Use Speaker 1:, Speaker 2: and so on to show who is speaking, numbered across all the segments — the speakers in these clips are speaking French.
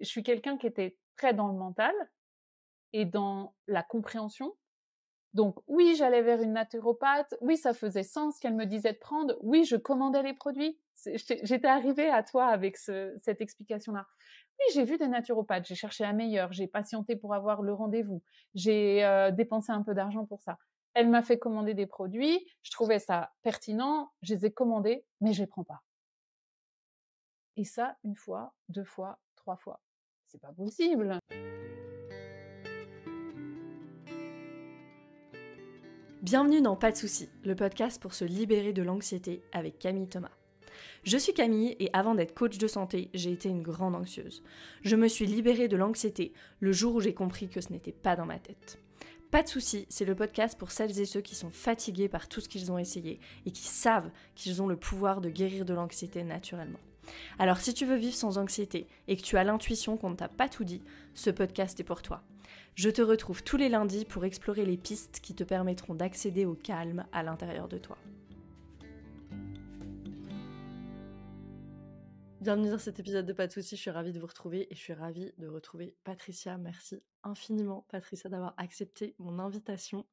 Speaker 1: je suis quelqu'un qui était très dans le mental et dans la compréhension. Donc oui, j'allais vers une naturopathe, oui, ça faisait sens qu'elle me disait de prendre, oui, je commandais les produits. J'étais arrivée à toi avec cette explication-là. Oui, j'ai vu des naturopathes, j'ai cherché la meilleure, j'ai patienté pour avoir le rendez-vous, j'ai euh, dépensé un peu d'argent pour ça. Elle m'a fait commander des produits, je trouvais ça pertinent, je les ai commandés, mais je les prends pas. Et ça, une fois, deux fois, trois fois c'est pas possible.
Speaker 2: Bienvenue dans Pas de soucis, le podcast pour se libérer de l'anxiété avec Camille Thomas. Je suis Camille et avant d'être coach de santé, j'ai été une grande anxieuse. Je me suis libérée de l'anxiété le jour où j'ai compris que ce n'était pas dans ma tête. Pas de soucis, c'est le podcast pour celles et ceux qui sont fatigués par tout ce qu'ils ont essayé et qui savent qu'ils ont le pouvoir de guérir de l'anxiété naturellement. Alors si tu veux vivre sans anxiété et que tu as l'intuition qu'on ne t'a pas tout dit, ce podcast est pour toi. Je te retrouve tous les lundis pour explorer les pistes qui te permettront d'accéder au calme à l'intérieur de toi. Bienvenue dans cet épisode de Pas de Souci, je suis ravie de vous retrouver et je suis ravie de retrouver Patricia. Merci infiniment Patricia d'avoir accepté mon invitation.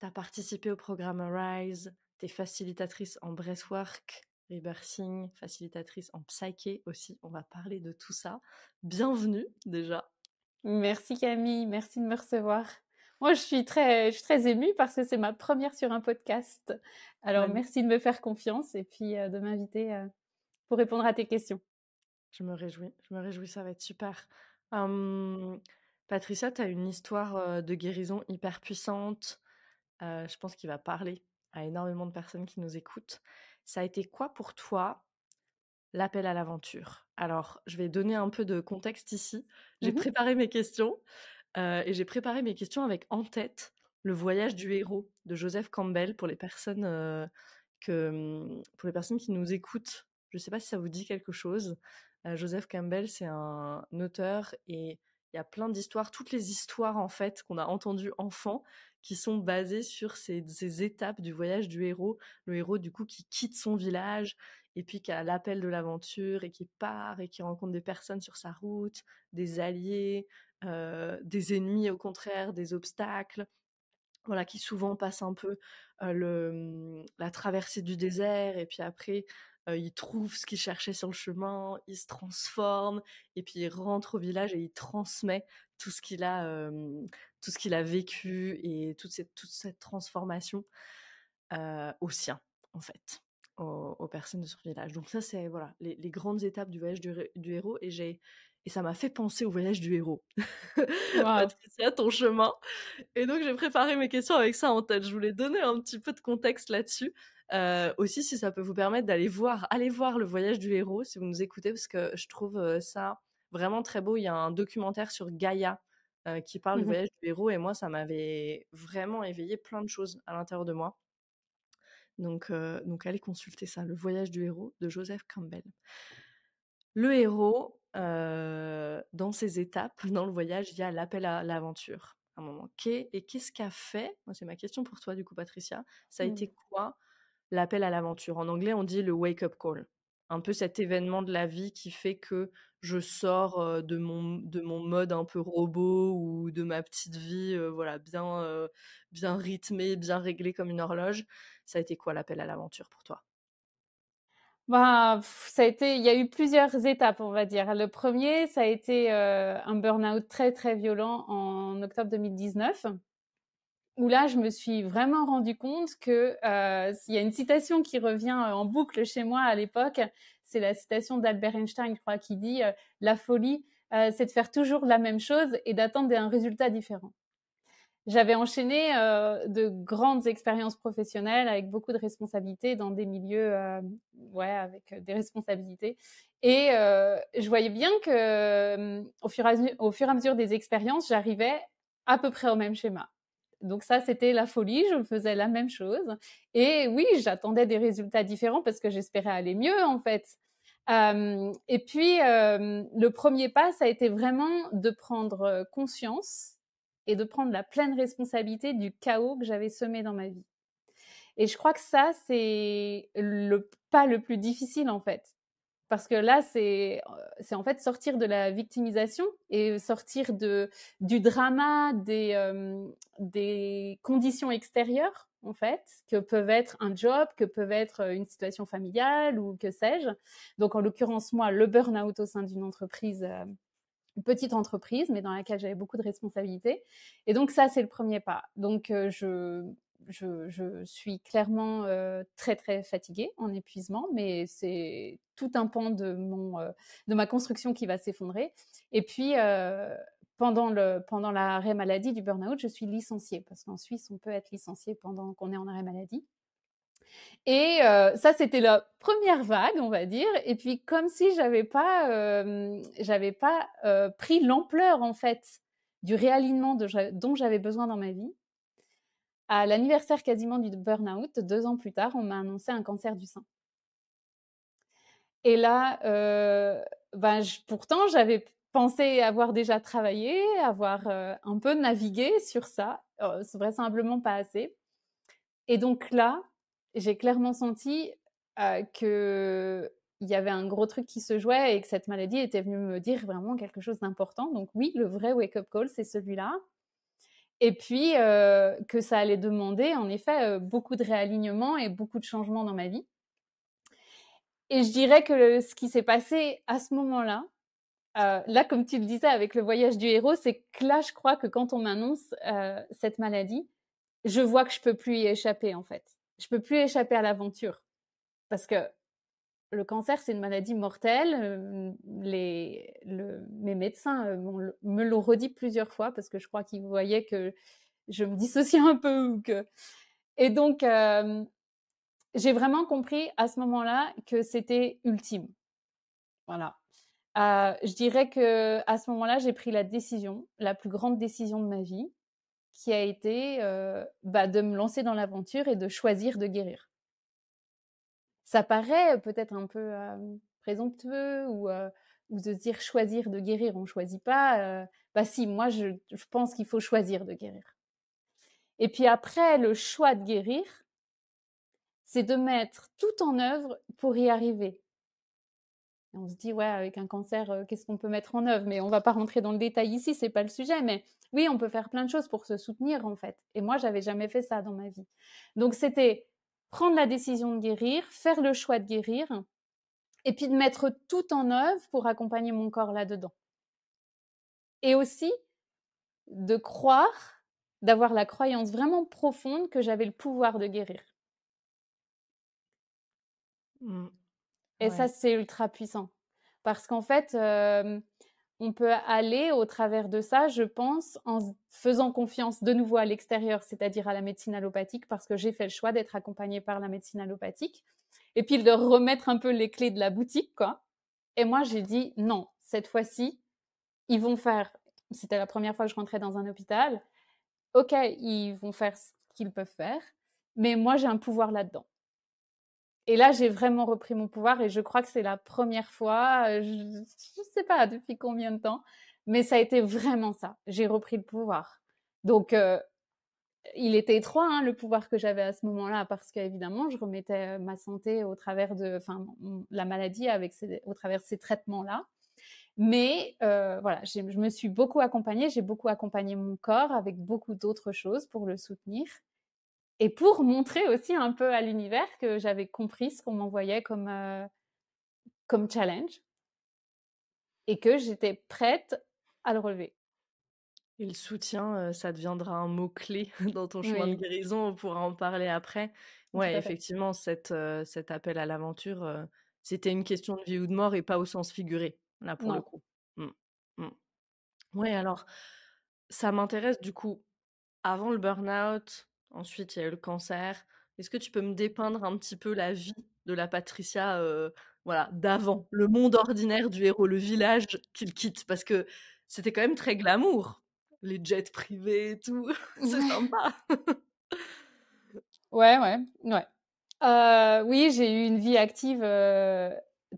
Speaker 2: Tu as participé au programme Rise, t'es es facilitatrice en breathwork, rebirthing, facilitatrice en psyché aussi. On va parler de tout ça.
Speaker 1: Bienvenue déjà. Merci Camille, merci de me recevoir. Moi, je suis très, je suis très émue parce que c'est ma première sur un podcast. Alors, merci de me faire confiance et puis euh, de m'inviter euh, pour répondre à tes questions. Je me réjouis, je me réjouis, ça va être
Speaker 2: super. Patricia, tu as une histoire de guérison hyper puissante. je pense qu'il va parler à énormément de personnes qui nous écoutent ça a été quoi pour toi l'appel à l'aventure Alors, je vais donner un peu de contexte ici. J'ai mmh préparé mes questions euh, et j'ai préparé mes questions avec en tête le voyage du héros de Joseph Campbell pour les personnes euh, que mmh, pour les personnes qui nous écoutent. Je ne sais pas si ça vous dit quelque chose. Euh, Joseph Campbell, c'est un auteur et il y a plein d'histoires, toutes les histoires en fait qu'on a entendues enfant, qui sont basées sur ces, étapes du voyage du héros. Le héros du coup qui quitte son village et puis qui a l'appel de l'aventure et qui part et qui rencontre des personnes sur sa route, des alliés, euh, des ennemis au contraire, des obstacles. Voilà, qui souvent passe un peu euh, le, la traversée du désert et puis après il trouve ce qu'il cherchait sur le chemin, il se transforme et puis il rentre au village et il transmet tout ce qu'il a, tout ce qu'il a vécu et toute cette, transformation euh, aux siens en fait, aux, personnes de son village. Donc ça c'est voilà les, grandes étapes du voyage du, héros et j'ai et ça m'a fait penser au voyage du héros. Wow. Patricia, ton chemin. Et donc j'ai préparé mes questions avec ça en tête. Je voulais donner un petit peu de contexte là-dessus aussi, si ça peut vous permettre d'aller voir, allez voir le voyage du héros si vous nous écoutez, parce que je trouve ça vraiment très beau. Il y a un documentaire sur Gaïa qui parle du mmh voyage du héros, et moi, ça m'avait vraiment éveillé plein de choses à l'intérieur de moi. Donc, donc, allez consulter ça, le voyage du héros de Joseph Campbell. Le héros, dans ses étapes, dans le voyage, il y a l'appel à l'aventure. un moment, et qu'est-ce qu'a fait c'est ma question pour toi, du coup, Patricia. Ça a mmh. été quoi l'appel à l'aventure. En anglais, on dit le wake-up call. Un peu cet événement de la vie qui fait que je sors de mon, de mon mode un peu robot ou de ma petite vie, voilà, bien, bien rythmée, bien réglée comme une horloge. Ça a été quoi l'appel à l'aventure pour toi
Speaker 1: bah, ça a été, il y a eu plusieurs étapes, on va dire. Le premier, ça a été un burn-out très très violent en octobre 2019 où là, je me suis vraiment rendu compte que euh, il y a une citation qui revient euh, en boucle chez moi à l'époque. C'est la citation d'Albert Einstein, je crois, qui dit euh, La folie, euh, c'est de faire toujours la même chose et d'attendre un résultat différent. J'avais enchaîné de grandes expériences professionnelles avec beaucoup de responsabilités dans des milieux, ouais, avec des responsabilités. Et je voyais bien que, au fur et à mesure des expériences, j'arrivais à peu près au même schéma donc ça, c'était la folie, je faisais la même chose. Et oui, j'attendais des résultats différents parce que j'espérais aller mieux en fait. et puis, le premier pas, ça a été vraiment de prendre conscience et de prendre la pleine responsabilité du chaos que j'avais semé dans ma vie. Et je crois que ça, c'est le pas le plus difficile en fait. Parce que là, euh, c'est en fait sortir de la victimisation et sortir de, du drama des, euh, des conditions extérieures, en fait, que peuvent être un job, que peuvent être euh, une situation familiale ou que sais-je. Donc, en l'occurrence, moi, le burn-out au sein d'une entreprise une petite entreprise, mais dans laquelle j'avais beaucoup de responsabilités. Et donc ça, c'est le premier pas. Donc je, je, suis clairement très très fatiguée en épuisement, mais c'est tout un pan de mon de ma construction qui va s'effondrer. Et puis pendant le pendant l'arrêt maladie du burn-out, je suis licenciée parce qu'en Suisse on peut être licencié pendant qu'on est en arrêt maladie. Et ça c'était la première vague, on va dire. Et puis comme si j'avais pas j'avais pas pris l'ampleur en fait du réalignement dont j'avais besoin dans ma vie à l'anniversaire quasiment du burn-out, deux ans plus tard, on m'a annoncé un cancer du sein. Et là, euh, ben, pourtant, j'avais pensé avoir déjà travaillé, avoir euh, un peu navigué sur ça, euh, vraisemblablement pas assez. Et donc là, j'ai clairement senti euh, que il y avait un gros truc qui se jouait et que cette maladie était venue me dire vraiment quelque chose d'important. Donc oui, le vrai wake-up call, c'est celui-là. Et puis euh, que ça allait demander, en effet, euh, beaucoup de réalignement et beaucoup de changements dans ma vie. Et je dirais que ce qui s'est passé à ce moment-là, euh, là, comme tu le disais avec le voyage du héros, c'est que là, je crois que quand on m'annonce cette maladie, je vois que je peux plus y échapper en fait. Je peux plus échapper à l'aventure parce que le cancer, c'est une maladie mortelle. Euh, mes médecins euh, me l'ont redit plusieurs fois parce que je crois qu'ils voyaient que je me dissociais un peu. Et donc, euh, j'ai vraiment compris à ce moment-là que c'était ultime. Voilà. je dirais que à ce moment-là, j'ai pris la décision, la plus grande décision de ma vie, qui a été bah, de me lancer dans l'aventure et de choisir de guérir ça paraît peut-être un peu présomptueux ou, de se dire choisir de guérir, on choisit pas. bah si, moi je, pense qu'il faut choisir de guérir. Et puis après, le choix de guérir, c'est de mettre tout en œuvre pour y arriver. Et on se dit, ouais, avec un cancer, qu'est-ce qu'on peut mettre en œuvre Mais on ne va pas rentrer dans le détail ici, c'est pas le sujet. Mais oui, on peut faire plein de choses pour se soutenir, en fait. Et moi, j'avais jamais fait ça dans ma vie. Donc, c'était prendre la décision de guérir, faire le choix de guérir, et puis de mettre tout en œuvre pour accompagner mon corps là-dedans. Et aussi de croire, d'avoir la croyance vraiment profonde que j'avais le pouvoir de guérir. Mmh. Et ça, c'est ultra puissant. Parce qu'en fait, on peut aller au travers de ça, je pense, en faisant confiance de nouveau à l'extérieur, c'est-à-dire à la médecine allopathique, parce que j'ai fait le choix d'être accompagnée par la médecine allopathique, et puis de remettre un peu les clés de la boutique, quoi. Et moi, j'ai dit non, cette fois-ci, ils vont faire. C'était la première fois que je rentrais dans un hôpital. Ok, ils vont faire ce qu'ils peuvent faire, mais moi, j'ai un pouvoir là-dedans. Et là, j'ai vraiment repris mon pouvoir et je crois que c'est la première fois, euh, je ne sais pas depuis combien de temps, mais ça a été vraiment ça. J'ai repris le pouvoir. Donc, euh, il était étroit, hein, le pouvoir que j'avais à ce moment-là, parce qu'évidemment, je remettais euh, ma santé au travers de, la maladie avec au travers de ces traitements-là. Mais voilà, je me suis beaucoup accompagnée, j'ai beaucoup accompagné mon corps avec beaucoup d'autres choses pour le soutenir et pour montrer aussi un peu à l'univers que j'avais compris ce qu'on m'envoyait comme, euh, comme challenge et que j'étais prête à le relever.
Speaker 2: Et le soutien, euh, ça deviendra un mot-clé dans ton chemin de guérison, on pourra en parler après. Ouais, effectivement, cette, euh, cet appel à l'aventure, c'était une question de vie ou de mort et pas au sens figuré, là pour le coup. Mmh, mmh. Ouais, alors, ça m'intéresse du coup, avant le burn-out, Ensuite, il y a eu le cancer. Est-ce que tu peux me dépeindre un petit peu la vie de la Patricia euh, voilà, d'avant, le monde ordinaire du héros, le village qu'il quitte Parce que
Speaker 1: c'était quand même très glamour, les jets privés et tout. C'est sympa. ouais, ouais, ouais. Euh, oui, j'ai eu une vie active, euh,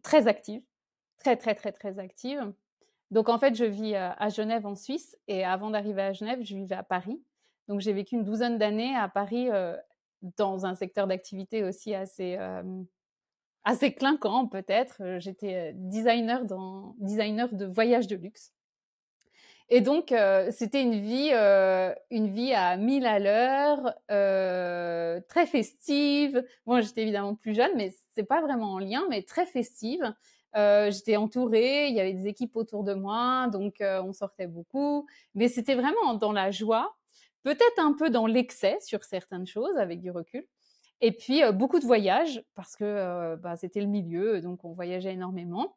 Speaker 1: très active, très, très, très, très active. Donc en fait, je vis à Genève en Suisse et avant d'arriver à Genève, je vivais à Paris. Donc j'ai vécu une douzaine d'années à Paris euh, dans un secteur d'activité aussi assez euh, assez clinquant peut-être. J'étais designer dans designer de voyage de luxe. Et donc c'était une vie une vie à mille à l'heure, très festive. Bon, j'étais évidemment plus jeune, mais c'est pas vraiment en lien, mais très festive. Euh, j'étais entourée, il y avait des équipes autour de moi, donc on sortait beaucoup. Mais c'était vraiment dans la joie peut-être un peu dans l'excès sur certaines choses avec du recul. Et puis beaucoup de voyages parce que bah, c'était le milieu, donc on voyageait énormément.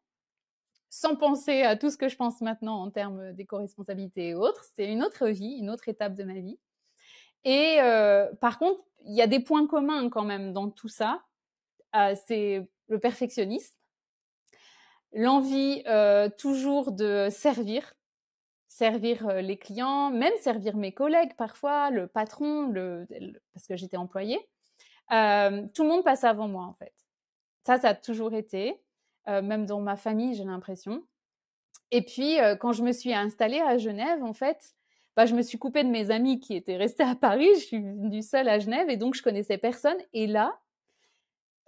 Speaker 1: Sans penser à tout ce que je pense maintenant en termes d'éco-responsabilité et autres, c'était une autre vie, une autre étape de ma vie. Et par contre, il y a des points communs quand même dans tout ça. Ah, c'est le perfectionnisme, l'envie toujours de servir servir les clients, même servir mes collègues parfois, le patron, parce que j'étais employée. tout le monde passe avant moi en fait. Ça, ça a toujours été, même dans ma famille, j'ai l'impression. Et puis, quand je me suis installée à Genève, en fait, bah, je me suis coupée de mes amis qui étaient restés à Paris. Je suis venue seule à Genève et donc je connaissais personne. Et là,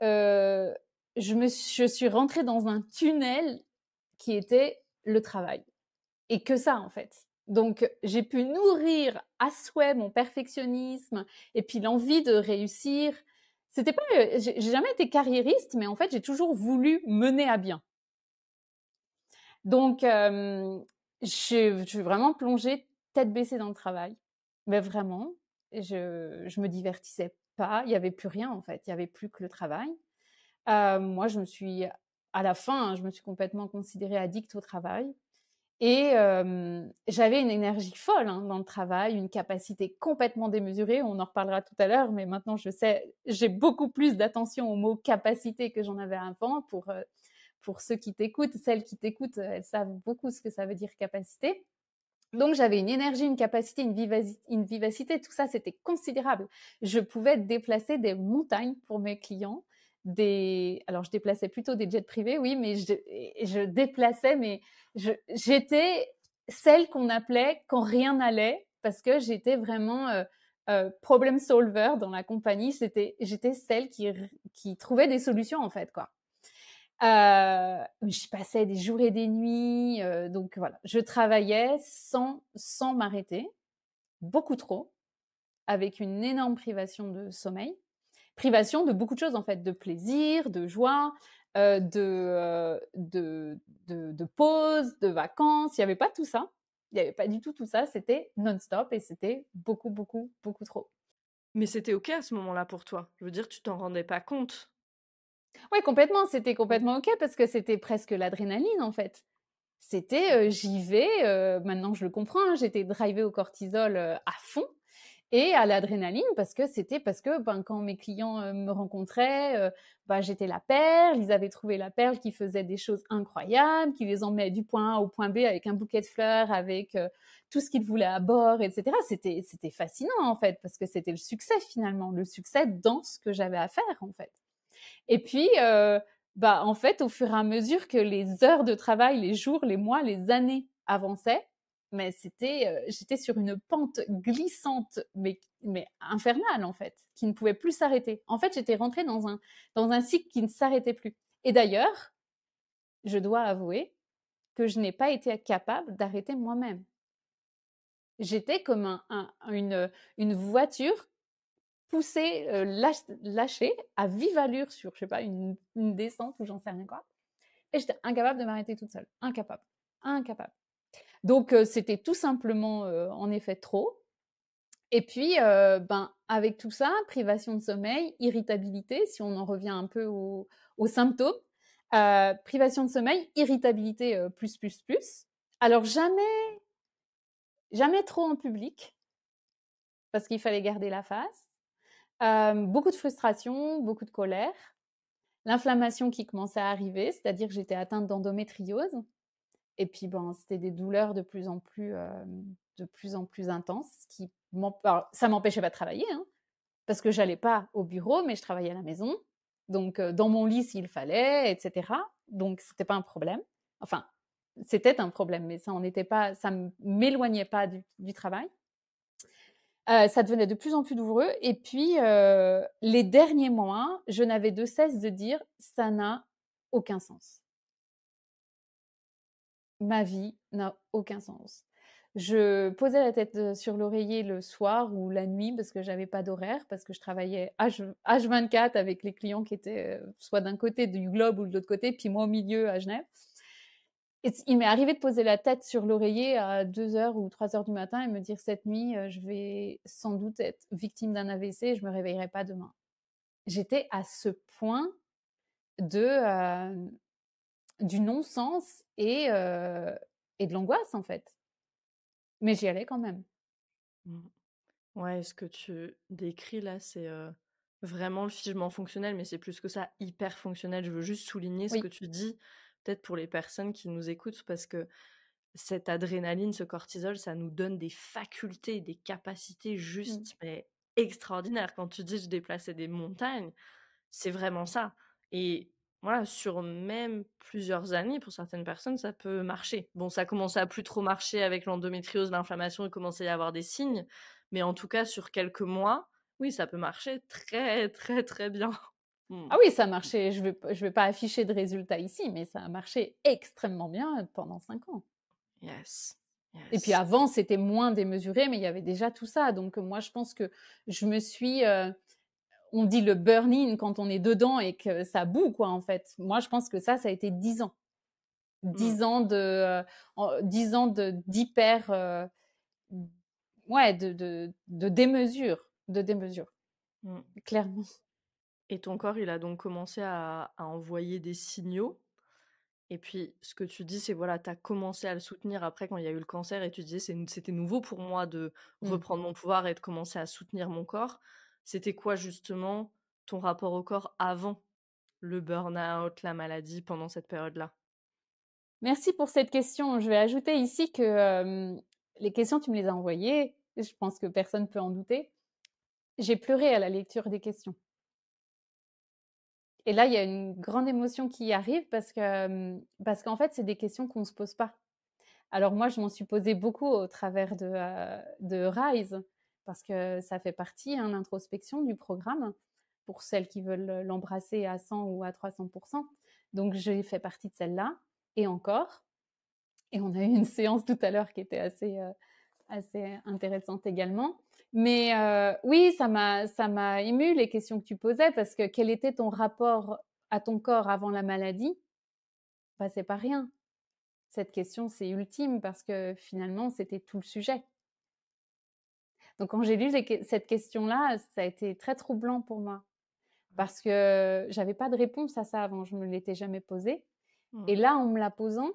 Speaker 1: je, me, je suis rentrée dans un tunnel qui était le travail et que ça en fait. Donc j'ai pu nourrir à souhait mon perfectionnisme et puis l'envie de réussir. C'était pas, euh, j'ai jamais été carriériste, mais en fait j'ai toujours voulu mener à bien. Donc je, suis vraiment plongée tête baissée dans le travail, mais vraiment, je, je me divertissais pas, il y avait plus rien en fait, il y avait plus que le travail. Euh, moi je me suis à la fin, hein, je me suis complètement considérée addict au travail. Et j'avais une énergie folle hein, dans le travail, une capacité complètement démesurée. On en reparlera tout à l'heure, mais maintenant je sais, j'ai beaucoup plus d'attention au mot capacité que j'en avais avant. Pour pour ceux qui t'écoutent, celles qui t'écoutent, elles savent beaucoup ce que ça veut dire capacité. Donc j'avais une énergie, une capacité, une vivacité tout ça c'était considérable. Je pouvais déplacer des montagnes pour mes clients. Alors, je déplaçais plutôt des jets privés, oui, mais je, déplaçais, mais j'étais celle qu'on appelait quand rien n'allait, parce que j'étais vraiment euh, euh problem solver dans la compagnie. C'était, j'étais celle qui, trouvait des solutions, en fait, quoi. Euh, passais des jours et des nuits, euh, donc voilà, je travaillais sans, sans m'arrêter, beaucoup trop, avec une énorme privation de sommeil privation de beaucoup de choses en fait, de plaisir, de joie, euh, euh, de, de, de, de, pauses, de vacances. Il n'y avait pas tout ça. Il n'y avait pas du tout tout ça. C'était non-stop et c'était beaucoup, beaucoup, beaucoup trop.
Speaker 2: Mais c'était OK à ce moment-là pour toi. Je veux dire, tu t'en rendais pas compte.
Speaker 1: Oui, complètement. C'était mmh. complètement OK parce que c'était presque l'adrénaline en fait. C'était mmh. j'y vais, maintenant je le comprends, hein, j'étais drivée au cortisol à fond et à l'adrénaline parce que c'était parce que ben, quand mes clients euh, me rencontraient, euh, ben, j'étais la perle, ils avaient trouvé la perle qui faisait des choses incroyables, qui les emmenait du point A au point B avec un bouquet de fleurs, avec euh, tout ce qu'ils voulaient à bord, etc. C'était, c'était fascinant en fait parce que c'était le succès finalement, le succès dans ce que j'avais à faire en fait. Et puis, bah, en fait, au fur et à mesure que les heures de travail, les jours, les mois, les années avançaient, mais c'était, euh, j'étais sur une pente glissante, mais, infernale en fait, qui ne pouvait plus s'arrêter. En fait, j'étais rentrée dans un, dans un cycle qui ne s'arrêtait plus. Et d'ailleurs, je dois avouer que je n'ai pas été capable d'arrêter moi-même. J'étais comme un, une, une voiture poussée, euh, lâchée à vive allure sur, je sais pas, une, une descente ou j'en sais rien quoi. Et j'étais incapable de m'arrêter toute seule. Incapable. Incapable. Donc, c'était tout simplement, en effet, trop. Et puis, ben, avec tout ça, privation de sommeil, irritabilité, si on en revient un peu aux, symptômes, privation de sommeil, irritabilité, plus, plus, plus. Alors, jamais, jamais trop en public, parce qu'il fallait garder la face. beaucoup de frustration, beaucoup de colère. L'inflammation qui commençait à arriver, c'est-à-dire que j'étais atteinte d'endométriose. Et puis, ben, c'était des douleurs de plus en plus, de plus en plus intenses. Qui ça m'empêchait pas de travailler, hein, parce que j'allais pas au bureau, mais je travaillais à la maison. Donc, dans mon lit s'il fallait, etc. Donc, c'était pas un problème. Enfin, c'était un problème, mais ça en pas, ça m'éloignait pas du, travail. ça devenait de plus en plus douloureux. Et puis, les derniers mois, je n'avais de cesse de dire, ça n'a aucun sens ma vie n'a aucun sens. Je posais la tête sur l'oreiller le soir ou la nuit parce que j'avais pas d'horaire, parce que je travaillais H, 24 avec les clients qui étaient soit d'un côté du globe ou de l'autre côté, puis moi au milieu à Genève. il m'est arrivé de poser la tête sur l'oreiller à 2h ou 3h du matin et me dire cette nuit, je vais sans doute être victime d'un AVC et je me réveillerai pas demain. J'étais à ce point de du non-sens et, et de l'angoisse, en fait. Mais j'y allais quand même. Mmh. Ouais, ce que
Speaker 2: tu décris là, c'est vraiment le figement fonctionnel, mais c'est plus que ça, hyper fonctionnel. Je veux juste souligner ce que tu dis, peut-être pour les personnes qui nous écoutent, parce que cette adrénaline, ce cortisol, ça nous donne des facultés, des capacités mmh. justes, mais extraordinaires. Quand tu dis je déplaçais des montagnes, c'est vraiment ça. Et voilà, sur même plusieurs années, pour certaines personnes, ça peut marcher. Bon, ça commençait à plus trop marcher avec l'endométriose, l'inflammation, il commençait à y avoir des signes, mais en tout cas, sur quelques mois,
Speaker 1: oui, ça peut marcher très, très, très bien. Hmm. Ah oui, ça a marché. Je ne vais, je vais pas afficher de résultats ici, mais ça a marché extrêmement bien pendant cinq ans. Yes. Et puis avant, c'était moins démesuré, mais il y avait déjà tout ça. Donc moi, je pense que je me suis... Euh, on dit le burning quand on est dedans et que ça boue, quoi, en fait. Moi, je pense que ça, ça a été dix ans. Mmh. Dix ans de. Euh, dix ans d'hyper. Euh, ouais, de, de, démesure. De démesure.
Speaker 2: Mmh. Clairement. Et ton corps, il a donc commencé à, envoyer des signaux. Et puis, ce que tu dis, c'est voilà, tu as commencé à le soutenir après quand il y a eu le cancer et tu disais, c'était nouveau pour moi de mmh. reprendre mon pouvoir et de commencer à soutenir mon corps. C'était quoi justement ton rapport au corps avant le burn-out, la
Speaker 1: maladie, pendant cette période-là Merci pour cette question. Je vais ajouter ici que les questions, tu me les as envoyées. Je pense que personne ne peut en douter. J'ai pleuré à la lecture des questions. Et là, il y a une grande émotion qui arrive parce que mmh, parce qu'en fait, c'est des questions qu'on ne se pose pas. Alors moi, je m'en suis posée beaucoup au travers de Rise, parce que ça fait partie, hein, l'introspection du programme pour celles qui veulent l'embrasser à 100 ou à 300%. Donc j'ai fait partie de celle-là et encore. Et on a eu une séance tout à l'heure qui était assez euh, assez intéressante également. Mais euh, oui, ça m'a ça m'a ému les questions que tu posais parce que quel était ton rapport à ton corps avant la maladie Bah c'est pas rien. Cette question c'est ultime parce que finalement c'était tout le sujet. Donc quand j'ai lu cette question-là, ça a été très troublant pour moi mmh. parce que j'avais pas de réponse à ça avant, je me l'étais jamais posée. Et mmh. là, en me la posant,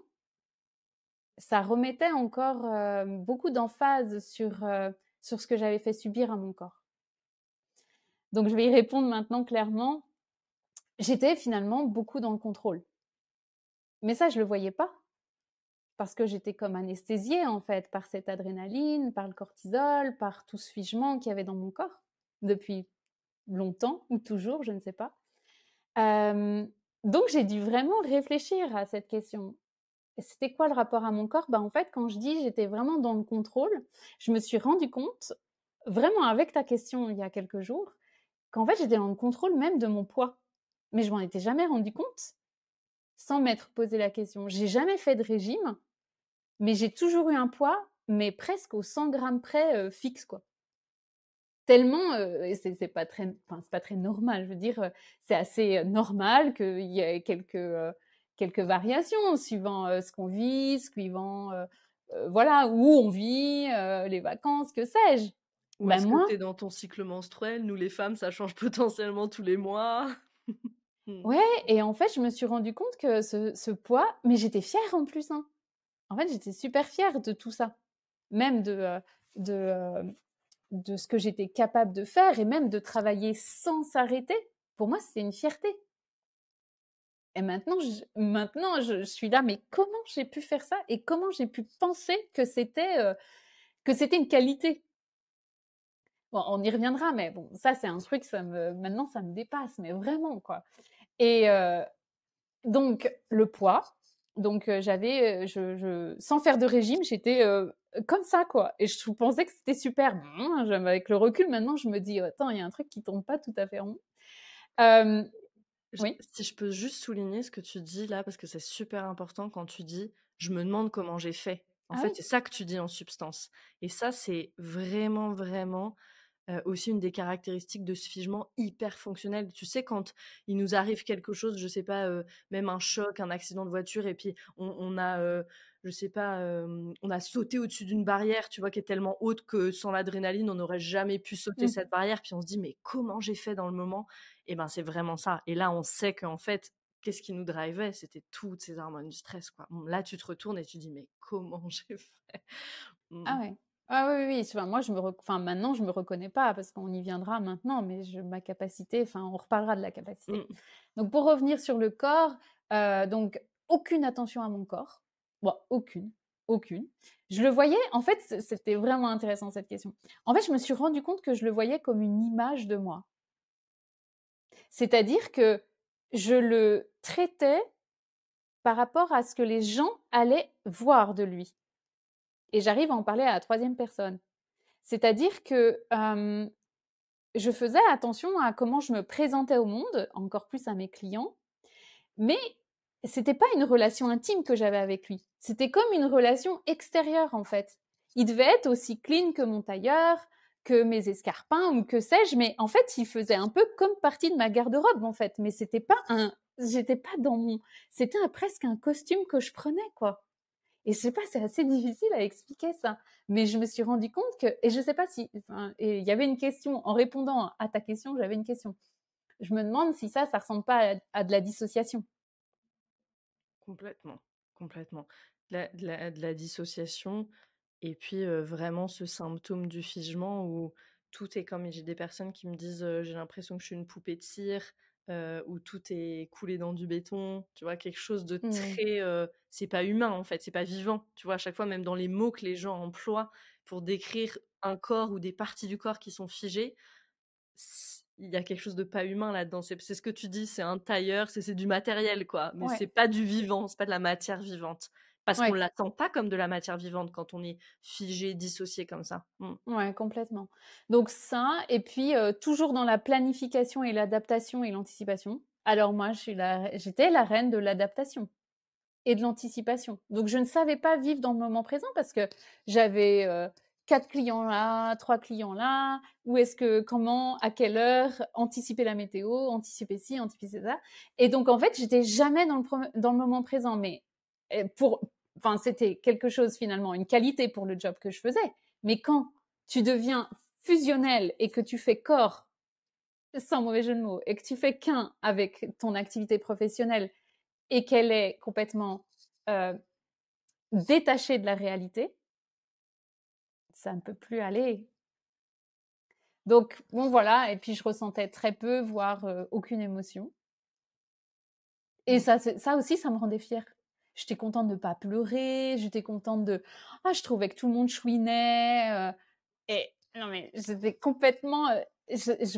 Speaker 1: ça remettait encore euh, beaucoup d'emphase sur, euh, sur ce que j'avais fait subir à mon corps. Donc je vais y répondre maintenant clairement. J'étais finalement beaucoup dans le contrôle. Mais ça, je ne le voyais pas parce que j'étais comme anesthésiée en fait par cette adrénaline, par le cortisol, par tout ce figement qu'il y avait dans mon corps depuis longtemps ou toujours, je ne sais pas. donc j'ai dû vraiment réfléchir à cette question. C'était quoi le rapport à mon corps bah, En fait, quand je dis j'étais vraiment dans le contrôle, je me suis rendu compte, vraiment avec ta question il y a quelques jours, qu'en fait j'étais dans le contrôle même de mon poids. Mais je m'en étais jamais rendu compte sans m'être posé la question. J'ai jamais fait de régime, mais j'ai toujours eu un poids, mais presque au 100 grammes près euh, fixe, quoi. Tellement, euh, et c'est pas très, c'est pas très normal. Je veux dire, euh, c'est assez normal qu'il y ait quelques quelques variations suivant ce qu'on vit, suivant voilà où on vit, les vacances, que sais-je. Ou tu es dans ton cycle menstruel
Speaker 2: Nous les femmes, ça change potentiellement tous les mois. Mmh.
Speaker 1: Ouais, et en fait, je me suis rendu compte que ce, ce poids, mais j'étais fière en plus. Hein. En fait, j'étais super fière de tout ça, même de, de, de ce que j'étais capable de faire et même de travailler sans s'arrêter. Pour moi, c'était une fierté. Et maintenant, je, maintenant, je, suis là, mais comment j'ai pu faire ça et comment j'ai pu penser que c'était que c'était une qualité Bon, on y reviendra, mais bon, ça c'est un truc, ça me, maintenant ça me dépasse, mais vraiment quoi. Et donc, le poids. Donc, j'avais, sans faire de régime, j'étais comme ça, quoi. Et je pensais que c'était super. Hein, avec le recul, maintenant, je me dis, attends, il y a un truc qui tombe pas tout à fait rond. Si je peux juste souligner ce que
Speaker 2: tu dis là, parce que c'est super important quand tu dis, je me demande comment j'ai fait. En ah fait, c'est ça que tu dis en substance. Et ça, c'est vraiment, vraiment aussi une des caractéristiques de ce figement hyper fonctionnel. Tu sais, quand il nous arrive quelque chose, je sais pas, même un choc, un accident de voiture, et puis on, a, je sais pas, on a sauté au-dessus d'une barrière, tu vois, qui est tellement haute que sans l'adrénaline, on n'aurait jamais pu sauter mmh. cette barrière. Puis on se dit, mais comment j'ai fait dans le moment Et ben, c'est vraiment ça. Et là, on sait qu'en fait, qu'est-ce qui nous drivait C'était toutes ces hormones du stress, quoi. là, tu te retournes et tu dis, mais comment j'ai fait
Speaker 1: mmh. Ah ouais. Ah oui, oui, Enfin, moi, je me enfin, maintenant, je me reconnais pas parce qu'on y viendra maintenant, mais je, ma capacité, enfin, on reparlera de la capacité. Mmh. Donc, pour revenir sur le corps, euh, donc, aucune attention à mon corps. Bon, aucune, aucune. Je le voyais, en fait, c'était vraiment intéressant cette question. En fait, je me suis rendu compte que je le voyais comme une image de moi. C'est-à-dire que je le traitais par rapport à ce que les gens allaient voir de lui. Et j'arrive à en parler à la troisième personne. C'est-à-dire que je faisais attention à comment je me présentais au monde, encore plus à mes clients, mais c'était pas une relation intime que j'avais avec lui. C'était comme une relation extérieure en fait. Il devait être aussi clean que mon tailleur, que mes escarpins ou que sais-je, mais en fait, il faisait un peu comme partie de ma garde-robe en fait, mais c'était pas un j'étais pas dans mon c'était presque un costume que je prenais quoi. Et je sais pas, c'est assez difficile à expliquer ça. Mais je me suis rendu compte que, et je sais pas si, enfin, il y avait une question, en répondant à ta question, j'avais une question. Je me demande si ça, ça ressemble pas à, de la dissociation.
Speaker 2: Complètement, complètement. De la, dissociation, et puis vraiment ce symptôme du figement où tout est comme j'ai des personnes qui me disent j'ai l'impression que je suis une poupée de cire où tout est coulé dans du béton, tu vois, quelque chose de mmh. très... c'est pas humain, en fait, c'est pas vivant. Tu vois, à chaque fois, même dans les mots que les gens emploient pour décrire un corps ou des parties du corps qui sont figées, il y a quelque chose de pas humain là-dedans. C'est ce que tu dis, c'est un tailleur, c'est du matériel, quoi. Mais c'est pas du vivant, c'est pas de la matière vivante. Parce qu'on ne la pas comme de la matière vivante quand on est
Speaker 1: figé, dissocié comme ça. Oui, mm. Ouais, complètement. Donc ça, et puis toujours dans la planification et l'adaptation et l'anticipation. Alors moi, j'étais la... reine de l'adaptation et de l'anticipation. Donc je ne savais pas vivre dans le moment présent parce que j'avais quatre clients là, trois clients là, où est-ce que, comment, à quelle heure, anticiper la météo, anticiper ci, anticiper ça. Et donc en fait, j'étais jamais dans le, dans le moment présent. Mais eh, pour, enfin, c'était quelque chose finalement, une qualité pour le job que je faisais. Mais quand tu deviens fusionnel et que tu fais corps, sans mauvais jeu de mots, et que tu fais qu'un avec ton activité professionnelle et qu'elle est complètement euh, détachée de la réalité, ça ne peut plus aller. Donc, bon, voilà. Et puis, je ressentais très peu, voire euh, aucune émotion. Et mmh. ça, ça aussi, ça me rendait fière. J'étais contente de ne pas pleurer, j'étais contente de... Ah, je trouvais que tout le monde chouinait. Euh. et non, mais j'étais complètement... Euh,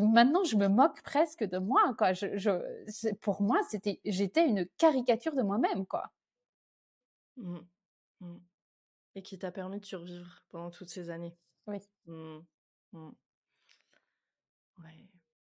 Speaker 1: maintenant, je me moque presque de moi. Quoi. Je, pour moi, c'était, j'étais une caricature de moi-même. quoi.
Speaker 2: Mmh. Mmh. Et qui t'a permis de survivre pendant toutes ces années. Oui. Mmh.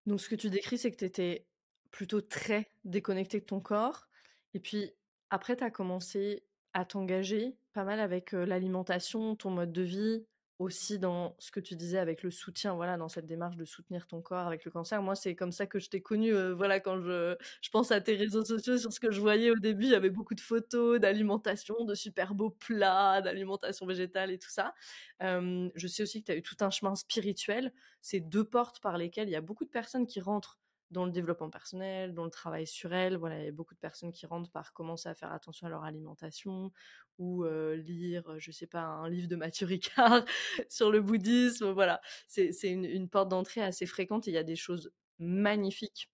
Speaker 2: Donc, ce que tu décris, c'est que tu étais plutôt très déconnectée de ton corps. Et puis, après, tu as commencé à t'engager pas mal avec l'alimentation, ton mode de vie, aussi dans ce que tu disais avec le soutien, voilà, dans cette démarche de soutenir ton corps avec le cancer. Moi, c'est comme ça que je t'ai connu. voilà, quand je, je pense à tes réseaux sociaux, sur ce que je voyais au début, il y avait beaucoup de photos d'alimentation, de super beaux plats, d'alimentation végétale et tout ça. je sais aussi que tu as eu tout un chemin spirituel. C'est deux portes par lesquelles il y a beaucoup de personnes qui rentrent dans le développement personnel, dans le travail sur elle. Voilà, il y a beaucoup de personnes qui rentrent par commencer à faire attention à leur alimentation ou lire, je sais pas, un livre de Mathieu Ricard sur le bouddhisme. Voilà, c'est une, porte d'entrée assez fréquente. Et il y a des choses magnifiques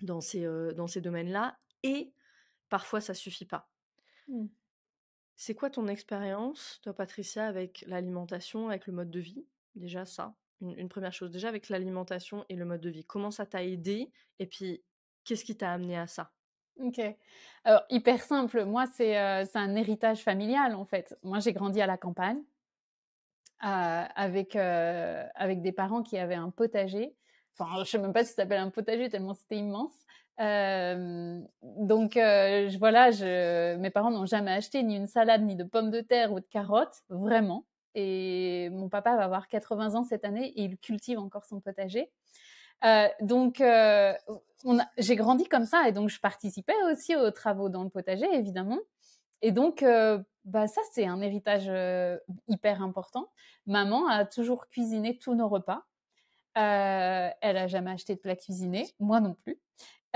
Speaker 2: dans ces, ces domaines-là et parfois ça suffit pas. Mmh. C'est quoi ton expérience, toi Patricia, avec l'alimentation, avec le mode de vie Déjà ça une, première chose déjà avec l'alimentation et
Speaker 1: le mode de vie Comment ça t'a aidé Et puis, qu'est-ce qui t'a amené à ça Ok. Alors, hyper simple. Moi, c'est euh, un héritage familial, en fait. Moi, j'ai grandi à la campagne euh, avec, euh, avec des parents qui avaient un potager. Enfin, je sais même pas si ça s'appelle un potager, tellement c'était immense. donc, je, voilà, je, mes parents n'ont jamais acheté ni une salade, ni de pommes de terre ou de carottes, vraiment. Et mon papa va avoir 80 ans cette année et il cultive encore son potager. Euh, donc, euh, j'ai grandi comme ça et donc je participais aussi aux travaux dans le potager, évidemment. Et donc, euh, bah, ça, c'est un héritage hyper important. Maman a toujours cuisiné tous nos repas. elle a jamais acheté de plat cuisiné, moi non plus.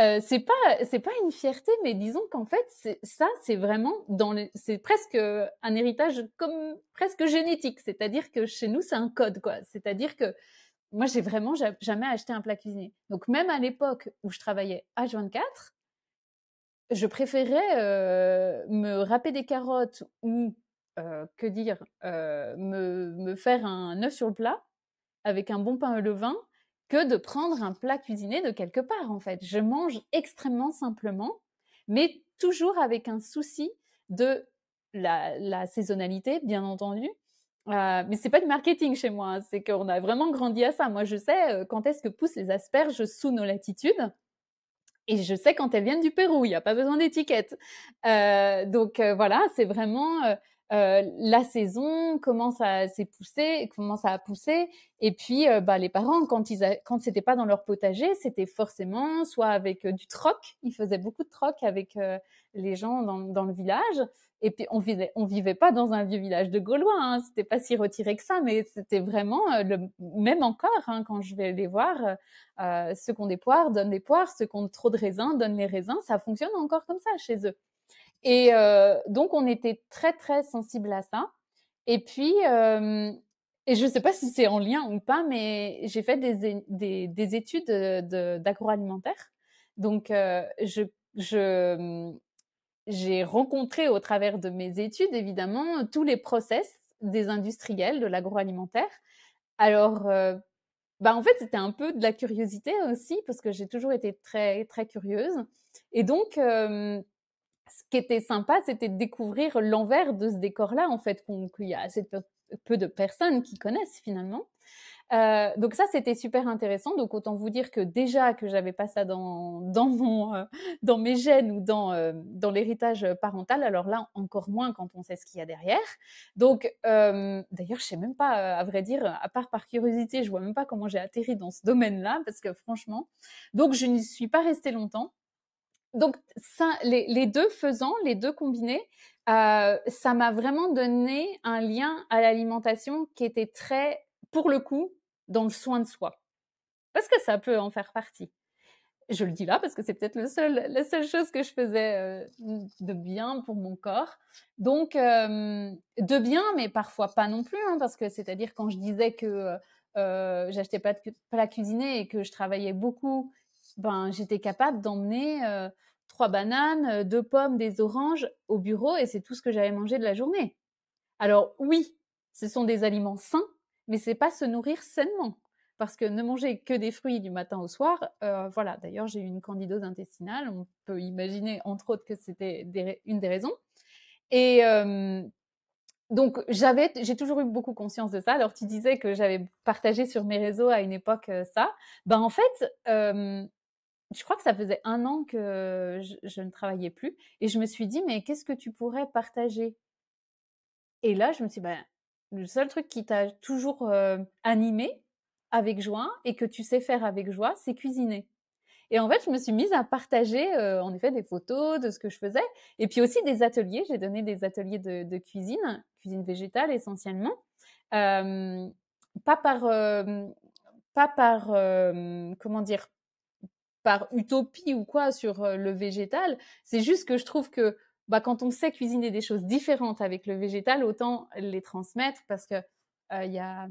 Speaker 1: Euh, c'est pas c'est pas une fierté, mais disons qu'en fait ça c'est vraiment dans c'est presque euh, un héritage comme presque génétique, c'est-à-dire que chez nous c'est un code quoi, c'est-à-dire que moi j'ai vraiment jamais acheté un plat cuisiné. Donc même à l'époque où je travaillais à 24 je préférais euh, me râper des carottes ou que dire me, me faire un œuf sur le plat avec un bon pain au levain que de prendre un plat cuisiné de quelque part, en fait. Je mange extrêmement simplement, mais toujours avec un souci de la, saisonnalité, bien entendu. Mais euh, mais c'est pas du marketing chez moi, hein. c'est qu'on a vraiment grandi à ça. Moi, je sais euh, quand est-ce que poussent les asperges sous nos latitudes. Et je sais quand elles viennent du Pérou, il n'y a pas besoin d'étiquette. Euh, donc voilà, c'est vraiment euh, la saison, commence à s'est poussé, comment ça a poussé. Et puis, euh, bah, les parents, quand ils quand c'était pas dans leur potager, c'était forcément soit avec euh, du troc. Ils faisaient beaucoup de troc avec les gens dans, le village. Et puis, on vivait, on vivait pas dans un vieux village de Gaulois. Hein. C'était pas si retiré que ça, mais c'était vraiment le même encore. Hein, quand je vais les voir, ceux qui ont des poires donnent des poires, ceux qui ont trop de raisins donnent les raisins. Ça fonctionne encore comme ça chez eux. Et donc, on était très, très sensible à ça. Et puis, et je ne sais pas si c'est en lien ou pas, mais j'ai fait des, des, études d'agroalimentaire. De, donc, je, je, mmh, j'ai rencontré au travers de mes études, évidemment, tous les process des industriels de l'agroalimentaire. Alors, bah en fait, c'était un peu de la curiosité aussi, parce que j'ai toujours été très, très curieuse. Et donc, ce qui était sympa, c'était de découvrir l'envers de ce décor-là, en fait, qu'il y a assez peu, de personnes qui connaissent finalement. Euh, donc ça, c'était super intéressant. Donc autant vous dire que déjà que j'avais pas ça dans dans mon euh, dans mes gènes ou dans euh, dans l'héritage parental. Alors là, encore moins quand on sait ce qu'il y a derrière. Donc d'ailleurs, je sais même pas, à vrai dire, à part par curiosité, je vois même pas comment j'ai atterri dans ce domaine-là parce que franchement, donc je n'y suis pas restée longtemps donc, ça, les, deux faisant, les deux combinés, euh, ça m'a vraiment donné un lien à l'alimentation qui était très, pour le coup, dans le soin de soi. Parce que ça peut en faire partie. Je le dis là parce que c'est peut-être seul, la seule chose que je faisais euh, de bien pour mon corps. Donc, euh, de bien, mais parfois pas non plus, hein, parce que c'est-à-dire quand je disais que j'achetais pas de plats et que je travaillais beaucoup ben, j'étais capable d'emmener trois bananes, deux pommes, des oranges au bureau et c'est tout ce que j'avais mangé de la journée. Alors oui, ce sont des aliments sains, mais c'est pas se nourrir sainement. Parce que ne manger que des fruits du matin au soir, voilà. D'ailleurs, j'ai eu une candidose intestinale. On peut imaginer, entre autres, que c'était une des raisons. Et donc, j'avais, j'ai toujours eu beaucoup conscience de ça. Alors, tu disais que j'avais partagé sur mes réseaux à une époque ça. Ben, en fait, je crois que ça faisait un an que je, ne travaillais plus et je me suis dit mais qu'est-ce que tu pourrais partager Et là, je me suis dit, ben, le seul truc qui t'a toujours euh, animé avec joie et que tu sais faire avec joie, c'est cuisiner. Et en fait, je me suis mise à partager euh, en effet des photos de ce que je faisais et puis aussi des ateliers. J'ai donné des ateliers de, cuisine, cuisine végétale essentiellement, euh, pas par pas par comment dire par utopie ou quoi sur le végétal. C'est juste que je trouve que bah, quand on sait cuisiner des choses différentes avec le végétal, autant les transmettre parce que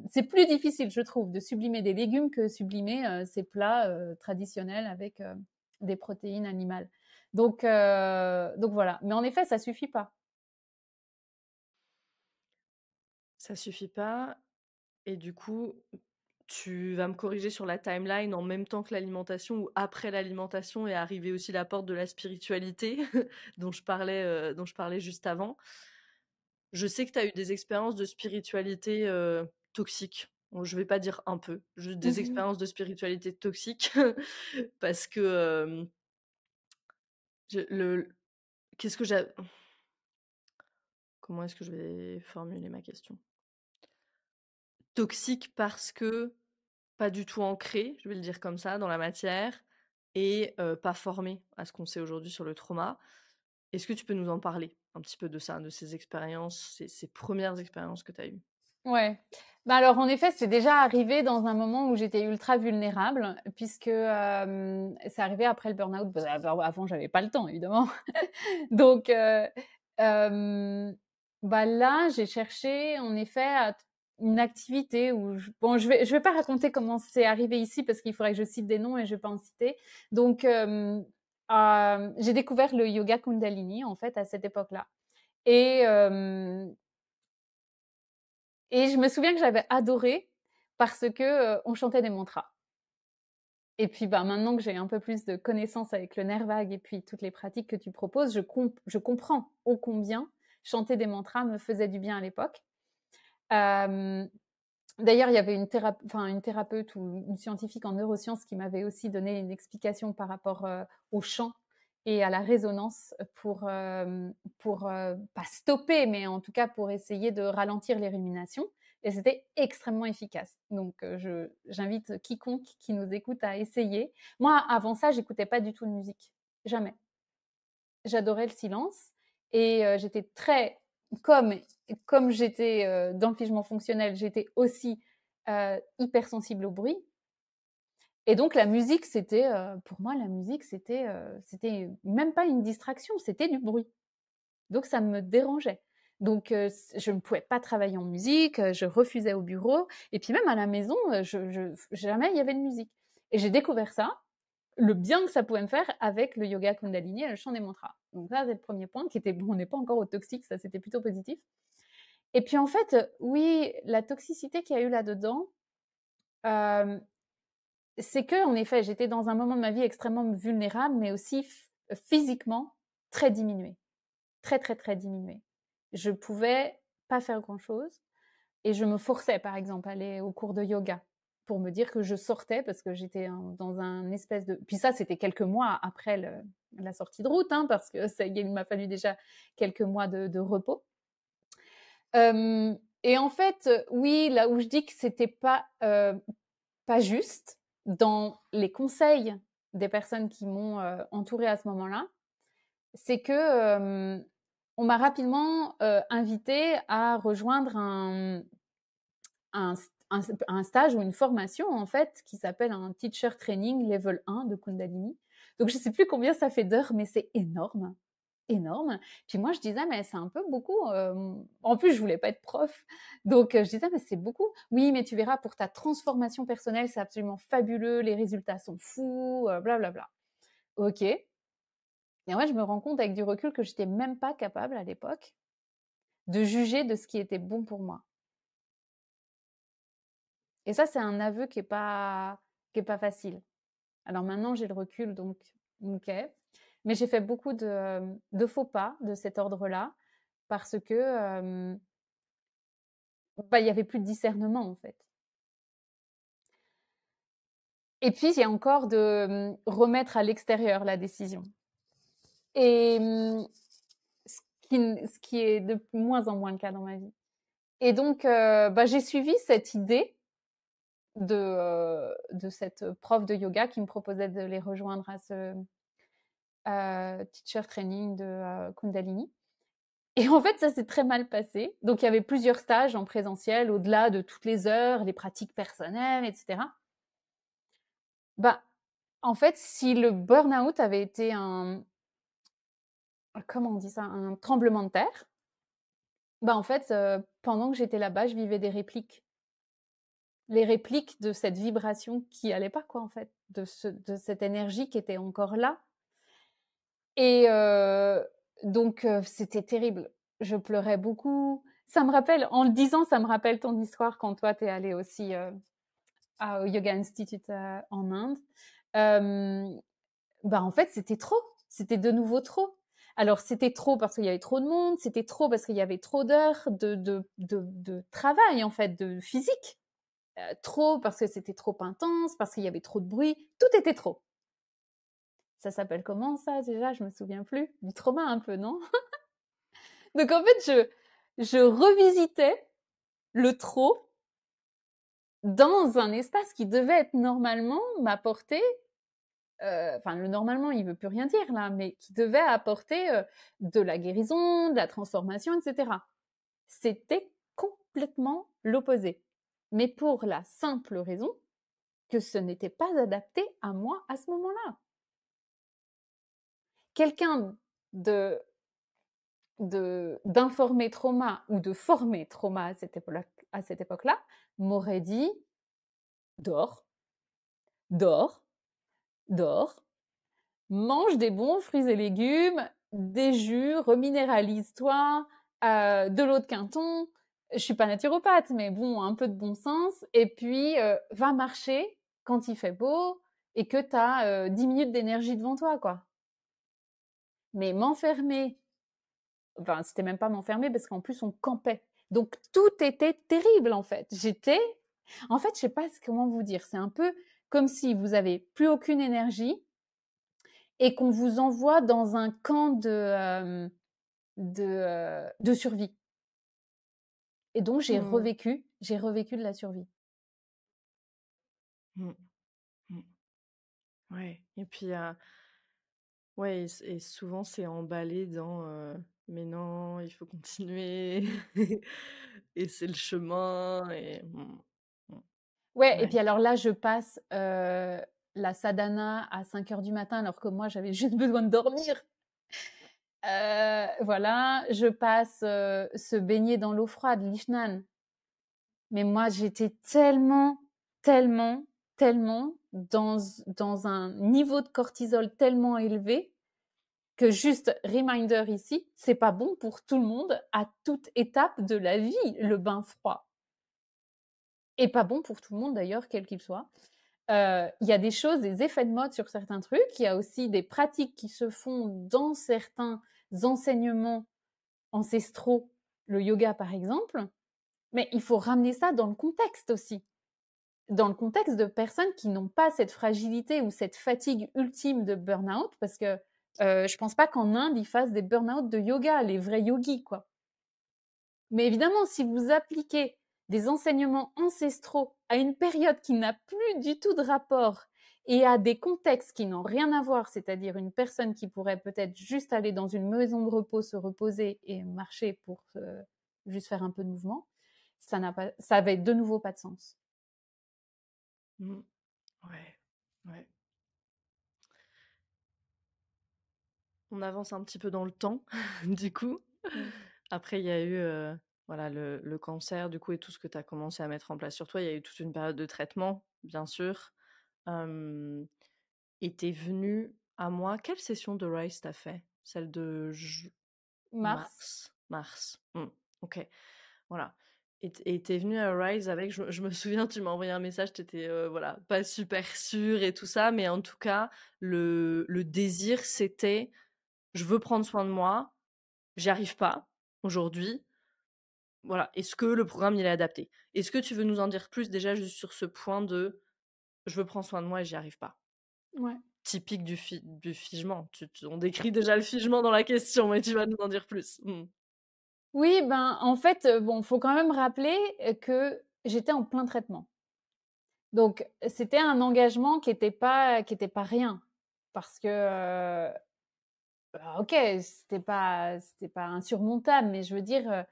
Speaker 1: c'est plus difficile, je trouve, de sublimer des légumes que sublimer ces plats traditionnels avec des protéines animales. Donc, donc voilà. Mais en effet, ça suffit pas. Ça
Speaker 2: suffit pas. Et du coup, tu vas me corriger sur la timeline en même temps que l'alimentation ou après l'alimentation est arriver aussi la porte de la spiritualité dont je parlais euh, dont je parlais juste avant. Je sais que tu as eu des expériences de spiritualité euh, toxiques. toxique. je vais pas dire un peu, juste des mmh expériences de spiritualité toxique parce que le qu'est-ce que j'ai comment est-ce que je vais formuler ma question Toxique parce que pas du tout ancré, je vais le dire comme ça, dans la matière et pas formé à ce qu'on sait aujourd'hui sur le trauma. Est-ce que tu peux nous en parler un petit peu de ça, de ces expériences, ces, premières expériences que tu as eues
Speaker 1: Ouais. Bah alors en effet, c'est déjà arrivé dans un moment où j'étais ultra vulnérable, puisque c'est arrivé après le burn-out. Bah, avant, j'avais pas le temps, évidemment. Donc bah là, j'ai cherché en effet à une activité où bon je vais je vais pas raconter comment c'est arrivé ici parce qu'il faudrait que je cite des noms et je vais pas en citer donc euh, euh, j'ai découvert le yoga kundalini en fait à cette époque là et euh, et je me souviens que j'avais adoré parce que on chantait des mantras et puis bah, maintenant que j'ai un peu plus de connaissances avec le nerf vague et puis toutes les pratiques que tu proposes je je comprends ô combien chanter des mantras me faisait du bien à l'époque D'ailleurs, il y avait une, thérapeute ou une scientifique en neurosciences qui m'avait aussi donné une explication par rapport au chant et à la résonance pour, pour pas stopper, mais en tout cas pour essayer de ralentir les ruminations. Et c'était extrêmement efficace. Donc, j'invite quiconque qui nous écoute à essayer. Moi, avant ça, j'écoutais pas du tout de musique. Jamais. J'adorais le silence et j'étais très comme, j'étais euh, figement fonctionnel, j'étais aussi euh, hypersensible au bruit. Et donc la musique, c'était, euh, pour moi, la musique, euh, c'était, même pas une distraction, c'était du bruit. Donc ça me dérangeait. Donc je ne pouvais pas travailler en musique, je refusais au bureau, et puis même à la maison, jamais il y avait de musique. Et j'ai découvert ça, le bien que ça pouvait me faire avec le yoga Kundalini et le chant des mantras. Donc ça, c'est le premier point qui était, bon, on n'est pas encore au toxique, ça c'était plutôt positif. Et puis en fait, oui, la toxicité qu'il y a eu là-dedans, c'est que, en effet, j'étais dans un moment de ma vie extrêmement vulnérable, mais aussi physiquement très diminuée. Très, très, très diminuée. Je pouvais pas faire grand-chose et je me forçais, par exemple, à aller au cours de yoga pour me dire que je sortais parce que j'étais dans un espèce de. Puis ça, c'était quelques mois après la sortie de route, hein, parce que ça, il m'a fallu déjà quelques mois de, repos. et en fait, euh, oui, là où je dis que c'était pas pas juste dans les conseils des personnes qui m'ont euh, entourée à ce moment-là, c'est que on m'a rapidement invité à rejoindre un un, stage ou une formation en fait qui s'appelle un Teacher Training Level 1 de Kundalini. Donc je sais plus combien ça fait d'heures, mais c'est énorme, énorme. Puis moi je disais mais c'est un peu beaucoup. en plus je voulais pas être prof, donc euh, je disais mais c'est beaucoup. Oui mais tu verras pour ta transformation personnelle c'est absolument fabuleux, les résultats sont fous, blablabla. Euh, bla, bla. Ok. Et en je me rends compte avec du recul que j'étais même pas capable à l'époque de juger de ce qui était bon pour moi. Et ça, c'est un aveu qui n'est pas, qui est pas facile. Alors maintenant, j'ai le recul, donc ok. Mais j'ai fait beaucoup de, de, faux pas de cet ordre-là parce que bah, il n'y avait plus de discernement en fait. Et puis, il y a encore de remettre à l'extérieur la décision. Et ce qui, est de moins en moins le cas dans ma vie. Et donc, bah, j'ai suivi cette idée de, euh, de cette prof de yoga qui me proposait de les rejoindre à ce euh, teacher training de euh, Kundalini. Et en fait, ça s'est très mal passé. Donc, il y avait plusieurs stages en présentiel, au-delà de toutes les heures, les pratiques personnelles, etc. Bah, en fait, si le burn-out avait été un, comment on dit ça, un tremblement de terre, bah en fait, pendant que j'étais là-bas, je vivais des répliques les répliques de cette vibration qui allait pas, quoi, en fait, de, de cette énergie qui était encore là. Et euh, donc, euh, c'était terrible. Je pleurais beaucoup. Ça me rappelle, en le disant, ça me rappelle ton histoire quand toi, tu es allé aussi euh, à, au Yoga Institute en Inde. bah, en fait, c'était trop. C'était de nouveau trop. Alors, c'était trop parce qu'il y avait trop de monde, c'était trop parce qu'il y avait trop d'heures de, de travail, en fait, de physique euh, trop, parce que c'était trop intense, parce qu'il y avait trop de bruit, tout était trop. Ça s'appelle comment ça déjà Je me souviens plus. Du trauma un peu, non Donc en fait, je, je revisitais le trop dans un espace qui devait être normalement m'apporter euh, enfin le normalement il veut plus rien dire là, mais qui devait apporter euh, de la guérison, de la transformation, etc. C'était complètement l'opposé mais pour la simple raison que ce n'était pas adapté à moi à ce moment-là. Quelqu'un de d'informer trauma ou de former trauma à cette époque-là m'aurait dit dors, dors, dors, mange des bons fruits et légumes, des jus, reminéralise-toi, euh, de l'eau de quinton, je suis pas naturopathe, mais bon, un peu de bon sens. Et puis, euh, va marcher quand il fait beau et que tu as 10 euh, minutes d'énergie devant toi, quoi. Mais m'enfermer, enfin, c'était même pas m'enfermer parce qu'en plus, on campait. Donc, tout était terrible, en fait. J'étais, en fait, je sais pas comment vous dire. C'est un peu comme si vous avez plus aucune énergie et qu'on vous envoie dans un camp de, euh, de survie. Et donc, j'ai mmh. revécu, j'ai revécu de la survie. Mmh. Mmh.
Speaker 2: Ouais. Et puis, ouais, et, souvent, c'est emballé dans mais non, il faut continuer. et c'est le chemin. Et...
Speaker 1: Ouais, et puis alors là, je passe la sadhana à 5 heures du matin, alors que moi, j'avais juste besoin de dormir. Euh, voilà, je passe euh, se baigner dans l'eau froide, l'ishnan. Mais moi, j'étais tellement, tellement, tellement dans, dans un niveau de cortisol tellement élevé que juste reminder ici, c'est pas bon pour tout le monde à toute étape de la vie, le bain froid. Et pas bon pour tout le monde d'ailleurs, quel qu'il soit. Euh, il y a des choses, des effets de mode sur certains trucs. Il y a aussi des pratiques qui se font dans certains enseignements ancestraux, le yoga par exemple, mais il faut ramener ça dans le contexte aussi, dans le contexte de personnes qui n'ont pas cette fragilité ou cette fatigue ultime de burn-out, parce que je euh, je pense pas qu'en Inde, ils fassent des burn-out de yoga, les vrais yogis, quoi. Mais évidemment, si vous appliquez des enseignements ancestraux à une période qui n'a plus du tout de rapport et à des contextes qui n'ont rien à voir, c'est-à-dire une personne qui pourrait peut-être juste aller dans une maison de repos, se reposer et marcher pour euh, juste faire un peu de mouvement, ça n'a pas, ça être de nouveau pas de sens. Mmh.
Speaker 2: Ouais, ouais. On avance un petit peu dans le temps, du coup. Mmh. Après, il y a eu euh, voilà, le, le, cancer, du coup, et tout ce que tu as commencé à mettre en place sur toi. Il y a eu toute une période de traitement, bien sûr euh, était venu à moi. Quelle session de Rise t'as fait Celle de
Speaker 1: mars.
Speaker 2: Mars. Mmh, ok. Voilà. Et t'es venu à Rise avec, je, me souviens, tu m'as envoyé un message, t'étais voilà pas super sûr et tout ça, mais en tout cas le, le désir c'était, je veux prendre soin de moi, j'y arrive pas aujourd'hui, voilà. Est-ce que le programme il est adapté Est-ce que tu veux nous en dire plus déjà juste sur ce point de je veux prendre soin de moi et j'y arrive pas. Typique du, du figement. Tu, on décrit déjà le figement dans la question, mais tu vas nous en dire plus. Mmh.
Speaker 1: Oui, ben en fait, bon, faut quand même rappeler que j'étais en plein traitement. Donc c'était un engagement qui n'était pas qui était pas rien parce que bah, ok c'était pas c'était pas insurmontable, mais je veux dire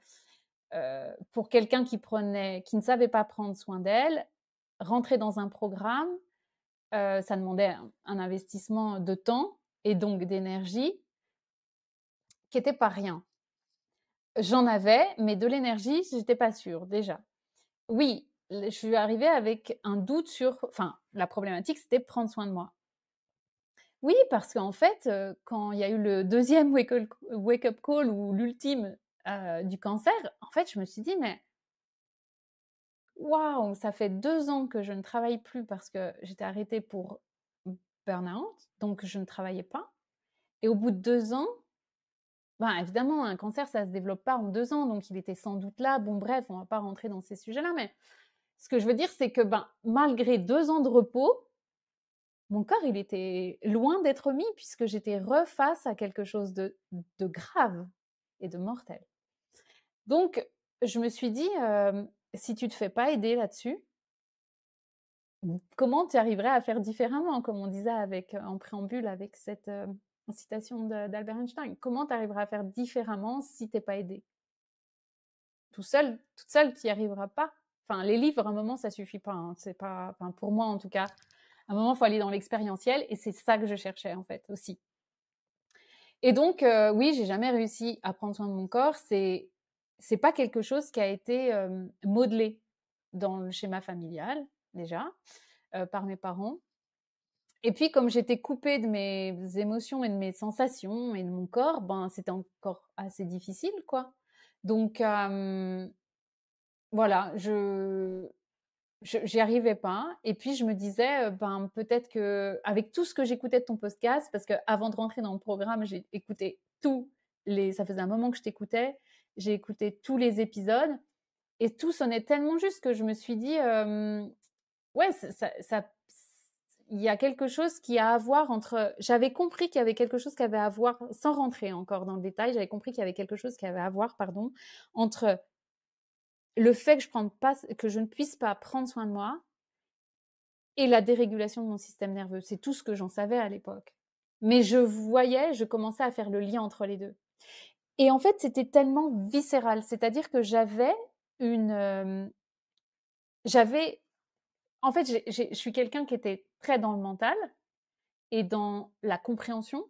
Speaker 1: pour quelqu'un qui prenait qui ne savait pas prendre soin d'elle, rentrer dans un programme, euh, ça demandait un, investissement de temps et donc d'énergie qui n'était pas rien. J'en avais, mais de l'énergie, je n'étais pas sûre déjà. Oui, je suis arrivée avec un doute sur, enfin, la problématique, c'était prendre soin de moi. Oui, parce qu'en fait, euh, quand il y a eu le deuxième wake-up call ou l'ultime euh, du cancer, en fait, je me suis dit, mais waouh, ça fait deux ans que je ne travaille plus parce que j'étais arrêtée pour burn-out, donc je ne travaillais pas. Et au bout de deux ans, ben évidemment, un cancer, ça ne se développe pas en deux ans, donc il était sans doute là. Bon, bref, on ne va pas rentrer dans ces sujets-là, mais ce que je veux dire, c'est que ben, malgré deux ans de repos, mon corps, il était loin d'être mis puisque j'étais reface à quelque chose de, grave et de mortel. Donc, je me suis dit, si tu te fais pas aider là-dessus, mmh. comment tu arriverais à faire différemment, comme on disait avec, en préambule avec cette citation d'Albert Einstein Comment tu arriveras à faire différemment si tu t'es pas aidé Tout seul, toute seule, tu n'y arriveras pas. Enfin, les livres, à un moment, ça suffit pas. Hein. C'est pas, enfin, pour moi en tout cas, à un moment, faut aller dans l'expérientiel, et c'est ça que je cherchais en fait aussi. Et donc, oui, j'ai jamais réussi à prendre soin de mon corps. C'est c'est pas quelque chose qui a été modelé dans le schéma familial déjà par mes parents. Et puis comme j'étais coupée de mes émotions et de mes sensations et de mon corps, ben c'était encore assez difficile quoi. Donc voilà, je j'y arrivais pas et puis je me disais ben peut-être que avec tout ce que j'écoutais de ton podcast parce que avant de rentrer dans le programme, j'ai écouté tout les ça faisait un moment que je t'écoutais j'ai écouté tous les épisodes et tout sonnait tellement juste que je me suis dit, ouais, ça, il y a quelque chose qui a à voir entre. J'avais compris qu'il y avait quelque chose qui avait à voir, sans rentrer encore dans le détail, j'avais compris qu'il y avait quelque chose qui avait à voir, pardon, entre le fait que je, prenne pas, que je ne puisse pas prendre soin de moi et la dérégulation de mon système nerveux. C'est tout ce que j'en savais à l'époque. Mais je voyais, je commençais à faire le lien entre les deux. Et en fait, c'était tellement viscéral, c'est-à-dire que j'avais une, j'avais, en fait, je suis quelqu'un qui était très dans le mental et dans la compréhension.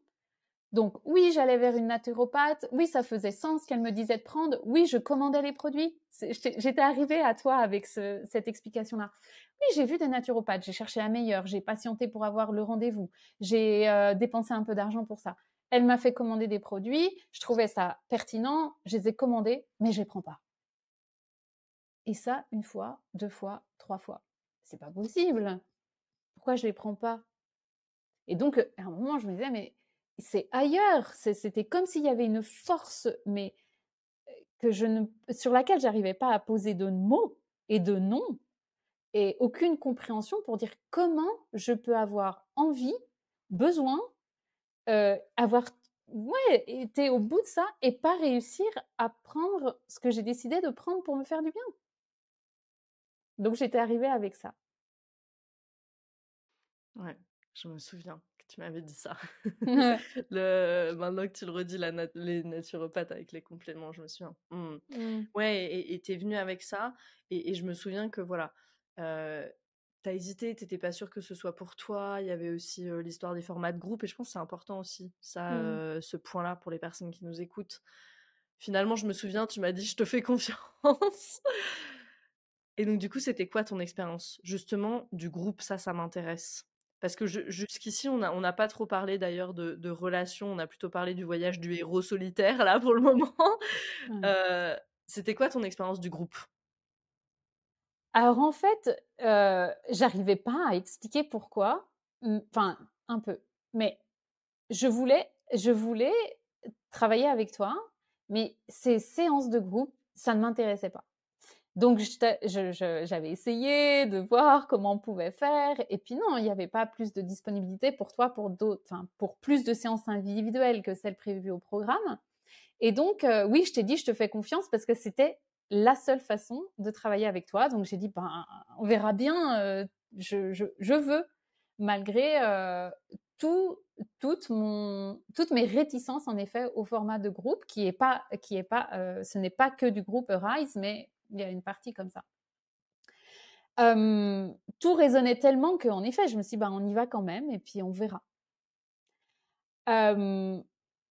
Speaker 1: Donc oui, j'allais vers une naturopathe, oui, ça faisait sens qu'elle me disait de prendre, oui, je commandais les produits. j'étais arrivée à toi avec cette explication-là. Oui, j'ai vu des naturopathes, j'ai cherché la meilleure, j'ai patienté pour avoir le rendez-vous, j'ai dépensé un peu d'argent pour ça. Elle m'a fait commander des produits, je trouvais ça pertinent, je les ai commandés, mais je les prends pas. Et ça, une fois, deux fois, trois fois. C'est pas possible. Pourquoi je les prends pas Et donc, à un moment, je me disais, mais c'est ailleurs. C'était comme s'il y avait une force, mais euh, que je ne, sur laquelle j'arrivais pas à poser de mots et de noms et aucune compréhension pour dire comment je peux avoir envie, besoin avoir ouais, été au bout de ça et pas réussir à prendre ce que j'ai décidé de prendre pour me faire du bien. Donc j'étais arrivée avec ça.
Speaker 2: Ouais, je me souviens que tu m'avais dit ça. le, maintenant que tu le redis, la les naturopathes avec les compléments, je me souviens. Mmh. Mmh. Ouais, et tu es venue avec ça. Et, je me souviens que voilà, t'as hésité, t'étais pas sûr que ce soit pour toi. Il y avait aussi l'histoire des formats de groupe et je pense que c'est important aussi ça, mmh. ce point-là pour les personnes qui nous écoutent. Finalement, je me souviens, tu m'as dit je te fais confiance. et donc du coup, c'était quoi ton expérience justement du groupe Ça, ça m'intéresse. Parce que jusqu'ici, on n'a pas trop parlé d'ailleurs de, relations, on a plutôt parlé du voyage du héros solitaire là pour le moment. Euh, c'était quoi ton expérience du groupe
Speaker 1: alors en fait, j'arrivais pas à expliquer pourquoi, enfin un peu, mais je voulais, je voulais travailler avec toi, mais ces séances de groupe, ça ne m'intéressait pas. Donc j'avais essayé de voir comment on pouvait faire, et puis non, il n'y avait pas plus de disponibilité pour toi pour d'autres, pour plus de séances individuelles que celles prévues au programme. Et donc oui, je t'ai dit, je te fais confiance parce que c'était la seule façon de travailler avec toi. Donc j'ai dit, ben, on verra bien, euh, je, veux, malgré euh, tout, mon, toutes mes réticences en effet au format de groupe, qui est pas, qui est pas, euh, ce n'est pas que du groupe Rise, mais il y a une partie comme ça. tout résonnait tellement qu'en effet, je me suis dit, ben, on y va quand même et puis on verra.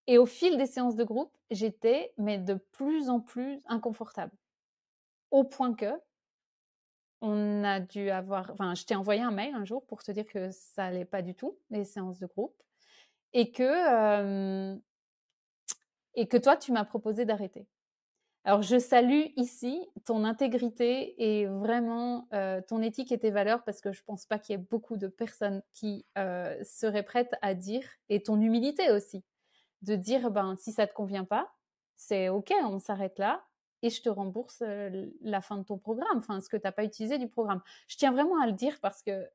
Speaker 1: et au fil des séances de groupe, j'étais mais de plus en plus inconfortable au point que on a dû avoir. Enfin, je t'ai envoyé un mail un jour pour te dire que ça n'allait pas du tout les séances de groupe et que et que toi tu m'as proposé d'arrêter. Alors je salue ici ton intégrité et vraiment ton éthique et tes valeurs parce que je pense pas qu'il y ait beaucoup de personnes qui seraient prêtes à dire et ton humilité aussi de dire ben si ça te convient pas c'est ok on s'arrête là et je te rembourse la fin de ton programme, enfin ce que tu n'as pas utilisé du programme. Je tiens vraiment à le dire parce que,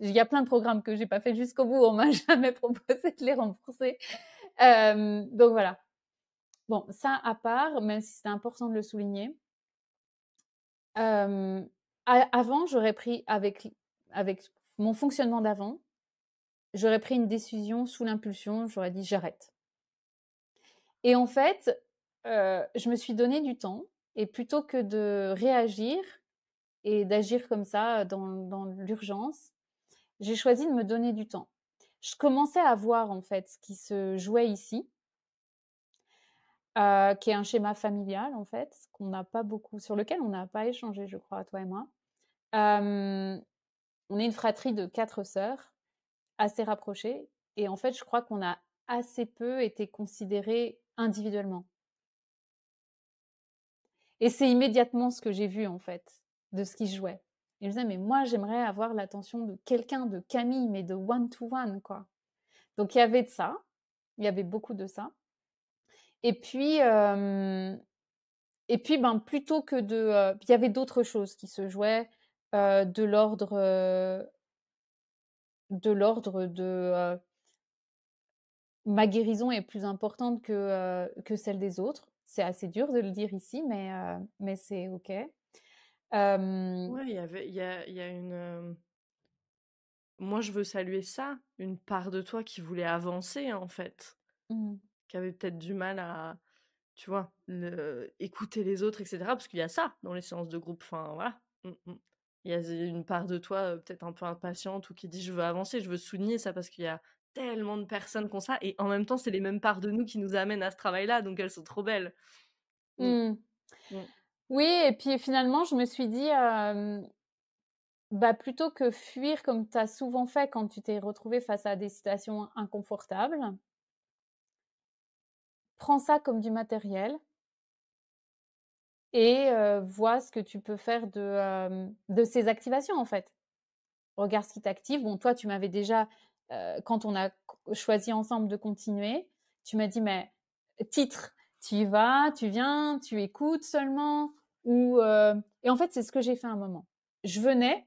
Speaker 1: il y a plein de programmes que j'ai pas fait jusqu'au bout, on m'a jamais proposé de les rembourser. donc voilà. Bon, ça à part, même si c'était important de le souligner. avant, j'aurais pris avec, avec mon fonctionnement d'avant, j'aurais pris une décision sous l'impulsion, j'aurais dit j'arrête. Et en fait, euh, je me suis donné du temps et plutôt que de réagir et d'agir comme ça dans, l'urgence, j'ai choisi de me donner du temps. Je commençais à voir en fait ce qui se jouait ici, euh, qui est un schéma familial en fait, qu'on n'a pas beaucoup, sur lequel on n'a pas échangé, je crois, toi et moi. on est une fratrie de quatre sœurs, assez rapprochées, et en fait, je crois qu'on a assez peu été considérées individuellement. Et c'est immédiatement ce que j'ai vu, en fait, de ce qui jouait. Il me disait mais moi, j'aimerais avoir l'attention de quelqu'un, de Camille, mais de one-to-one, quoi. Donc, il y avait de ça. Il y avait beaucoup de ça. Et puis, et puis ben, plutôt que de. Il y avait d'autres choses qui se jouaient de l'ordre. de l'ordre de. ma guérison est plus importante que, que celle des autres c'est assez dur de le dire ici, mais, euh, mais c'est OK. Oui, il y avait, y
Speaker 2: a, une. Moi, je veux saluer ça, une part de toi qui voulait avancer, en fait, mmh qui avait peut-être du mal à, tu vois, écouter les autres, etc. Parce qu'il y a ça dans les séances de groupe. Enfin, voilà. Mmh, mmh. Il y a une part de toi peut-être un peu impatiente ou qui dit je veux avancer, je veux souligner ça parce qu'il y a tellement de personnes comme ça, et en même temps, c'est les mêmes parts de nous qui nous amènent à ce travail-là, donc elles sont trop belles. Mm. Mmh. Mm.
Speaker 1: Oui, et puis finalement, je me suis dit, bah, plutôt que fuir comme tu as souvent fait quand tu t'es retrouvé face à des situations inconfortables, prends ça comme du matériel et vois ce que tu peux faire de, de ces activations en fait. Regarde ce qui t'active. Bon, toi, tu m'avais déjà euh, quand on a choisi ensemble de continuer, tu m'as dit, mais titre, tu y vas, tu viens, tu écoutes seulement. Ou, euh, Et en fait, c'est ce que j'ai fait un moment. Je venais,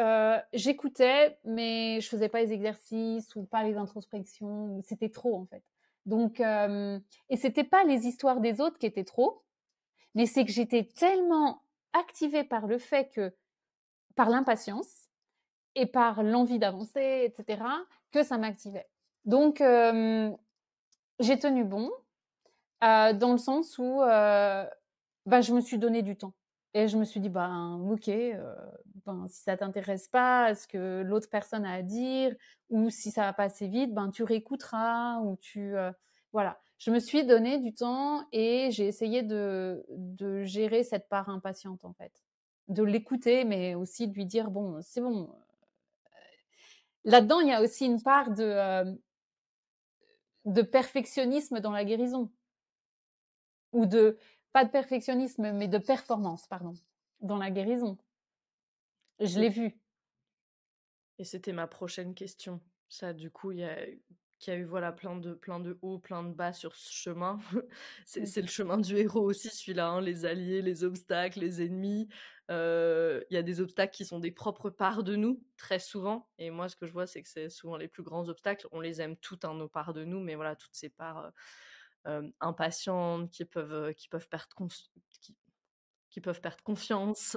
Speaker 1: euh, j'écoutais, mais je faisais pas les exercices ou pas les introspections. C'était trop, en fait. Donc, et c'était pas les histoires des autres qui étaient trop, mais c'est que j'étais tellement activée par le fait que, par l'impatience, et par l'envie d'avancer, etc., que ça m'activait. Donc, j'ai tenu bon dans le sens où bah, je me suis donné du temps. Et je me suis dit, ben ok, ben, si ça t'intéresse pas, ce que l'autre personne a à dire, ou si ça va pas assez vite, ben tu réécouteras, ou tu... voilà, je me suis donné du temps et j'ai essayé de, de gérer cette part impatiente, en fait. De l'écouter, mais aussi de lui dire, bon, c'est bon, là-dedans, il y a aussi une part euh, de, perfectionnisme dans la guérison. Ou de, pas de perfectionnisme, mais de performance, pardon, dans la guérison. Je l'ai vu.
Speaker 2: Et c'était ma prochaine question. Ça, du coup, il y a qui a eu voilà plein de plein de hauts, plein de bas sur ce chemin. Mmh. c'est, le chemin du héros aussi celui-là, hein, les alliés, les obstacles, les ennemis. Il y a des obstacles qui sont des propres parts de nous très souvent. Et moi, ce que je vois, c'est que c'est souvent les plus grands obstacles. On les aime toutes, hein, nos parts de nous, mais voilà toutes ces parts impatientes qui peuvent qui peuvent perdre qui, peuvent perdre confiance.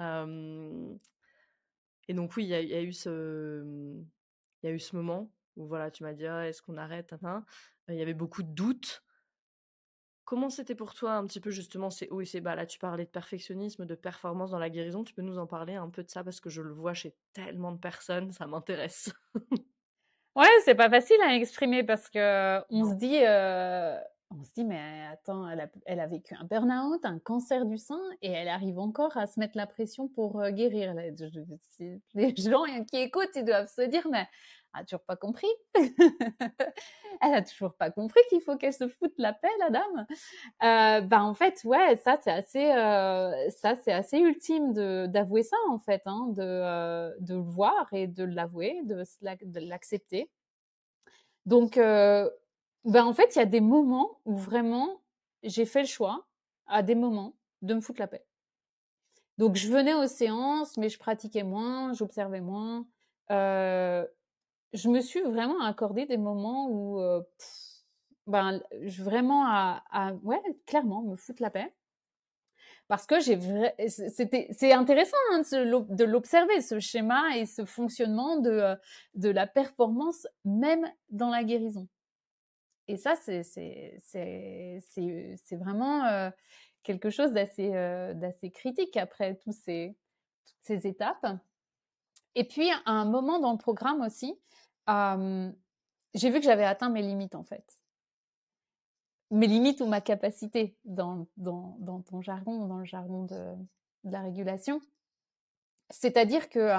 Speaker 2: et donc oui, il y, a eu ce mmh, il y a eu ce moment ou voilà, tu m'as dit «Ah, est-ce qu'on arrête Il y avait beaucoup de doutes. Comment c'était pour toi un petit peu justement ces hauts et ces bas Là, tu parlais de perfectionnisme, de performance dans la guérison. Tu peux nous en parler un peu de ça parce que je le vois chez tellement de personnes, ça m'intéresse.
Speaker 1: ouais, c'est pas facile à exprimer parce que on se dit, on se dit, mais attends, elle a, vécu un burn-out, un cancer du sein et elle arrive encore à se mettre la pression pour guérir. Les gens qui écoutent, ils doivent se dire, mais toujours pas compris. elle a toujours pas compris qu'il faut qu'elle se foute la paix, la dame. bah en fait, ouais, ça c'est assez, euh, ça c'est assez ultime de d'avouer ça en fait, hein, de euh, de le voir et de l'avouer, de, de l'accepter. Donc, bah en fait, il y a des moments où vraiment j'ai fait le choix, à des moments, de me foutre la paix. Donc je venais aux séances, mais je pratiquais moins, j'observais moins je me suis vraiment accordé des moments où, ben, je vraiment à, ouais, clairement, me foutre la paix. Parce que j'ai c'était, c'est intéressant hein, de l'observer, ce schéma et ce fonctionnement de, de la performance, même dans la guérison. Et ça, c'est, c'est, c'est, c'est vraiment quelque chose d'assez, d'assez critique après tous ces, toutes ces étapes. Et puis, à un moment dans le programme aussi, j'ai vu que j'avais atteint mes limites en fait. Mes limites ou ma capacité dans, ton jargon, dans le jargon de, la régulation. C'est-à-dire que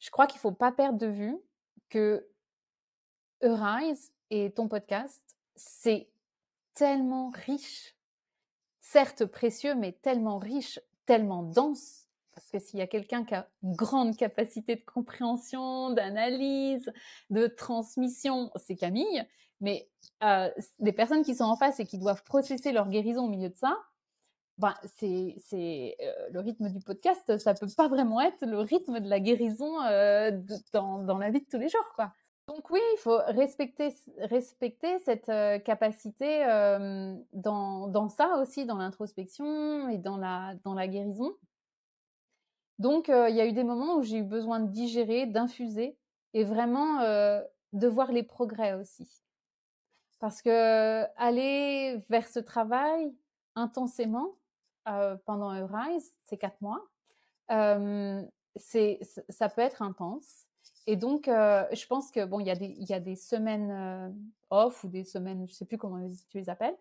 Speaker 1: je crois qu'il ne faut pas perdre de vue que Arise et ton podcast, c'est tellement riche, certes précieux, mais tellement riche, tellement dense parce que s'il y a quelqu'un qui a une grande capacité de compréhension, d'analyse, de transmission, c'est Camille. Mais euh, des personnes qui sont en face et qui doivent processer leur guérison au milieu de ça, ben, c'est euh, le rythme du podcast, ça peut pas vraiment être le rythme de la guérison euh, dans, dans, la vie de tous les jours, quoi. Donc oui, il faut respecter respecter cette capacité dans, dans ça aussi, dans l'introspection et dans la dans la guérison. Donc, il y a eu des moments où j'ai eu besoin de digérer, d'infuser et vraiment de voir les progrès aussi. Parce que aller vers ce travail intensément pendant Eurize ces quatre mois, ça peut être intense. Et donc, je pense que bon, il y, y, a des semaines off ou des semaines, je ne sais plus comment tu les appelles.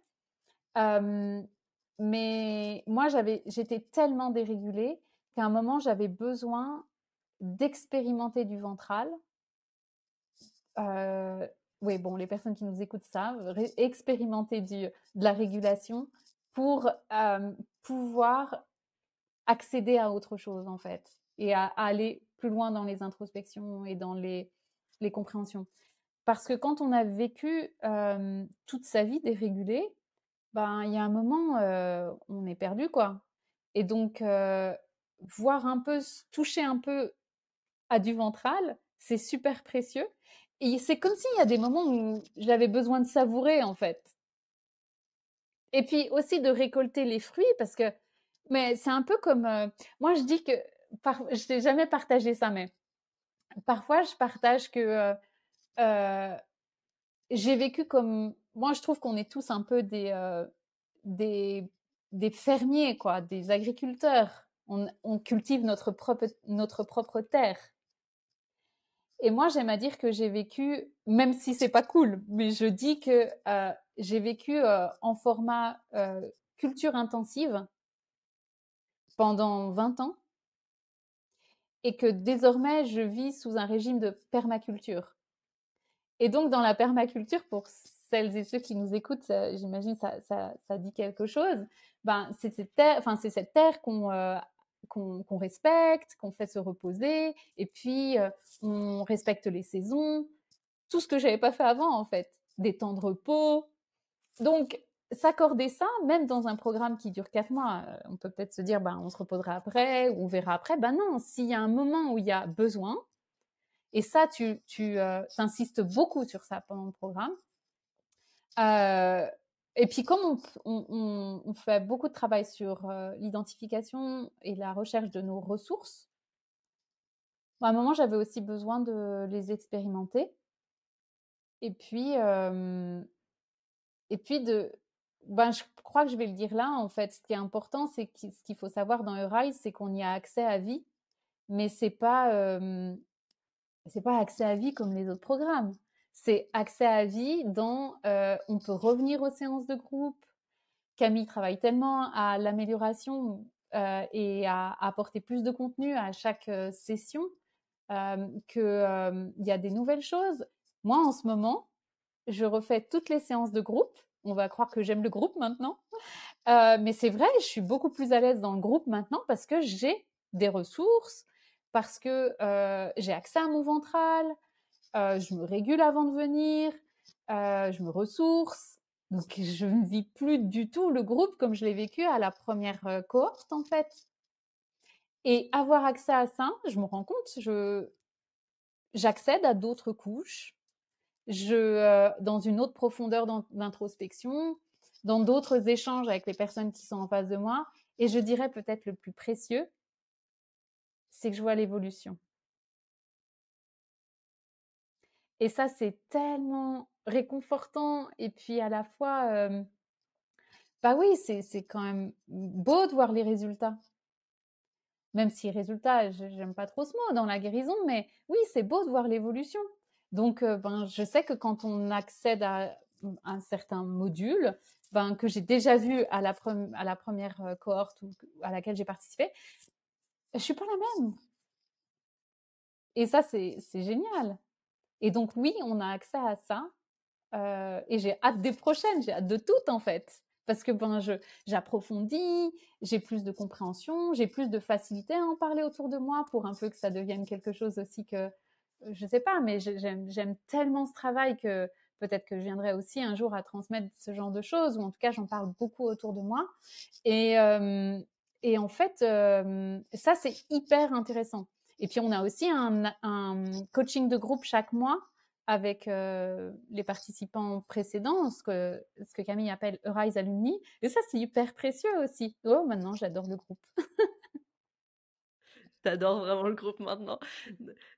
Speaker 1: mais moi, j'étais tellement dérégulée qu'à un moment, j'avais besoin d'expérimenter du ventral. oui, bon, les personnes qui nous écoutent savent, expérimenter du, de la régulation pour pouvoir accéder à autre chose, en fait, et à, aller plus loin dans les introspections et dans les, les compréhensions. Parce que quand on a vécu toute sa vie dérégulée, ben il y a un moment, on est perdu, quoi. Et donc, voir un peu, toucher un peu à du ventral, c'est super précieux. Et c'est comme s'il y a des moments où j'avais besoin de savourer, en fait. Et puis aussi de récolter les fruits, parce que, mais c'est un peu comme, euh, moi je dis que, je n'ai jamais partagé ça, mais parfois je partage que euh, euh, j'ai vécu comme, moi je trouve qu'on est tous un peu des, des, des fermiers, quoi, des agriculteurs on, cultive notre propre, notre propre terre. Et moi, j'aime à dire que j'ai vécu, même si c'est pas cool, mais je dis que euh, j'ai vécu euh, en format euh, culture intensive pendant 20 ans et que désormais je vis sous un régime de permaculture. Et donc dans la permaculture, pour celles et ceux qui nous écoutent, j'imagine ça, ça, dit quelque chose, ben, c'est cette terre, enfin, c'est cette terre qu'on, qu'on respecte, qu'on fait se reposer, et puis on respecte les saisons, tout ce que j'avais pas fait avant en fait, des temps de repos. Donc s'accorder ça, même dans un programme qui dure quatre mois, on peut peut-être se dire ben on se reposera après, on verra après. Ben non, s'il y a un moment où il y a besoin, et ça tu tu insistes beaucoup sur ça pendant le programme. Euh, et puis, comme on, fait beaucoup de travail sur euh, l'identification et la recherche de nos ressources, à un moment, j'avais aussi besoin de les expérimenter. Et puis, et puis de, ben, je crois que je vais le dire là, en fait, ce qui est important, c'est ce qu'il faut savoir dans Eurise, c'est qu'on y a accès à vie, mais c'est pas, c'est pas accès à vie comme les autres programmes c'est accès à vie dans euh, on peut revenir aux séances de groupe. Camille travaille tellement à l'amélioration euh, et à, apporter plus de contenu à chaque euh, session qu'il y a des nouvelles choses. Moi, en ce moment, je refais toutes les séances de groupe. On va croire que j'aime le groupe maintenant. mais c'est vrai, je suis beaucoup plus à l'aise dans le groupe maintenant parce que j'ai des ressources, parce que j'ai accès à mon ventral, euh, je me régule avant de venir, euh, je me ressource. Donc, je ne vis plus du tout le groupe comme je l'ai vécu à la première euh, cohorte, en fait. Et avoir accès à ça, je me rends compte, j'accède à d'autres couches, je, dans une autre profondeur d'introspection, dans d'autres échanges avec les personnes qui sont en face de moi. Et je dirais peut-être le plus précieux, c'est que je vois l'évolution. Et ça, c'est tellement réconfortant. Et puis à la fois, bah oui, c'est quand même beau de voir les résultats. Même si résultat, j'aime pas trop ce mot dans la guérison, mais oui, c'est beau de voir l'évolution. Donc, ben, je sais que quand on accède à mmh, un certain module, ben, que j'ai déjà vu à la, à la première cohorte à laquelle j'ai participé, je suis pas la même. Et ça, c'est génial. Et donc oui, on a accès à ça. et j'ai hâte des prochaines, j'ai hâte de toutes en fait. Parce que ben, je, j'approfondis, j'ai plus de compréhension, j'ai plus de facilité à en parler autour de moi pour un peu que ça devienne quelque chose aussi que, je sais pas, mais j'aime, j'aime tellement ce travail que peut-être que je viendrai aussi un jour à transmettre ce genre de choses, ou en tout cas j'en parle beaucoup autour de moi. Et, et en fait, ça c'est hyper intéressant. Et puis, on a aussi un, un coaching de groupe chaque mois avec euh, les participants précédents, ce que, ce que Camille appelle Rise Alumni. Et ça, c'est hyper précieux aussi. Oh, maintenant, j'adore le groupe.
Speaker 2: T'adores vraiment le groupe maintenant.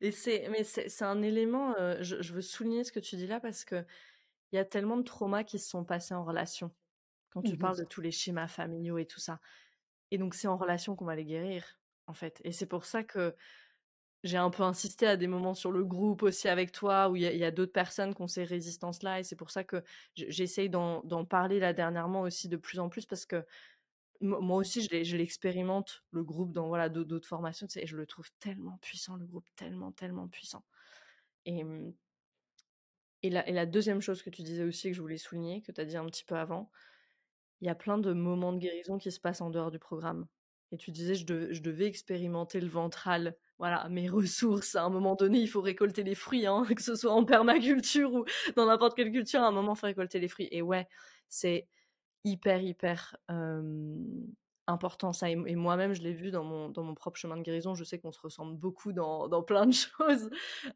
Speaker 2: Et c'est, mais c'est, un élément, euh, je, je, veux souligner ce que tu dis là parce que il y a tellement de traumas qui se sont passés en relation. Quand tu parles de tous les schémas familiaux et tout ça. Et donc, c'est en relation qu'on va les guérir, en fait. Et c'est pour ça que j'ai un peu insisté à des moments sur le groupe aussi avec toi, où il y a, d'autres personnes qui ont ces résistances-là. Et c'est pour ça que j'essaye d'en parler là dernièrement aussi de plus en plus, parce que moi aussi, je l'expérimente, le groupe, dans voilà, d'autres formations, et je le trouve tellement puissant, le groupe, tellement, tellement puissant. Et, et, la, et la deuxième chose que tu disais aussi, que je voulais souligner, que tu as dit un petit peu avant, il y a plein de moments de guérison qui se passent en dehors du programme. Et tu disais, je, je devais expérimenter le ventral. Voilà, mes ressources. À un moment donné, il faut récolter les fruits, hein, que ce soit en permaculture ou dans n'importe quelle culture. À un moment, il faut récolter les fruits. Et ouais, c'est hyper, hyper important ça. Et, moi-même, je l'ai vu dans mon, dans mon propre chemin de guérison. Je sais qu'on se ressemble beaucoup dans, dans plein de choses.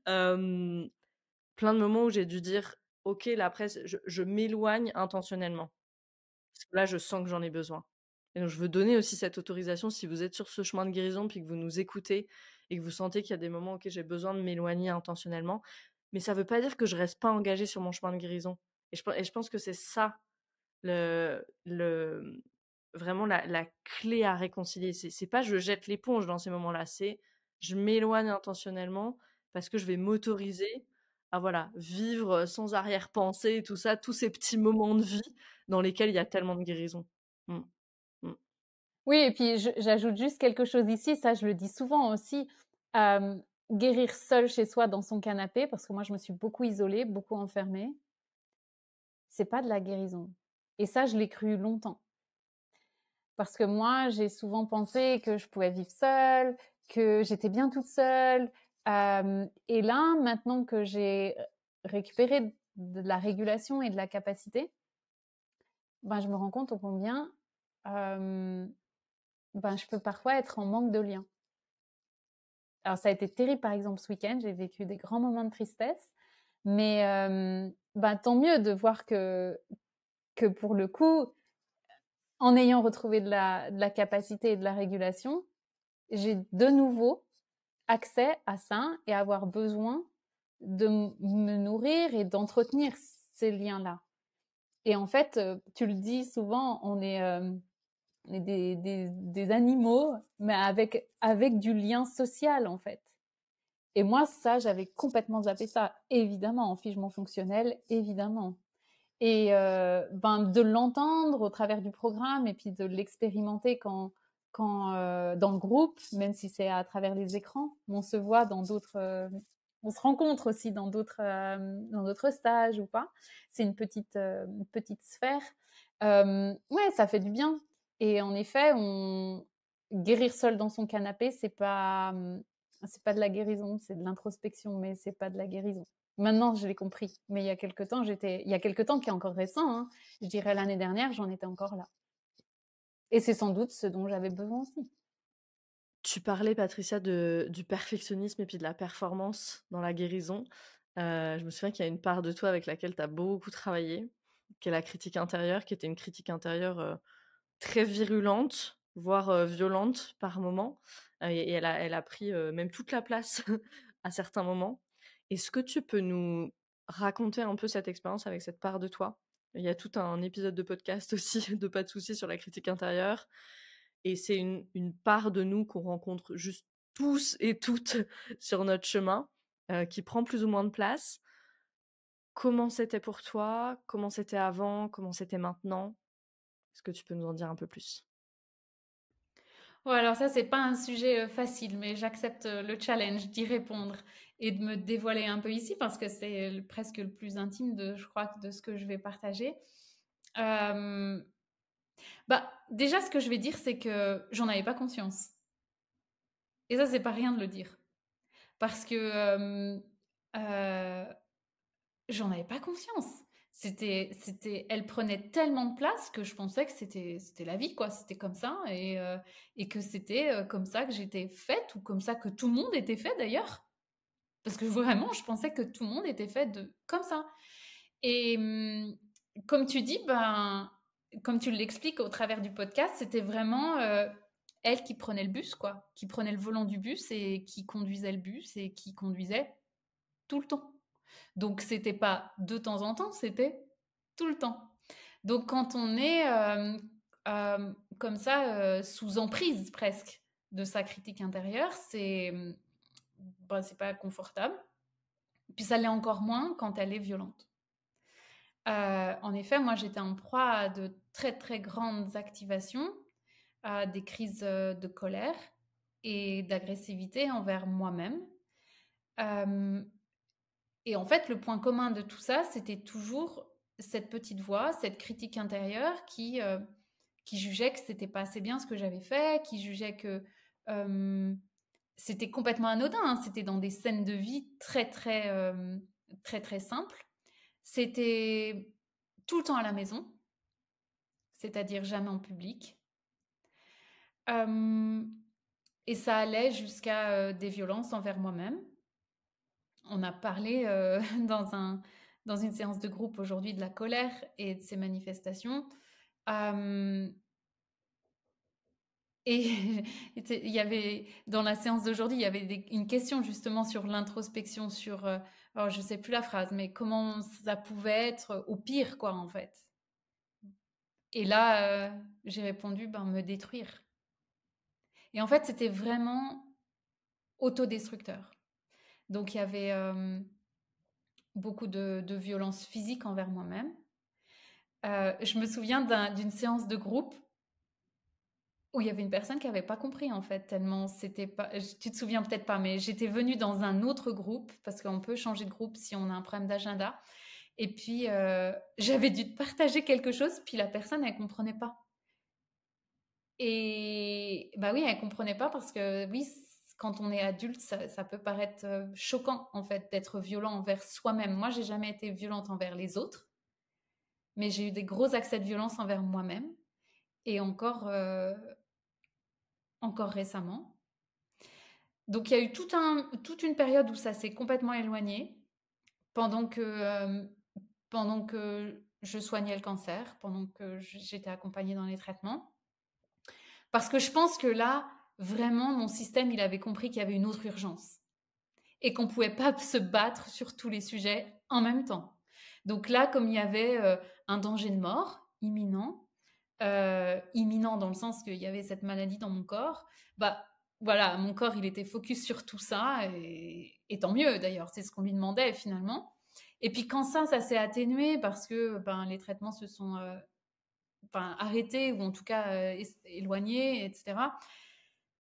Speaker 2: plein de moments où j'ai dû dire, OK, la presse, je, je m'éloigne intentionnellement. Parce que là, je sens que j'en ai besoin je veux donner aussi cette autorisation si vous êtes sur ce chemin de guérison puis que vous nous écoutez et que vous sentez qu'il y a des moments où j'ai besoin de m'éloigner intentionnellement. Mais ça ne veut pas dire que je reste pas engagée sur mon chemin de guérison. Et je, pense que c'est ça le, le vraiment la, clé à réconcilier. C'est pas je jette l'éponge dans ces moments-là, c'est je m'éloigne intentionnellement parce que je vais m'autoriser à voilà vivre sans arrière-pensée et tout ça, tous ces petits moments de vie dans lesquels il y a tellement de guérison. Mmh.
Speaker 1: Oui, et puis j'ajoute juste quelque chose ici, ça je le dis souvent aussi, guérir seul chez soi dans son canapé, parce que moi je me suis beaucoup isolée, beaucoup enfermée, c'est pas de la guérison. Et ça je l'ai cru longtemps. Parce que moi j'ai souvent pensé que je pouvais vivre seule, que j'étais bien toute seule. et là, maintenant que j'ai récupéré de la régulation et de la capacité, ben, je me rends compte au combien ben, je peux parfois être en manque de lien. Alors ça a été terrible, par exemple, ce week-end, j'ai vécu des grands moments de tristesse, mais ben, tant mieux de voir que, que pour le coup, en ayant retrouvé de la, de la capacité et de la régulation, j'ai de nouveau accès à ça et avoir besoin de me nourrir et d'entretenir ces liens-là. Et en fait, tu le dis souvent, on est des, des, animaux, mais avec, avec du lien social en fait. Et moi, ça, j'avais complètement zappé ça, évidemment, en figement fonctionnel, évidemment. Et euh, ben, de l'entendre au travers du programme et puis de l'expérimenter quand, quand euh, dans le groupe, même si c'est à travers les écrans, on se voit dans d'autres, euh, on se rencontre aussi dans d'autres, dans d'autres stages ou pas. C'est une petite, petite sphère. ouais, ça fait du bien et en effet, on... guérir seul dans son canapé, c'est pas mmh, c'est pas de la guérison, c'est de l'introspection, mais c'est pas de la guérison. Maintenant, je l'ai compris, mais il y a quelques temps, j'étais, il y a quelques temps qui est encore récent, hein. je dirais l'année dernière, j'en étais encore là. Et c'est sans doute ce dont j'avais besoin aussi.
Speaker 2: Tu parlais, Patricia, de, du perfectionnisme et puis de la performance dans la guérison. Euh, je me souviens qu'il y a une part de toi avec laquelle tu as beaucoup travaillé, qui est la critique intérieure, qui était une critique intérieure euh, très virulente, voire violente par moments. et elle a, pris même toute la place à certains moments. Est-ce que tu peux nous raconter un peu cette expérience avec cette part de toi Il y a tout un épisode de podcast aussi de Pas de soucis sur la critique intérieure. Et c'est une, part de nous qu'on rencontre juste tous et toutes sur notre chemin, qui prend plus ou moins de place. Comment c'était pour toi Comment c'était avant Comment c'était maintenant est-ce que tu peux nous en dire un peu plus
Speaker 1: Ouais, alors ça, c'est pas un sujet facile, mais j'accepte le challenge d'y répondre et de me dévoiler un peu ici parce que c'est presque le plus intime de, je crois, de ce que je vais partager. Bah, déjà, ce que je vais dire, c'est que j'en avais pas conscience. Et ça, c'est pas rien de le dire. Parce que euh, j'en avais pas conscience c'était c'était elle prenait tellement de place que je pensais que c'était c'était la vie quoi c'était comme ça et euh, que c'était euh, comme ça que j'étais faite ou comme ça que tout le monde était fait d'ailleurs parce que vraiment je pensais que tout le monde était fait de comme ça et hum, comme tu dis ben comme tu l'expliques au travers du podcast c'était vraiment euh, elle qui prenait le bus quoi qui prenait le volant du bus et qui conduisait le bus et qui conduisait tout le temps donc c'était pas de temps en temps, c'était tout le temps. Donc quand on est comme ça sous emprise presque de sa critique intérieure, c'est n'est bah, c'est pas confortable. Puis ça l'est encore moins quand elle est violente. en effet, moi j'étais en proie à de très très grandes activations, à des crises de colère et d'agressivité envers moi-même. Et en fait, le point commun de tout ça, c'était toujours cette petite voix, cette critique intérieure qui, euh, qui jugeait que ce c'était pas assez bien ce que j'avais fait, qui jugeait que c'était complètement anodin. Hein. C'était dans des scènes de vie très, très, très, très simples. C'était tout le temps à la maison, c'est-à-dire jamais en public. et ça allait jusqu'à euh, des violences envers moi-même on a parlé euh, dans, un, dans une séance de groupe aujourd'hui de la colère et de ses manifestations. et il y avait dans la séance d'aujourd'hui, il y avait une question justement sur l'introspection, sur euh, alors je sais plus la phrase, mais comment ça pouvait être euh, au pire quoi en fait. Et là, euh, j'ai répondu ben me détruire. Et en fait, c'était vraiment autodestructeur. Donc il y avait beaucoup de, violences violence physique envers moi-même. Euh, je me souviens d'une séance de groupe où il y avait une personne qui n'avait pas compris en fait tellement c'était pas. Tu te souviens peut-être pas, mais j'étais venue dans un autre groupe parce qu'on peut changer de groupe si on a un problème d'agenda. Et puis euh, j'avais dû partager quelque chose, puis la personne elle comprenait pas. Et bah oui, elle comprenait pas parce que oui, quand on est adulte, ça, peut paraître euh, choquant en fait d'être violent envers soi-même. Moi, j'ai jamais été violente envers les autres, mais j'ai eu des gros accès de violence envers moi-même et encore euh, encore récemment. Donc il y a eu tout un, toute une période où ça s'est complètement éloigné pendant que euh, pendant que je soignais le cancer, pendant que j'étais accompagnée dans les traitements. Parce que je pense que là, vraiment, mon système, il avait compris qu'il y avait une autre urgence et qu'on ne pouvait pas se battre sur tous les sujets en même temps. Donc là, comme il y avait euh, un danger de mort imminent, euh, imminent dans le sens qu'il y avait cette maladie dans mon corps, bah voilà, mon corps, il était focus sur tout ça, et, tant mieux d'ailleurs, c'est ce qu'on lui demandait finalement. Et puis quand ça, ça s'est atténué parce que ben, les traitements se sont euh, enfin arrêtés ou en tout cas éloignés, etc.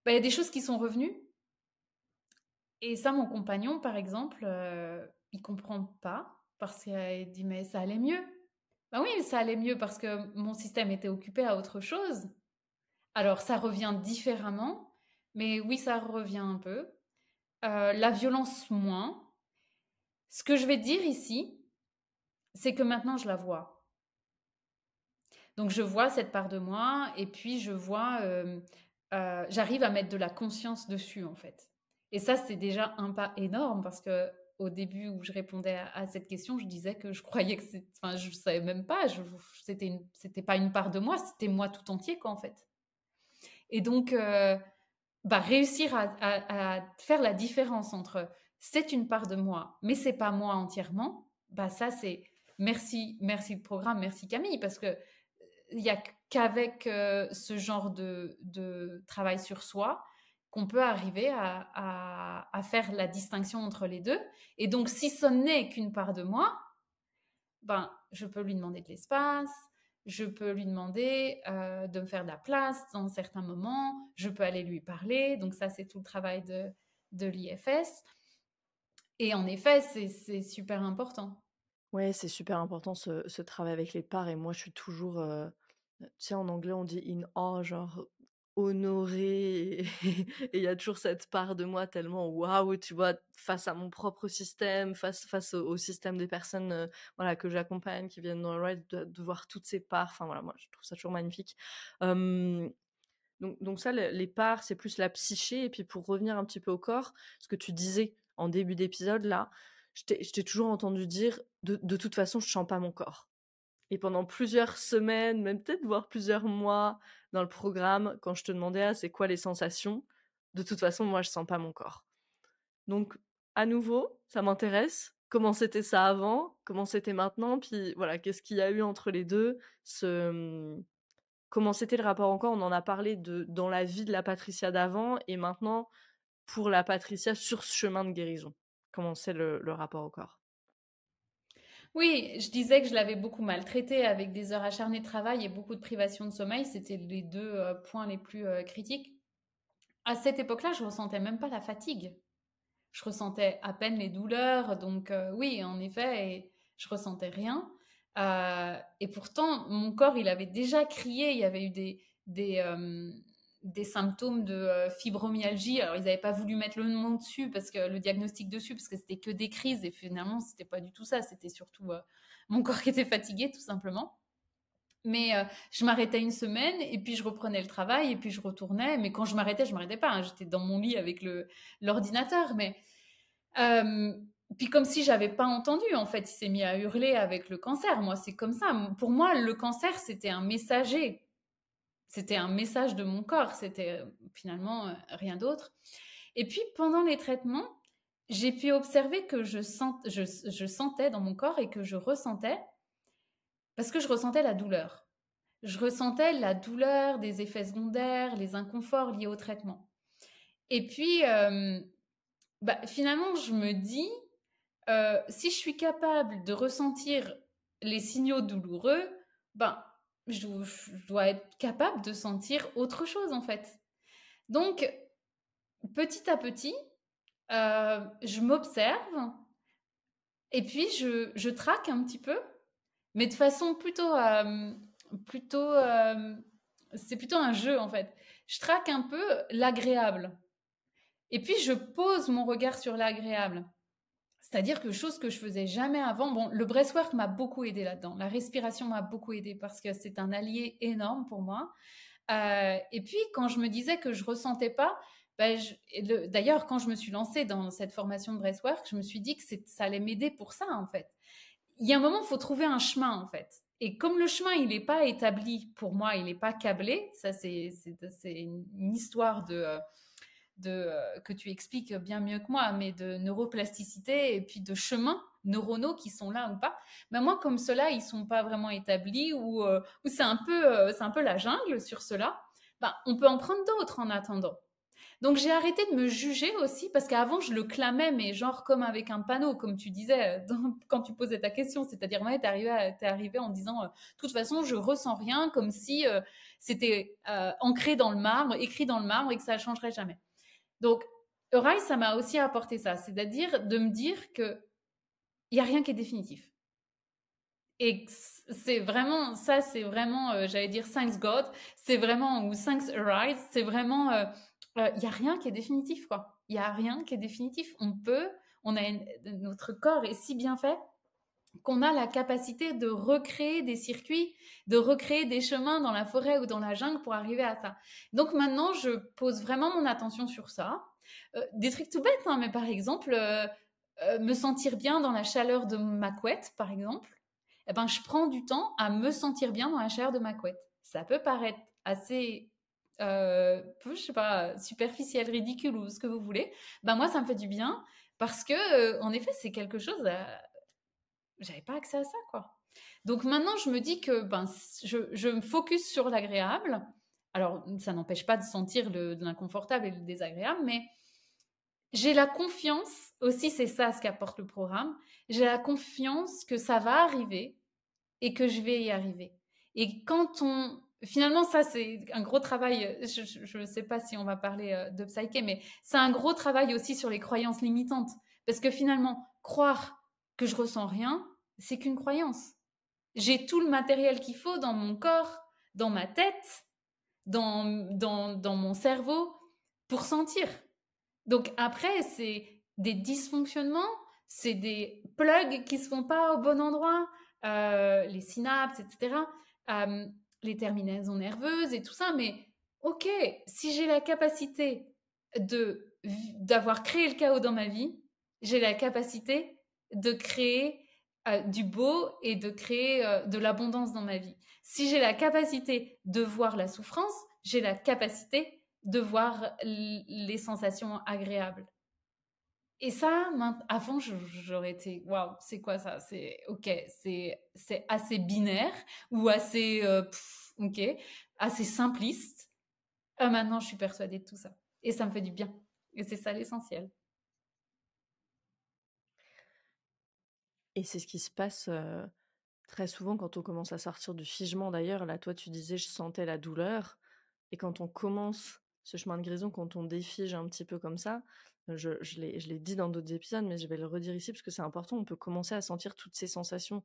Speaker 1: Bah, il y a des choses qui sont revenues. Et ça, mon compagnon, par exemple, euh, il comprend pas parce qu'il dit mais ça allait mieux. Ben oui, ça allait mieux parce que mon système était occupé à autre chose. Alors ça revient différemment, mais oui, ça revient un peu. Euh, la violence moins. Ce que je vais dire ici, c'est que maintenant je la vois. Donc je vois cette part de moi et puis je vois euh, euh, j'arrive à mettre de la conscience dessus, en fait. Et ça, c'est déjà un pas énorme parce que au début où je répondais à, cette question, je disais que je croyais que c'était, enfin, je savais même pas, c'était, c'était pas une part de moi, c'était moi tout entier, quoi, en fait. Et donc, euh, bah, réussir à, à, faire la différence entre c'est une part de moi, mais c'est pas moi entièrement, bah, ça, c'est merci, merci le programme, merci Camille, parce que euh, il y a qu'avec euh, ce genre de, de, travail sur soi qu'on peut arriver à, à, faire la distinction entre les deux. Et donc, si ce n'est qu'une part de moi, ben, je peux lui demander de l'espace, je peux lui demander euh, de me faire de la place dans certains moments, je peux aller lui parler. Donc ça, c'est tout le travail de, de l'IFS. Et en effet, c'est super important.
Speaker 2: Ouais, c'est super important ce, ce, travail avec les parts. Et moi, je suis toujours... Euh, euh, tu sais, en anglais, on dit in awe, genre honoré. Et il y a toujours cette part de moi tellement waouh, tu vois, face à mon propre système, face, face au, système des personnes euh, voilà, que j'accompagne, qui viennent dans le ride, de, voir toutes ces parts. Enfin, voilà, moi, je trouve ça toujours magnifique. donc, donc, ça, les, parts, c'est plus la psyché. Et puis, pour revenir un petit peu au corps, ce que tu disais en début d'épisode, là, je t'ai toujours entendu dire de, de toute façon, je sens pas mon corps. Et pendant plusieurs semaines, même peut-être voire plusieurs mois dans le programme, quand je te demandais ah, c'est quoi les sensations, de toute façon, moi, je sens pas mon corps. Donc, à nouveau, ça m'intéresse. Comment c'était ça avant Comment c'était maintenant Puis voilà, qu'est-ce qu'il y a eu entre les deux Ce... Hum, comment c'était le rapport encore On en a parlé dans la vie de la Patricia d'avant et maintenant pour la Patricia sur ce chemin de guérison. Comment c'est le rapport au corps
Speaker 1: oui, je disais que je l'avais beaucoup maltraité avec des heures acharnées de travail et beaucoup de privation de sommeil. C'était les deux euh, points les plus euh, critiques. À cette époque-là, je ressentais même pas la fatigue. Je ressentais à peine les douleurs. Donc euh, oui, en effet, je ressentais rien. et pourtant, mon corps, il avait déjà crié. Il y avait eu des, des, des symptômes de euh, fibromyalgie. Alors, ils n'avaient pas voulu mettre le nom dessus, parce que le diagnostic dessus, parce que c'était que des crises. Et finalement, c'était pas du tout ça. C'était surtout euh, mon corps qui était fatigué, tout simplement. Mais euh, je m'arrêtais une semaine et puis je reprenais le travail et puis je retournais. Mais quand je m'arrêtais, je m'arrêtais pas. Hein. J'étais dans mon lit avec l'ordinateur. Mais puis comme si j'avais pas entendu. En fait, il s'est mis à hurler avec le cancer. Moi, c'est comme ça. Pour moi, le cancer, c'était un messager c'était un message de mon corps, c'était euh, finalement euh, rien d'autre. Et puis pendant les traitements, j'ai pu observer que je, je, sentais dans mon corps et que je ressentais, parce que je ressentais la douleur. Je ressentais la douleur des effets secondaires, les inconforts liés au traitement. Et puis, euh, bah, finalement, je me dis, si je suis capable de ressentir les signaux douloureux, ben, je, dois être capable de sentir autre chose en fait. Donc, petit à petit, euh, je m'observe et puis je, traque un petit peu, mais de façon plutôt. Euh, plutôt euh, c'est plutôt un jeu en fait. Je traque un peu l'agréable. Et puis je pose mon regard sur l'agréable. C'est-à-dire que chose que je faisais jamais avant. Bon, le breathwork m'a beaucoup aidé là-dedans. La respiration m'a beaucoup aidé parce que c'est un allié énorme pour moi. Euh, et puis quand je me disais que je ressentais pas, ben d'ailleurs quand je me suis lancée dans cette formation de breathwork, je me suis dit que ça allait m'aider pour ça en fait. Il y a un moment, il faut trouver un chemin en fait. Et comme le chemin, il n'est pas établi pour moi, il n'est pas câblé. Ça, c'est une histoire de euh, de euh, que tu expliques bien mieux que moi, mais de neuroplasticité et puis de chemins neuronaux qui sont là ou pas. Mais ben, moi, comme cela, ils sont pas vraiment établis ou, euh, c'est un peu euh, c'est un peu la jungle sur cela. Ben, on peut en prendre d'autres en attendant. Donc j'ai arrêté de me juger aussi parce qu'avant je le clamais mais genre comme avec un panneau comme tu disais quand tu posais ta question, c'est-à-dire moi, t'es arrivé, arrivé en disant de toute façon je ressens rien comme si c'était ancré dans le marbre, écrit dans le marbre et que ça ne changerait jamais. Donc, Horizon, ça m'a aussi apporté ça, c'est-à-dire de me dire que il n'y a rien qui est définitif. Et c'est vraiment, ça c'est vraiment, euh, j'allais dire thanks God, c'est vraiment, ou thanks arise, c'est vraiment, euh, euh, il n'y a rien qui est définitif quoi. Il n'y a rien qui est définitif. On peut, on a notre corps est si bien fait qu'on a la capacité de recréer des circuits, de recréer des chemins dans la forêt ou dans la jungle pour arriver à ça. Donc maintenant, je pose vraiment mon attention sur ça. Euh, des trucs tout bêtes, hein, mais par exemple, euh, euh, me sentir bien dans la chaleur de ma couette, par exemple. Eh ben, je prends du temps à me sentir bien dans la chaleur de ma couette. Ça peut paraître assez euh, je sais pas, superficiel, ridicule ou ce que vous voulez, ben moi ça me fait du bien parce que en effet c'est quelque chose à, j'avais pas accès à ça, quoi. Donc maintenant, je me dis que ben, je, me focus sur l'agréable. Alors, ça n'empêche pas de sentir l'inconfortable et le désagréable, mais j'ai la confiance, aussi c'est ça ce qu'apporte le programme, j'ai la confiance que ça va arriver et que je vais y arriver. Et quand on... Finalement, ça, c'est un gros travail, je ne sais pas si on va parler euh, de psyché, mais c'est un gros travail aussi sur les croyances limitantes. Parce que finalement, croire que je ressens rien, c'est qu'une croyance. J'ai tout le matériel qu'il faut dans mon corps, dans ma tête, dans, dans, mon cerveau pour sentir. Donc après, c'est des dysfonctionnements, c'est des plugs qui ne se font pas au bon endroit, euh, les synapses, etc., euh, les terminaisons nerveuses et tout ça. Mais ok, si j'ai la capacité de d'avoir créé le chaos dans ma vie, j'ai la capacité de créer euh, du beau et de créer euh, de l'abondance dans ma vie. Si j'ai la capacité de voir la souffrance, j'ai la capacité de voir les sensations agréables. Et ça, avant, j'aurais été, waouh, c'est quoi ça C'est ok, c'est assez binaire ou assez euh, assez simpliste. maintenant, je suis persuadée de tout ça et ça me fait du bien. Et c'est ça l'essentiel.
Speaker 2: Et c'est ce qui se passe très souvent quand on commence à sortir du figement. D'ailleurs, là, toi, tu disais, je sentais la douleur. Et quand on commence ce chemin de grison, quand on défige un petit peu comme ça, je, je l'ai dit dans d'autres épisodes, mais je vais le redire ici parce que c'est important, on peut commencer à sentir toutes ces sensations,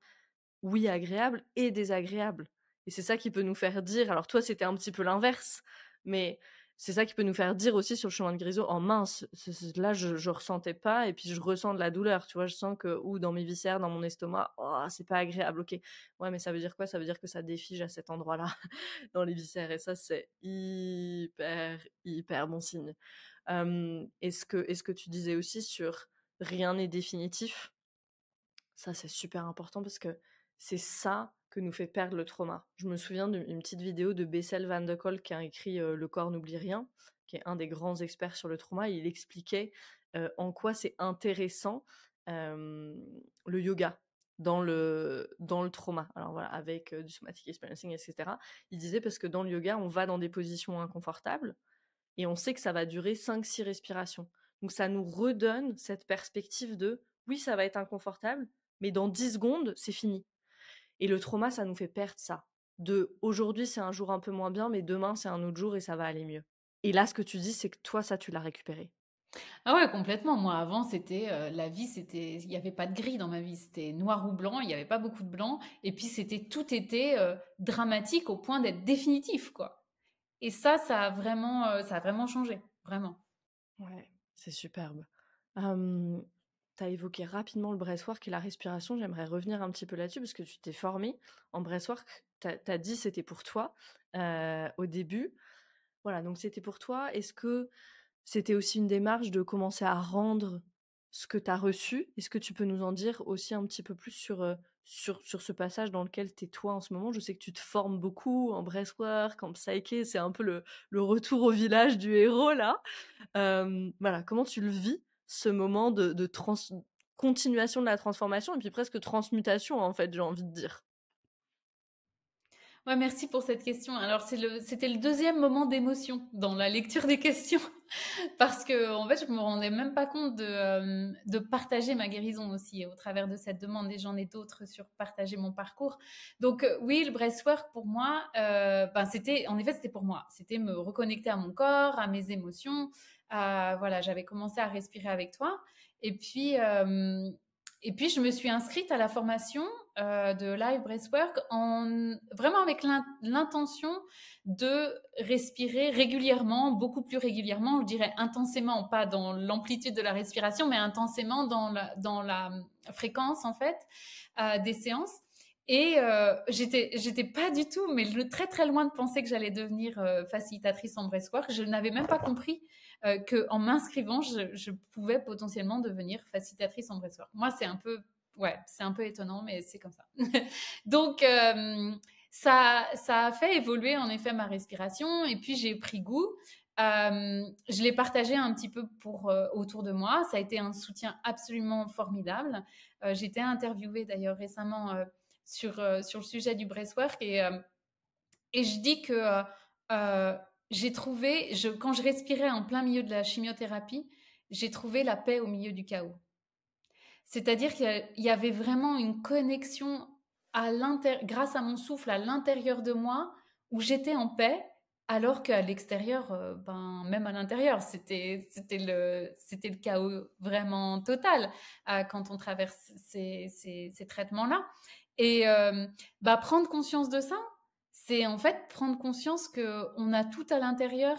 Speaker 2: oui, agréables et désagréables. Et c'est ça qui peut nous faire dire, alors toi, c'était un petit peu l'inverse, mais c'est ça qui peut nous faire dire aussi sur le chemin de Grisot, en oh mince, là je, je ressentais pas et puis je ressens de la douleur, tu vois, je sens que ou dans mes viscères, dans mon estomac, oh, c'est pas agréable, ok. Ouais, mais ça veut dire quoi Ça veut dire que ça défige à cet endroit-là, dans les viscères, et ça c'est hyper, hyper bon signe. Euh, est-ce que, est-ce que tu disais aussi sur rien n'est définitif Ça c'est super important parce que c'est ça que nous fait perdre le trauma. Je me souviens d'une petite vidéo de Bessel van de Kolk qui a écrit euh, Le corps n'oublie rien, qui est un des grands experts sur le trauma. il expliquait euh, en quoi c'est intéressant euh, le yoga dans le dans le trauma. Alors voilà, avec du somatic experiencing, etc. Il disait parce que dans le yoga, on va dans des positions inconfortables et on sait que ça va durer 5-6 respirations. Donc ça nous redonne cette perspective de oui, ça va être inconfortable, mais dans 10 secondes, c'est fini. Et le trauma, ça nous fait perdre ça. De aujourd'hui, c'est un jour un peu moins bien, mais demain, c'est un autre jour et ça va aller mieux. Et là, ce que tu dis, c'est que toi, ça, tu l'as
Speaker 1: récupéré. Ah ouais, complètement. Moi, avant, c'était euh, la vie, c'était, il n'y avait pas de gris dans ma vie. C'était noir ou blanc. Il n'y avait pas beaucoup de blanc. Et puis, c'était tout était euh, dramatique au point d'être définitif, quoi. Et ça, ça a vraiment, euh, ça a vraiment changé, vraiment. Ouais, c'est superbe tu as évoqué rapidement le breathwork et la
Speaker 2: respiration. J'aimerais revenir un petit peu là-dessus parce que tu t'es formé en breathwork. Tu as, dit dit c'était pour toi euh, au début. Voilà, donc c'était pour toi. Est-ce que c'était aussi une démarche de commencer à rendre ce que tu as reçu Est-ce que tu peux nous en dire aussi un petit peu plus sur, euh, sur, sur ce passage dans lequel tu es toi en ce moment Je sais que tu te formes beaucoup en breathwork, en psyché. C'est un peu le, le, retour au village du héros là. Euh, voilà, comment tu le vis ce moment de, continuation de la transformation et puis presque transmutation en fait j'ai envie de dire.
Speaker 1: Ouais, merci pour cette question. Alors, c'était le, deuxième moment d'émotion dans la lecture des questions, parce que en fait, je me rendais même pas compte euh, de, partager ma guérison aussi au travers de cette demande. Et j'en ai d'autres sur partager mon parcours. Donc, euh, oui, le breastwork, pour moi, euh, ben, c'était en effet, c'était pour moi. C'était me reconnecter à mon corps, à mes émotions, voilà, j'avais commencé à respirer avec toi. Et puis, euh, et puis, je me suis inscrite à la formation euh, de Live Breathwork vraiment avec l'intention de respirer régulièrement, beaucoup plus régulièrement, je dirais intensément, pas dans l'amplitude de la respiration, mais intensément dans la, dans la fréquence en fait euh, des séances. Et euh, j'étais, pas du tout, mais très très loin de penser que j'allais devenir facilitatrice en breathwork. Je n'avais même pas compris qu'en euh, que en m'inscrivant, je, je, pouvais potentiellement devenir facilitatrice en breastwork. Moi, c'est un peu, ouais, c'est un peu étonnant, mais c'est comme ça. Donc euh, ça, ça a fait évoluer en effet ma respiration et puis j'ai pris goût. Euh, je l'ai partagé un petit peu pour autour de moi. Ça a été un soutien absolument formidable. J'étais interviewée d'ailleurs récemment sur sur le sujet du breastwork. et et je dis que j'ai trouvé, je, quand je respirais en plein milieu de la chimiothérapie, j'ai trouvé la paix au milieu du chaos. C'est-à-dire qu'il y avait vraiment une connexion à grâce à mon souffle à l'intérieur de moi où j'étais en paix, alors qu'à l'extérieur, euh, ben, même à l'intérieur, c'était, le, le chaos vraiment total euh, quand on traverse ces, traitements-là. Et euh, bah, prendre conscience de ça, c'est en fait prendre conscience que on a tout à l'intérieur.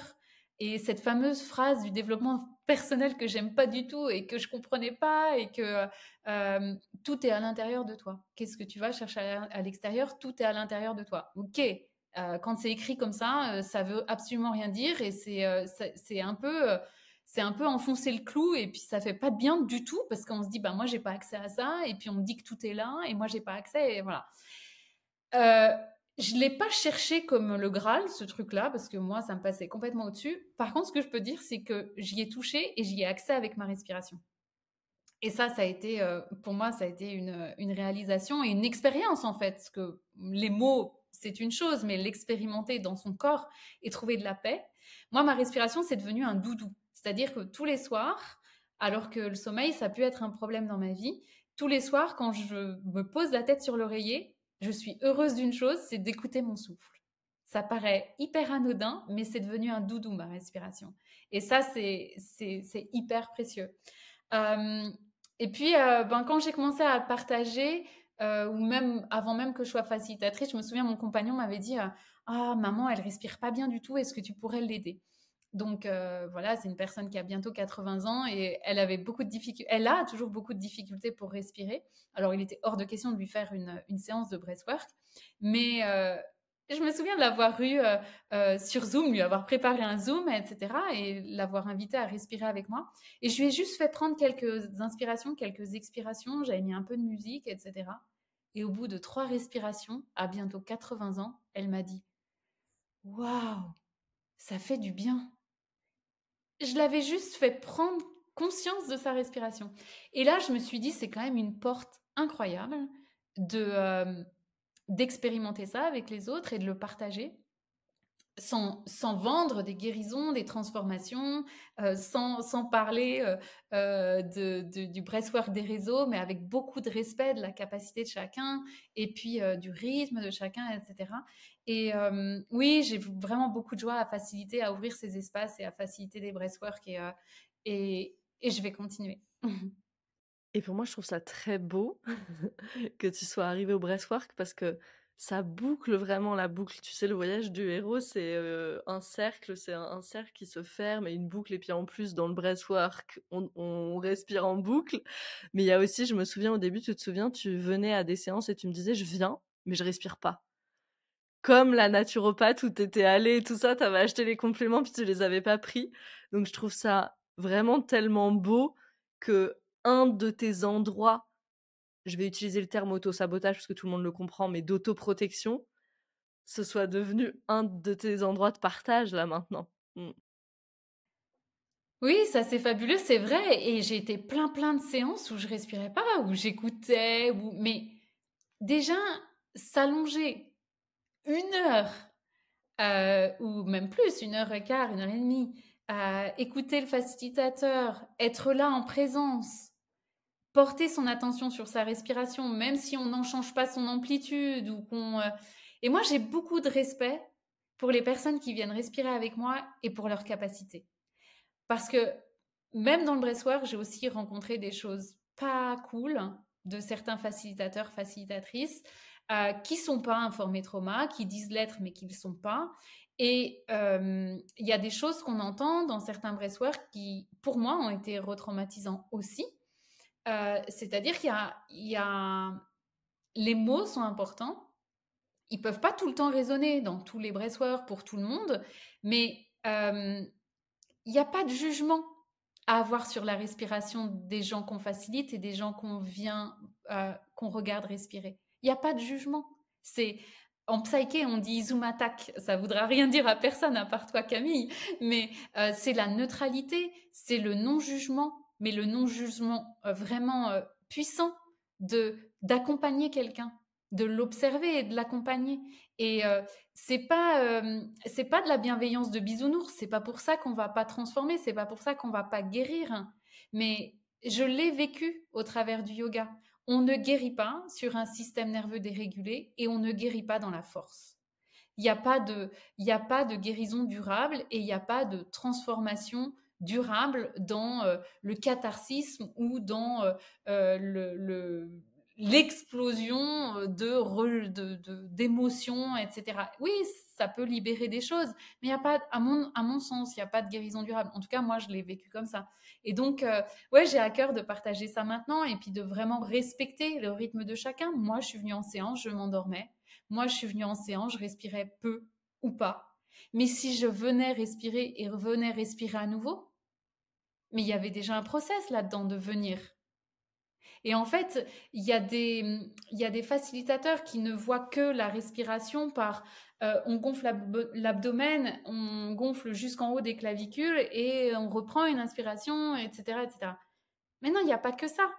Speaker 1: Et cette fameuse phrase du développement personnel que j'aime pas du tout et que je comprenais pas et que euh, tout est à l'intérieur de toi. Qu'est-ce que tu vas chercher à l'extérieur Tout est à l'intérieur de toi. Ok. Euh, quand c'est écrit comme ça, euh, ça veut absolument rien dire et c'est c'est un peu c'est un peu enfoncer le clou et puis ça fait pas de bien du tout parce qu'on se dit bah moi j'ai pas accès à ça et puis on me dit que tout est là et moi j'ai pas accès et voilà je l'ai pas cherché comme le Graal, ce truc-là, parce que moi, ça me passait complètement au-dessus. Par contre, ce que je peux dire, c'est que j'y ai touché et j'y ai accès avec ma respiration. Et ça, ça a été, euh, pour moi, ça a été une, une réalisation et une expérience, en fait. Parce que les mots, c'est une chose, mais l'expérimenter dans son corps et trouver de la paix. Moi, ma respiration, c'est devenu un doudou. C'est-à-dire que tous les soirs, alors que le sommeil, ça a pu être un problème dans ma vie, tous les soirs, quand je me pose la tête sur l'oreiller, je suis heureuse d'une chose, c'est d'écouter mon souffle. Ça paraît hyper anodin, mais c'est devenu un doudou, ma respiration. Et ça, c'est hyper précieux. Euh, et puis, euh, ben, quand j'ai commencé à partager, euh, ou même avant même que je sois facilitatrice, je me souviens, mon compagnon m'avait dit Ah, maman, elle respire pas bien du tout, est-ce que tu pourrais l'aider donc euh, voilà, c'est une personne qui a bientôt 80 ans et elle avait beaucoup de difficultés. Elle a toujours beaucoup de difficultés pour respirer. Alors il était hors de question de lui faire une, séance de breathwork, mais euh, je me souviens de l'avoir eu euh, sur Zoom, lui avoir préparé un Zoom, etc. et l'avoir invité à respirer avec moi. Et je lui ai juste fait prendre quelques inspirations, quelques expirations. J'avais mis un peu de musique, etc. Et au bout de trois respirations, à bientôt 80 ans, elle m'a dit Waouh, ça fait du bien je l'avais juste fait prendre conscience de sa respiration. Et là, je me suis dit, c'est quand même une porte incroyable euh, d'expérimenter ça avec les autres et de le partager sans, sans, vendre des guérisons, des transformations, euh, sans, sans, parler euh, euh, de, de, du breastwork des réseaux, mais avec beaucoup de respect de la capacité de chacun et puis du rythme de chacun, etc. Et oui, j'ai vraiment beaucoup de joie à faciliter, à ouvrir ces espaces et à faciliter des breastworks et, et, je vais continuer.
Speaker 2: et pour moi, je trouve ça très beau que tu sois arrivée au breastwork parce que ça boucle vraiment la boucle. Tu sais, le voyage du héros, c'est euh, un cercle, c'est un, cercle qui se ferme et une boucle. Et puis en plus, dans le breathwork, on, respire en boucle. Mais il y a aussi, je me souviens au début, tu te souviens, tu venais à des séances et tu me disais, je viens, mais je respire pas. Comme la naturopathe où t'étais allé et tout ça, t'avais acheté les compléments puis tu les avais pas pris. Donc je trouve ça vraiment tellement beau que un de tes endroits je vais utiliser le terme auto-sabotage parce que tout le monde le comprend, mais d'autoprotection, ce soit devenu un de tes endroits de partage là maintenant. Mmh.
Speaker 1: Oui, ça c'est fabuleux, c'est vrai. Et j'ai été plein plein de séances où je respirais pas, où j'écoutais, où... mais déjà s'allonger une heure euh, ou même plus, une heure et quart, une heure et demie, écouter le facilitateur, être là en présence, porter son attention sur sa respiration, même si on n'en change pas son amplitude ou qu'on. Euh. Et moi, j'ai beaucoup de respect pour les personnes qui viennent respirer avec moi et pour leur capacité. Parce que même dans le bressoir, j'ai aussi rencontré des choses pas cool de certains facilitateurs, facilitatrices, euh, qui sont pas informés trauma, qui disent l'être mais qui ne le sont pas. Et euh, il y a des choses qu'on entend dans certains bressoirs qui, pour moi, ont été retraumatisants aussi. Euh, c'est-à-dire qu'il y a, Les mots sont importants. Ils peuvent pas tout le temps résonner dans tous les bressoirs pour tout le monde, mais euh, il n'y a pas de jugement à avoir sur la respiration des gens qu'on facilite et des gens qu'on vient, euh, qu'on regarde respirer. Il n'y a pas de jugement. C'est en psyché, on dit izumatak, ça voudra rien dire à personne à part toi, Camille, mais c'est la neutralité, c'est le non-jugement, mais le non-jugement euh, vraiment euh, puissant de d'accompagner quelqu'un, de l'observer et de l'accompagner. Et euh, c'est pas de la bienveillance de bisounours, c'est pas pour ça qu'on va pas transformer, c'est pas pour ça qu'on va pas guérir. Mais je l'ai vécu au travers du yoga. On ne guérit pas sur un système nerveux dérégulé et on ne guérit pas dans la force. Il n'y a, pas de, y a pas de guérison durable et il n'y a pas de transformation durable dans euh, le catharsis ou dans euh, euh, l'explosion de d'émotions, etc. Oui, ça peut libérer des choses, mais il n'y a pas, à mon, sens, il n'y a pas de guérison durable. En tout cas, moi, je l'ai vécu comme ça. Et donc, ouais, j'ai à cœur de partager ça maintenant et puis de vraiment respecter le rythme de chacun. Moi, je suis venue en séance, je m'endormais. Moi, je suis venue en séance, je respirais peu ou pas mais si je venais respirer et revenais respirer à nouveau, mais il y avait déjà un process là-dedans de venir. Et en fait, il y, a des, y a des facilitateurs qui ne voient que la respiration par euh, on gonfle l'abdomen, on gonfle jusqu'en haut des clavicules et on reprend une inspiration, etc. etc. Mais non, il n'y a pas que ça.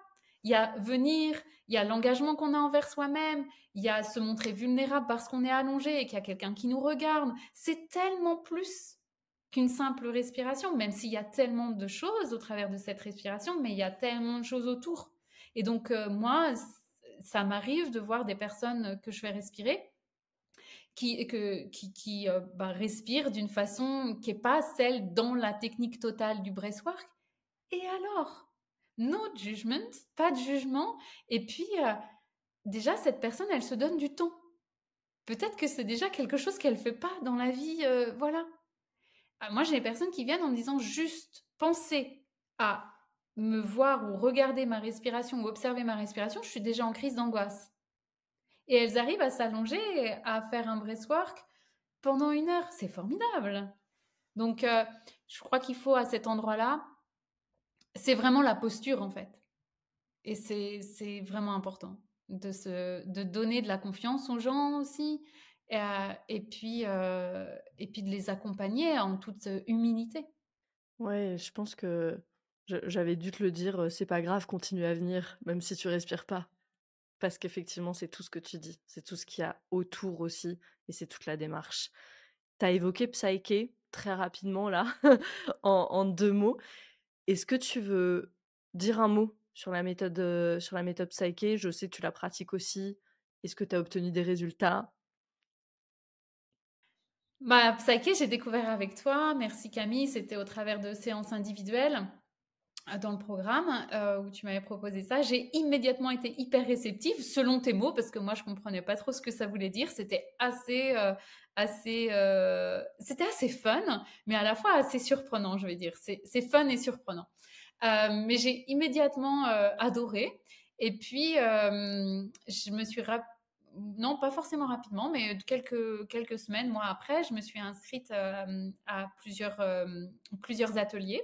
Speaker 1: Il y a venir, il y a l'engagement qu'on a envers soi-même, il y a se montrer vulnérable parce qu'on est allongé et qu'il y a quelqu'un qui nous regarde. C'est tellement plus qu'une simple respiration, même s'il y a tellement de choses au travers de cette respiration, mais il y a tellement de choses autour. Et donc, euh, moi, ça m'arrive de voir des personnes que je fais respirer qui, qui, qui euh, bah, respirent d'une façon qui n'est pas celle dans la technique totale du breathwork. Et alors no judgment, pas de jugement. Et puis, euh, déjà, cette personne, elle se donne du temps. Peut-être que c'est déjà quelque chose qu'elle fait pas dans la vie, euh, voilà. Ah, moi, j'ai des personnes qui viennent en me disant juste penser à me voir ou regarder ma respiration ou observer ma respiration, je suis déjà en crise d'angoisse. Et elles arrivent à s'allonger, à faire un breathwork pendant une heure. C'est formidable. Donc, euh, je crois qu'il faut à cet endroit-là c'est vraiment la posture en fait. Et c'est vraiment important de, se, de donner de la confiance aux gens aussi. Euh, et, puis, euh, et puis de les accompagner en toute euh, humilité. Ouais, je pense que
Speaker 2: j'avais dû te le dire, c'est pas grave, continue à venir, même si tu respires pas. Parce qu'effectivement, c'est tout ce que tu dis, c'est tout ce qu'il y a autour aussi, et c'est toute la démarche. Tu as évoqué psyché » très rapidement là, en deux mots. Est-ce que tu veux dire un mot sur la méthode, sur la méthode Psyche Je sais que tu la pratiques aussi. Est-ce que tu as obtenu des résultats
Speaker 1: bah, Psyche, j'ai découvert avec toi. Merci Camille. C'était au travers de séances individuelles dans le programme euh, où tu m'avais proposé ça, j'ai immédiatement été hyper réceptive selon tes mots parce que moi je comprenais pas trop ce que ça voulait dire. C'était assez, euh, assez, euh, c'était assez fun, mais à la fois assez surprenant, je vais dire. C'est fun et surprenant. mais j'ai immédiatement adoré. Et puis je me suis non, pas forcément rapidement, mais quelques, quelques semaines, mois après, je me suis inscrite à, plusieurs, plusieurs ateliers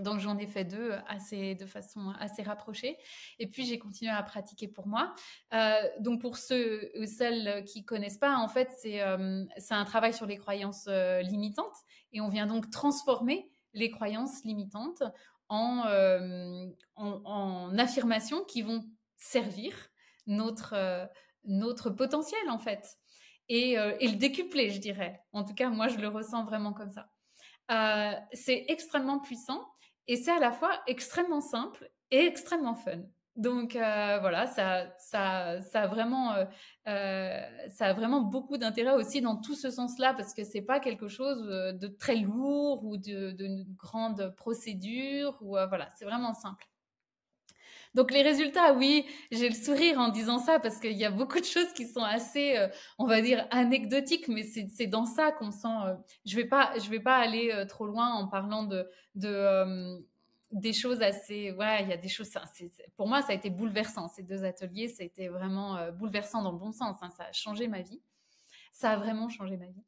Speaker 1: donc j'en ai fait deux assez, de façon assez rapprochée. Et puis j'ai continué à pratiquer pour moi. Euh, donc pour ceux ou celles qui connaissent pas, en fait c'est euh, un travail sur les croyances euh, limitantes et on vient donc transformer les croyances limitantes en, en, affirmations qui vont servir notre, notre potentiel en fait et, et le décupler je dirais. En tout cas moi je le ressens vraiment comme ça. c'est extrêmement puissant et c'est à la fois extrêmement simple et extrêmement fun. Donc euh, voilà, euh, euh, ça, a vraiment, beaucoup d'intérêt aussi dans tout ce sens-là parce que ce c'est pas quelque chose de très lourd ou d'une grande procédure ou voilà, c'est vraiment simple. Donc les résultats, oui, j'ai le sourire en disant ça parce qu'il y a beaucoup de choses qui sont assez, euh, on va dire, anecdotiques, mais c'est dans ça qu'on sent. Euh, je vais pas, je vais pas aller euh, trop loin en parlant de, des choses assez, ouais, il y a des choses. pour moi, ça a été bouleversant ces deux ateliers. Ça a été vraiment bouleversant dans le bon sens. Hein, ça a changé ma vie. Ça a vraiment changé ma vie.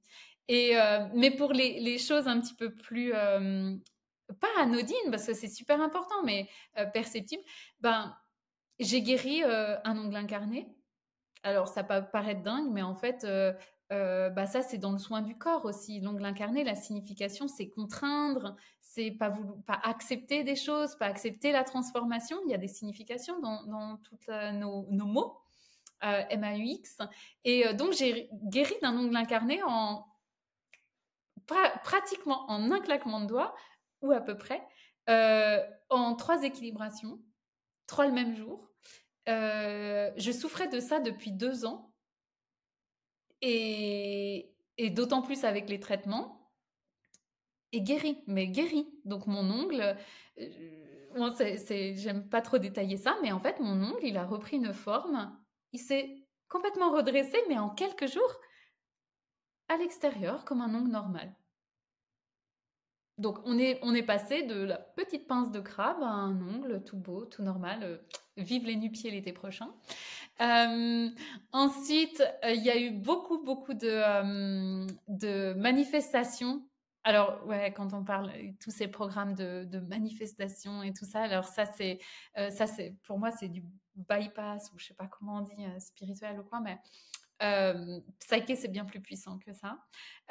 Speaker 1: Et mais pour les, choses un petit peu plus pas anodine, parce que c'est super important, mais euh, perceptible, ben, j'ai guéri euh, un ongle incarné. Alors, ça peut paraître dingue, mais en fait, euh, bah, ça, c'est dans le soin du corps aussi. L'ongle incarné, la signification, c'est contraindre, c'est pas, pas accepter des choses, pas accepter la transformation. Il y a des significations dans, dans toutes nos, nos, mots. X Et donc, j'ai guéri d'un ongle incarné en pratiquement en un claquement de doigts ou à peu près, euh, en trois équilibrations, trois le même jour. Euh, je souffrais de ça depuis deux ans, et, d'autant plus avec les traitements, et guéri, mais guéri. Donc mon ongle, euh, moi c'est, j'aime pas trop détailler ça, mais en fait mon ongle, il a repris une forme, il s'est complètement redressé, mais en quelques jours, à l'extérieur, comme un ongle normal. Donc on est, on est passé de la petite pince de crabe à un ongle tout beau, tout normal. Euh, vive les nu-pieds l'été prochain. Euh, ensuite, euh, il y a eu beaucoup, beaucoup de, de manifestations. Alors ouais, quand on parle tous ces programmes de, de manifestations et tout ça, alors ça c'est, ça c'est, pour moi c'est du bypass ou je sais pas comment on dit spirituel ou quoi, mais euh, Psyché, c'est bien plus puissant que ça.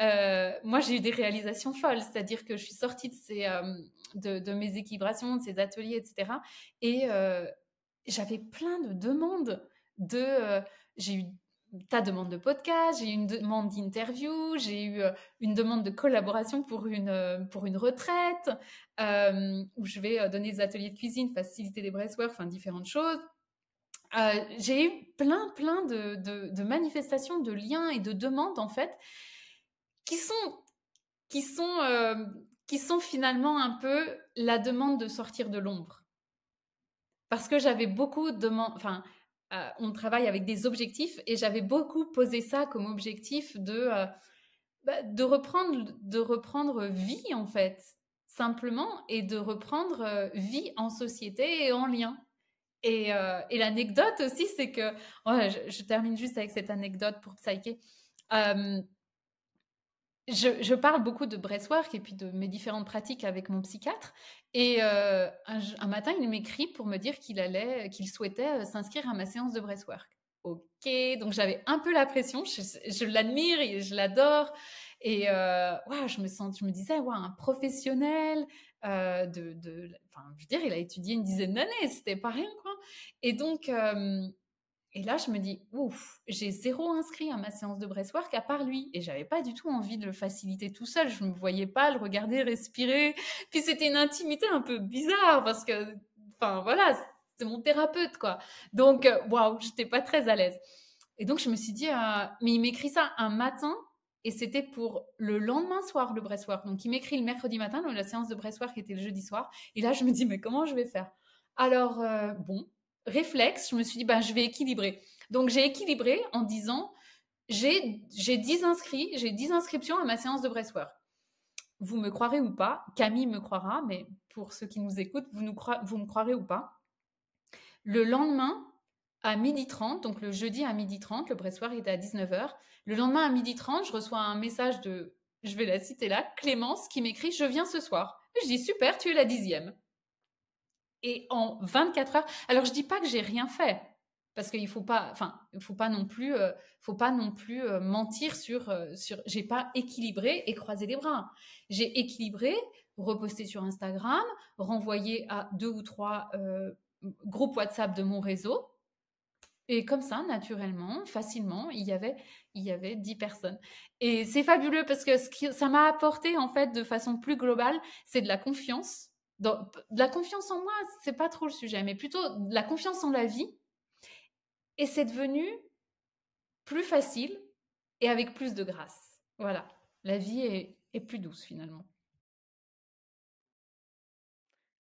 Speaker 1: Euh, moi, j'ai eu des réalisations folles, c'est-à-dire que je suis sortie de, euh, mes équibrations, de ces ateliers, etc. Et j'avais plein de demandes. De, j'ai eu ta demande de podcast, j'ai eu une demande d'interview, j'ai eu une demande de collaboration pour une, retraite, où je vais donner des ateliers de cuisine, faciliter des breastworks, enfin différentes choses. Euh, j'ai eu plein, plein de, manifestations, de liens et de demandes, en fait, qui sont, qui sont, euh, qui sont finalement un peu la demande de sortir de l'ombre. Parce que j'avais beaucoup de enfin, euh, on travaille avec des objectifs et j'avais beaucoup posé ça comme objectif de, bah, de, reprendre, de reprendre vie, en fait, simplement, et de reprendre vie en société et en lien. Euh, et, l'anecdote aussi, c'est que je, termine juste avec cette anecdote pour Psyche. Euh, je, parle beaucoup de breathwork et puis de mes différentes pratiques avec mon psychiatre. Et euh, un, matin, il m'écrit pour me dire qu'il allait, qu'il souhaitait s'inscrire à ma séance de breathwork. Ok, donc j'avais un peu la pression. Je, l'admire et je l'adore. Et euh, je me sens, je me disais, un professionnel de, de, enfin, je veux dire, il a étudié une dizaine d'années, c'était pas rien, quoi. Et donc, et là, je me dis, ouf, j'ai zéro inscrit à ma séance de breathwork à part lui. Et j'avais pas du tout envie de le faciliter tout seul. Je me voyais pas le regarder respirer. Puis c'était une intimité un peu bizarre parce que, enfin, voilà, c'est mon thérapeute, quoi. Donc, waouh, j'étais pas très à l'aise. Et donc, je me suis dit, euh, mais il m'écrit ça un matin et c'était pour le lendemain soir, le Bressoir. Donc, il m'écrit le mercredi matin, la séance de Bressoir qui était le jeudi soir. Et là, je me dis, mais comment je vais faire Alors, euh, bon, réflexe, je me suis dit, bah, je vais équilibrer. Donc, j'ai équilibré en disant, j'ai 10 inscrits, j'ai 10 inscriptions à ma séance de Bressoir. Vous me croirez ou pas, Camille me croira, mais pour ceux qui nous écoutent, vous, nous vous me croirez ou pas. Le lendemain, à 12h30, donc le jeudi à 12h30, le soir était à 19h. Le lendemain à 12h30, je reçois un message de, je vais la citer là, Clémence, qui m'écrit Je viens ce soir. Je dis Super, tu es la dixième. Et en 24 heures, alors je dis pas que j'ai rien fait, parce qu'il faut pas, enfin, faut pas non plus, euh, faut pas non plus euh, mentir sur, euh, sur, j'ai pas équilibré et croisé les bras. J'ai équilibré, reposté sur Instagram, renvoyé à deux ou trois groupes WhatsApp de mon réseau, et comme ça, naturellement, facilement, il y avait, il y avait 10 personnes. Et c'est fabuleux parce que ce ça m'a apporté, en fait, de façon plus globale, c'est de la confiance. de la confiance en moi, c'est pas trop le sujet, mais plutôt de la confiance en la vie. Et c'est devenu plus facile et avec plus de grâce. Voilà, la vie est, plus douce finalement.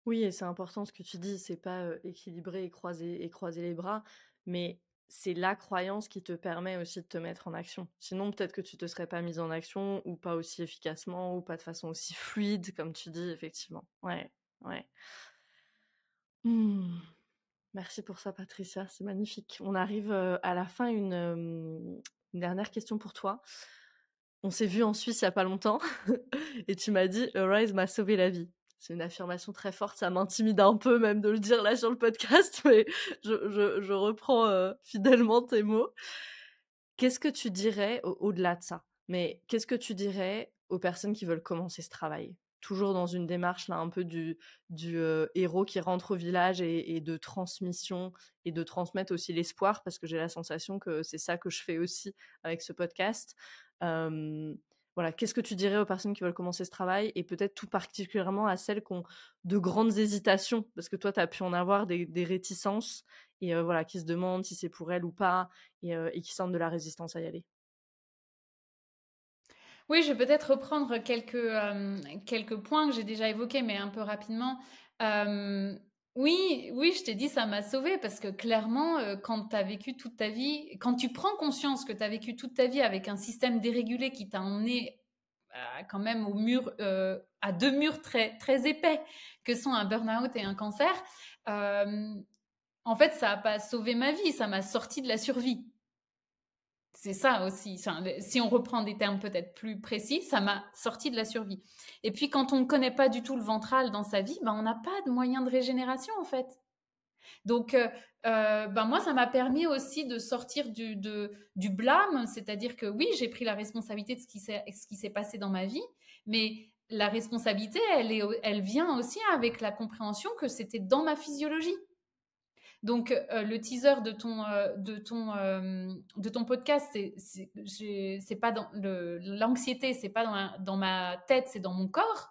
Speaker 2: Oui, et c'est important ce que tu dis, c'est pas euh, équilibrer et croiser, et croiser les bras, mais c'est la croyance qui te permet aussi de te mettre en action. Sinon, peut-être que tu te serais pas mise en action ou pas aussi efficacement ou pas de façon aussi fluide, comme tu dis, effectivement. Ouais, ouais. Mmh. Merci pour ça, Patricia. C'est magnifique. On arrive à la fin. Une, dernière question pour toi. On s'est vu en Suisse il y a pas longtemps et tu m'as dit rise m'a sauvé la vie c'est une affirmation très forte, ça m'intimide un peu même de le dire là sur le podcast, mais je, reprends euh, fidèlement tes mots. Qu'est-ce que tu dirais au-delà de ça Mais qu'est-ce que tu dirais aux personnes qui veulent commencer ce travail Toujours dans une démarche là un peu du, du euh, héros qui rentre au village et, de transmission et de transmettre aussi l'espoir parce que j'ai la sensation que c'est ça que je fais aussi avec ce podcast. Euh, qu'est-ce que tu dirais aux personnes qui veulent commencer ce travail et peut-être tout particulièrement à celles qui ont de grandes hésitations parce que toi, tu as pu en avoir des, réticences et voilà, qui se demandent si c'est pour elles ou pas et, qui sentent de la résistance à y aller.
Speaker 1: Oui, je vais peut-être reprendre quelques, points que j'ai déjà évoqués, mais un peu rapidement. Oui, oui, je t'ai dit, ça m'a sauvé parce que clairement, euh, quand tu as vécu toute ta vie, quand tu prends conscience que tu as vécu toute ta vie avec un système dérégulé qui t'a emmené bah, quand même au mur, euh, à deux murs très, très épais que sont un burn-out et un cancer, euh, en fait, ça n'a pas sauvé ma vie, ça m'a sorti de la survie c'est ça aussi. si on reprend des termes peut-être plus précis, ça m'a sorti de la survie. Et puis quand on ne connaît pas du tout le ventral dans sa vie, ben, on n'a pas de moyen de régénération en fait. Donc euh, euh, ben, moi, ça m'a permis aussi de sortir du, du blâme, c'est-à-dire que oui, j'ai pris la responsabilité de ce qui s'est passé dans ma vie, mais la responsabilité, elle, est, elle vient aussi avec la compréhension que c'était dans ma physiologie. Donc euh, le teaser de ton euh, euh, de ton podcast, c'est c'est pas dans l'anxiété, c'est pas dans, ma tête, c'est dans mon corps.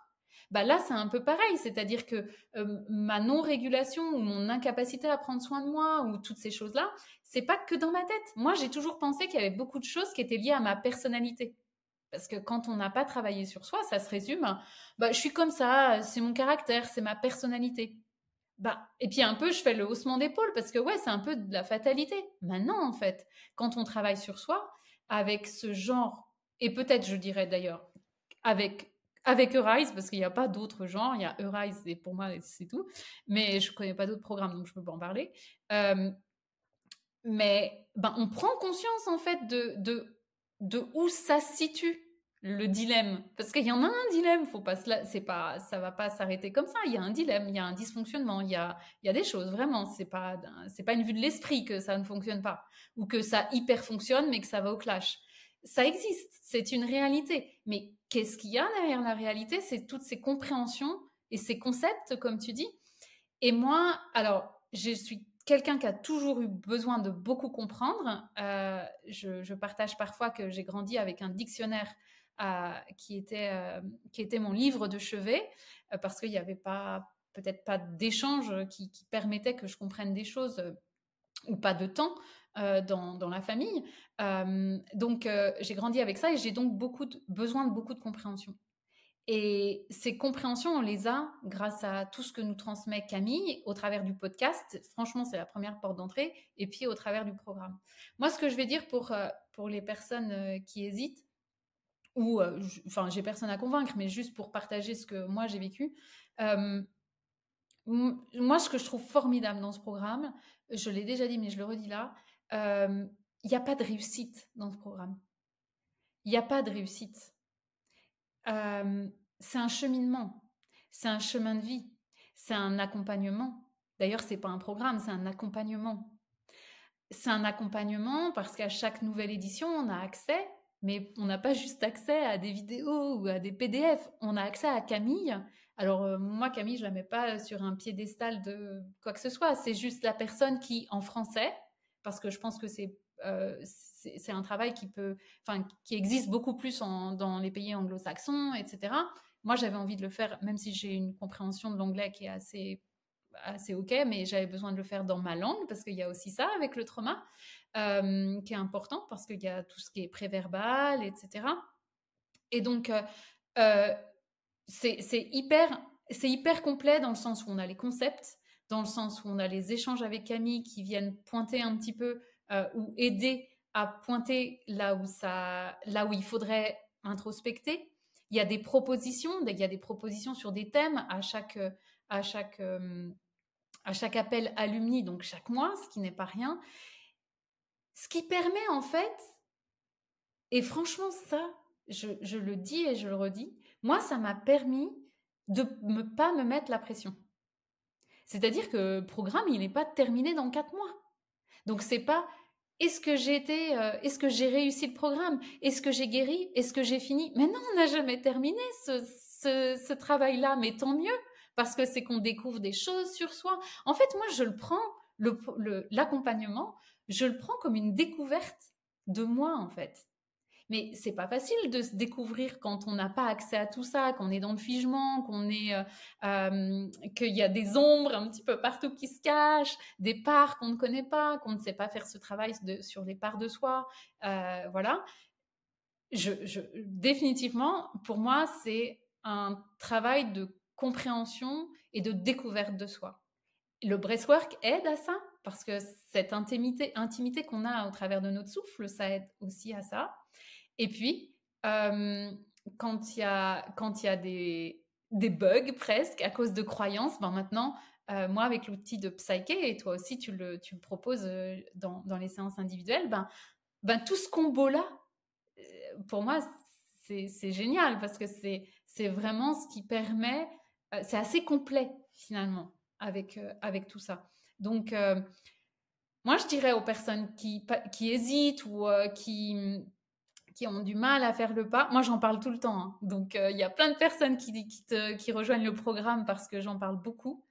Speaker 1: Bah là, c'est un peu pareil, c'est-à-dire que ma non-régulation ou mon incapacité à prendre soin de moi ou toutes ces choses-là, c'est pas que dans ma tête. Moi, j'ai toujours pensé qu'il y avait beaucoup de choses qui étaient liées à ma personnalité. Parce que quand on n'a pas travaillé sur soi, ça se résume, bah, je suis comme ça, c'est mon caractère, c'est ma personnalité. Bah, et puis un peu, je fais le haussement d'épaule parce que ouais, c'est un peu de la fatalité. Maintenant, en fait, quand on travaille sur soi, avec ce genre, et peut-être, je dirais d'ailleurs, avec avec parce qu'il n'y a pas d'autres genres, il y a Eurise et pour moi c'est tout, mais je ne connais pas d'autres programmes donc je peux pas en parler. Euh, mais ben, on prend conscience en fait de, de, de où ça se situe le dilemme Parce qu'il y en a un dilemme, faut pas c'est pas, ça va pas s'arrêter comme ça. Il y a un dilemme, il y a un dysfonctionnement, il y a, des choses vraiment. C'est pas, pas une vue de l'esprit que ça ne fonctionne pas ou que ça hyper fonctionne mais que ça va au clash. Ça existe, c'est une réalité. Mais qu'est-ce qu'il y a derrière la réalité C'est toutes ces compréhensions et ces concepts, comme tu dis. Et moi, alors, je suis quelqu'un qui a toujours eu besoin de beaucoup comprendre. Euh, je, partage parfois que j'ai grandi avec un dictionnaire qui, était, euh, qui était mon livre de chevet, euh, parce qu'il n'y avait pas peut-être pas d'échange qui, permettait que je comprenne des choses euh, ou pas de temps dans, dans, la famille. donc j'ai grandi avec ça et j'ai donc beaucoup de, besoin de beaucoup de compréhension. Et ces compréhensions, on les a grâce à tout ce que nous transmet Camille au travers du podcast. Franchement, c'est la première porte d'entrée. Et puis au travers du programme. Moi, ce que je vais dire pour, pour les personnes qui hésitent, ou euh, enfin j'ai personne à convaincre, mais juste pour partager ce que moi j'ai vécu. moi, ce que je trouve formidable dans ce programme, je l'ai déjà dit, mais je le redis là, il n'y a pas de réussite dans ce programme. Il n'y a pas de réussite. c'est un cheminement, c'est un chemin de vie, c'est un accompagnement. D'ailleurs, c'est pas un programme, c'est un accompagnement. C'est un accompagnement parce qu'à chaque nouvelle édition, on a accès mais on n'a pas juste accès à des vidéos ou à des PDF, on a accès à Camille. Alors euh, moi, Camille, je la mets pas sur un piédestal de quoi que ce soit, c'est juste la personne qui, en français, parce que je pense que c'est euh, c'est un travail qui peut, enfin, qui existe beaucoup plus dans les pays anglo-saxons, etc. Moi, j'avais envie de le faire, même si j'ai une compréhension de l'anglais qui est assez c'est ok, mais j'avais besoin de le faire dans ma langue parce qu'il y a aussi ça avec le trauma euh, qui est important parce qu'il y a tout ce qui est préverbal, etc. Et donc, euh, euh, c'est hyper, c'est hyper complet dans le sens où on a les concepts, dans le sens où on a les échanges avec Camille qui viennent pointer un petit peu ou aider à pointer là où ça, là où il faudrait introspecter. Il y a des propositions, il y a des propositions sur des thèmes à chaque à chaque, euh, à chaque appel alumni, donc chaque mois, ce qui n'est pas rien. Ce qui permet en fait, et franchement ça, je, le dis et je le redis, moi ça m'a permis de ne pas me mettre la pression. C'est-à-dire que le programme, il n'est pas terminé dans quatre mois. Donc c'est pas est-ce que j'ai été, euh, est-ce que j'ai réussi le programme, est-ce que j'ai guéri, est-ce que j'ai fini. Mais non, on n'a jamais terminé ce travail-là, mais tant mieux parce que c'est qu'on découvre des choses sur soi. En fait, moi, je le prends, l'accompagnement, le, je le prends comme une découverte de moi, en fait. Mais c'est pas facile de se découvrir quand on n'a pas accès à tout ça, qu'on est dans le figement, qu'on est, euh, euh, qu'il y a des ombres un petit peu partout qui se cachent, des parts qu'on ne connaît pas, qu'on ne sait pas faire ce travail de, sur les parts de soi, euh, voilà. Je, je, définitivement, pour moi, c'est un travail de compréhension et de découverte de soi. Le breathwork aide à ça parce que cette intimité, intimité qu'on a au travers de notre souffle, ça aide aussi à ça. Et puis, euh, quand il y a, y des, bugs presque à cause de croyances, ben maintenant, euh, moi avec l'outil de Psyche, et toi aussi tu le, tu proposes euh, dans, les séances individuelles, ben, ben tout ce combo-là, pour moi, c'est génial parce que c'est vraiment ce qui permet euh, c'est assez complet finalement avec, euh, avec tout ça. Donc, euh, moi, je dirais aux personnes qui, qui hésitent ou qui, qui ont du mal à faire le pas. Moi, j'en parle tout le temps. Hein. Donc, il y a plein de personnes qui, qui, rejoignent le programme parce que j'en parle beaucoup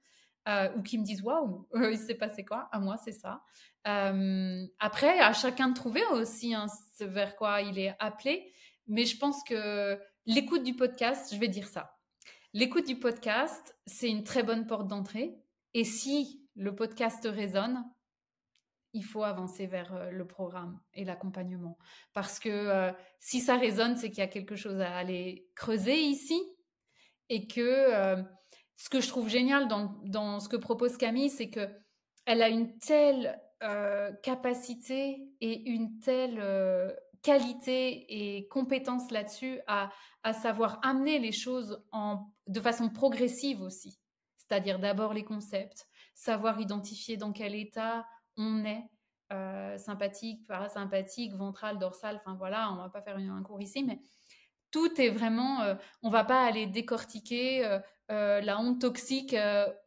Speaker 1: ou qui me disent Waouh, il s'est passé quoi À moi, c'est ça. après, à chacun de trouver aussi un hein, vers quoi il est appelé. Mais je pense que l'écoute du podcast, je vais dire ça. L'écoute du podcast, c'est une très bonne porte d'entrée. Et si le podcast résonne, il faut avancer vers euh, le programme et l'accompagnement. Parce que euh, si ça résonne, c'est qu'il y a quelque chose à aller creuser ici. Et que euh, ce que je trouve génial dans, dans ce que propose Camille, c'est que elle a une telle capacité et une telle qualité et compétence là-dessus à, à, savoir amener les choses en, de façon progressive aussi. C'est-à-dire d'abord les concepts, savoir identifier dans quel état on est, euh, sympathique, parasympathique, ventral, dorsal, enfin voilà, on va pas faire un cours ici, mais tout est vraiment, euh, on va pas aller décortiquer euh, la honte toxique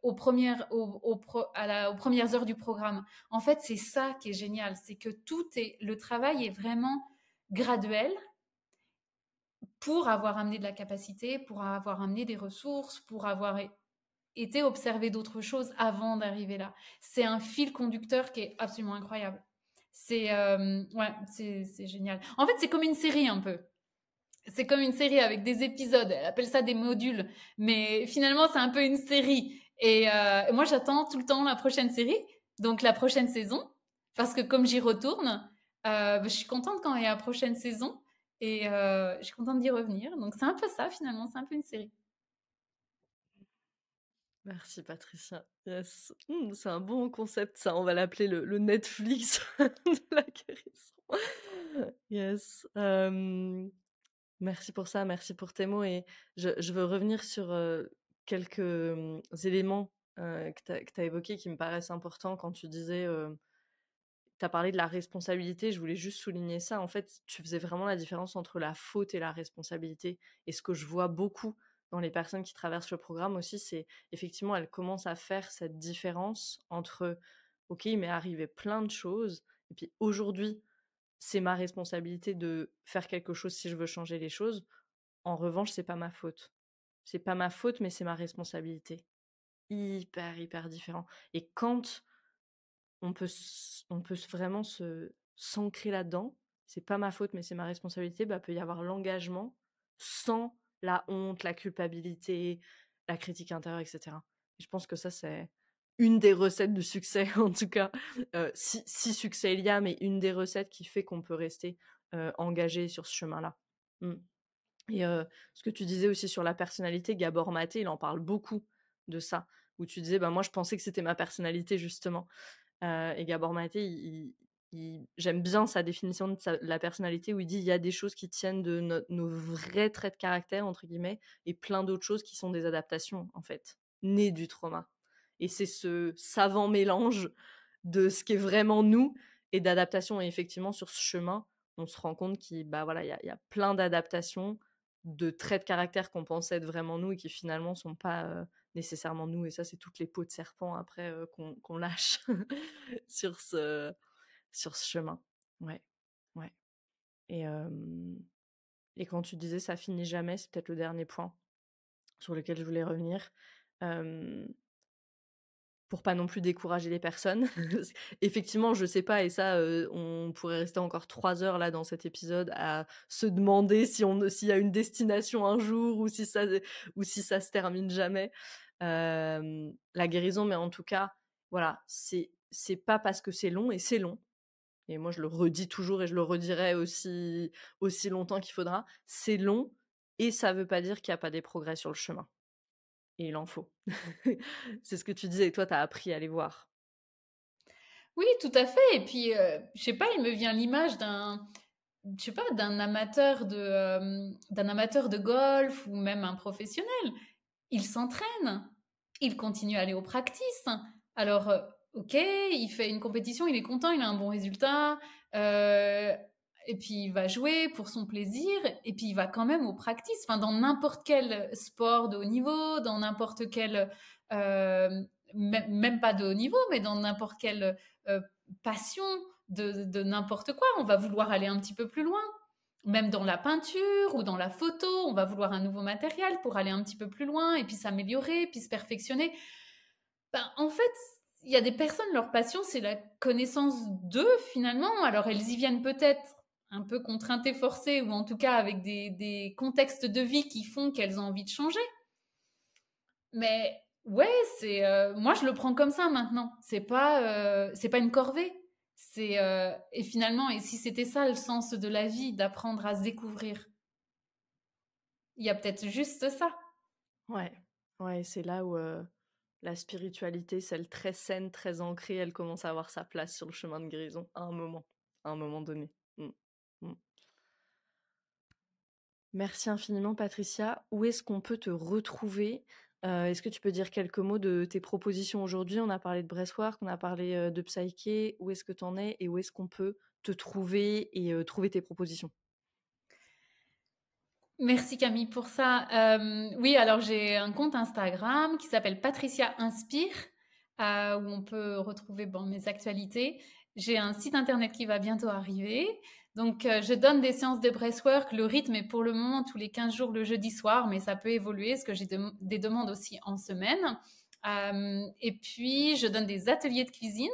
Speaker 1: aux, premières, aux premières heures du programme. En fait, c'est ça qui est génial, c'est que tout est, le travail est vraiment graduelle pour avoir amené de la capacité, pour avoir amené des ressources, pour avoir été observé d'autres choses avant d'arriver là. C'est un fil conducteur qui est absolument incroyable. Euh, c'est c'est génial. En fait, c'est comme une série un peu. C'est comme une série avec des épisodes. Elle appelle ça des modules, mais finalement, c'est un peu une série. Et euh, moi, j'attends tout le temps la prochaine série, donc la prochaine saison, parce que comme j'y retourne, euh, bah, je suis contente quand il y a la prochaine saison et euh, je suis contente d'y revenir. Donc c'est un peu ça finalement, c'est un peu une série.
Speaker 2: Merci Patricia. Yes. Hmm, c'est un bon concept, ça. On va l'appeler le, Netflix de la guérison. Yes. merci pour ça, merci pour tes mots. Et je, veux revenir sur euh, quelques éléments que tu as, évoqués qui me paraissent importants quand tu disais tu as parlé de la responsabilité, je voulais juste souligner ça. En fait, tu faisais vraiment la différence entre la faute et la responsabilité. Et ce que je vois beaucoup dans les personnes qui traversent le programme aussi, c'est effectivement, elles commencent à faire cette différence entre, OK, il m'est arrivé plein de choses, et puis aujourd'hui, c'est ma responsabilité de faire quelque chose si je veux changer les choses. En revanche, c'est pas ma faute. C'est pas ma faute, mais c'est ma responsabilité. Hyper, hyper différent. Et quand on peut, on peut vraiment se s'ancrer là-dedans. C'est pas ma faute, mais c'est ma responsabilité. Il bah, peut y avoir l'engagement sans la honte, la culpabilité, la critique intérieure, etc. je pense que ça, c'est une des recettes de succès, en tout cas. Euh, si, succès il y a, mais une des recettes qui fait qu'on peut rester euh, engagé sur ce chemin-là. Mmh. Et euh, ce que tu disais aussi sur la personnalité, Gabor Maté, il en parle beaucoup de ça, où tu disais, bah, moi, je pensais que c'était ma personnalité, justement. Euh, et Gabor Maté, j'aime bien sa définition de, la personnalité où il dit il y a des choses qui tiennent de nos vrais traits de caractère, entre guillemets, et plein d'autres choses qui sont des adaptations, en fait, nées du trauma. Et c'est ce savant mélange de ce qui est vraiment nous et d'adaptation. Et effectivement, sur ce chemin, on se rend compte qu'il bah, voilà, y, a, y a plein d'adaptations de traits de caractère qu'on pensait être vraiment nous et qui finalement sont pas euh, nécessairement nous. Et ça, c'est toutes les peaux de serpent après euh, qu'on lâche sur ce sur ce chemin. Ouais, ouais. Et et quand tu disais ça finit jamais, c'est peut-être le dernier point sur lequel je voulais revenir. pour pas non plus décourager les personnes. Effectivement, je sais pas, et ça, on pourrait rester encore trois heures là dans cet épisode à se demander si on, s'il y a une destination un jour ou si ça, ou si ça se termine jamais la guérison, mais en tout cas, voilà, c'est c'est pas parce que c'est long et c'est long. Et moi, je le redis toujours et je le redirai aussi aussi longtemps qu'il faudra. C'est long et ça veut pas dire qu'il n'y a pas des progrès sur le chemin. Et il en faut. c'est ce que tu disais. Toi, t'as appris à les voir.
Speaker 1: Oui, tout à fait. Et puis, je sais pas, il me vient l'image d'un, je sais pas, d'un amateur de, d'un amateur de golf ou même un professionnel il s'entraîne, il continue à aller aux practices. Alors, euh, ok, il fait une compétition, il est content, il a un bon résultat, euh, et puis il va jouer pour son plaisir, et puis il va quand même aux practices, enfin, dans n'importe quel sport de haut niveau, dans n'importe quel, euh, même pas de haut niveau, mais dans n'importe quelle passion de n'importe quoi, on va vouloir aller un petit peu plus loin même mm. dans la peinture ou dans la photo, on va vouloir un nouveau matériel pour aller un petit peu plus loin et puis s'améliorer, puis se perfectionner. Ben, en fait, il y a des personnes, leur passion, c'est la connaissance d'eux finalement. Alors elles y viennent peut-être un peu contraintes et forcées, ou en tout cas avec des, contextes de vie qui font qu'elles ont envie de changer. Mais ouais, c'est euh, moi je le prends comme ça maintenant. C'est pas euh, c'est pas une corvée. Euh, et finalement, et si c'était ça le sens de la vie, d'apprendre à se découvrir, il y a peut-être juste ça.
Speaker 2: Ouais, ouais, c'est là où euh, la spiritualité, celle très saine, très ancrée, elle commence à avoir sa place sur le chemin de guérison à un moment, à un moment donné. Mmh, mmh. Merci infiniment, Patricia. Où est-ce qu'on peut te retrouver euh, est-ce que tu peux dire quelques mots de tes propositions aujourd'hui On a parlé de Bressoir, on a parlé euh, de Psyche. Où est-ce que tu en es et où est-ce qu'on peut te trouver et euh, trouver tes propositions
Speaker 1: Merci Camille pour ça. oui, alors j'ai un compte Instagram qui s'appelle Patricia Inspire où on peut retrouver bon, mes actualités. J'ai un site internet qui va bientôt arriver. Donc, euh, je donne des séances de breathwork. Le rythme est pour le moment tous les 15 jours le jeudi soir, mais ça peut évoluer parce que j'ai des demandes aussi en semaine. Euh, et puis, je donne des ateliers de cuisine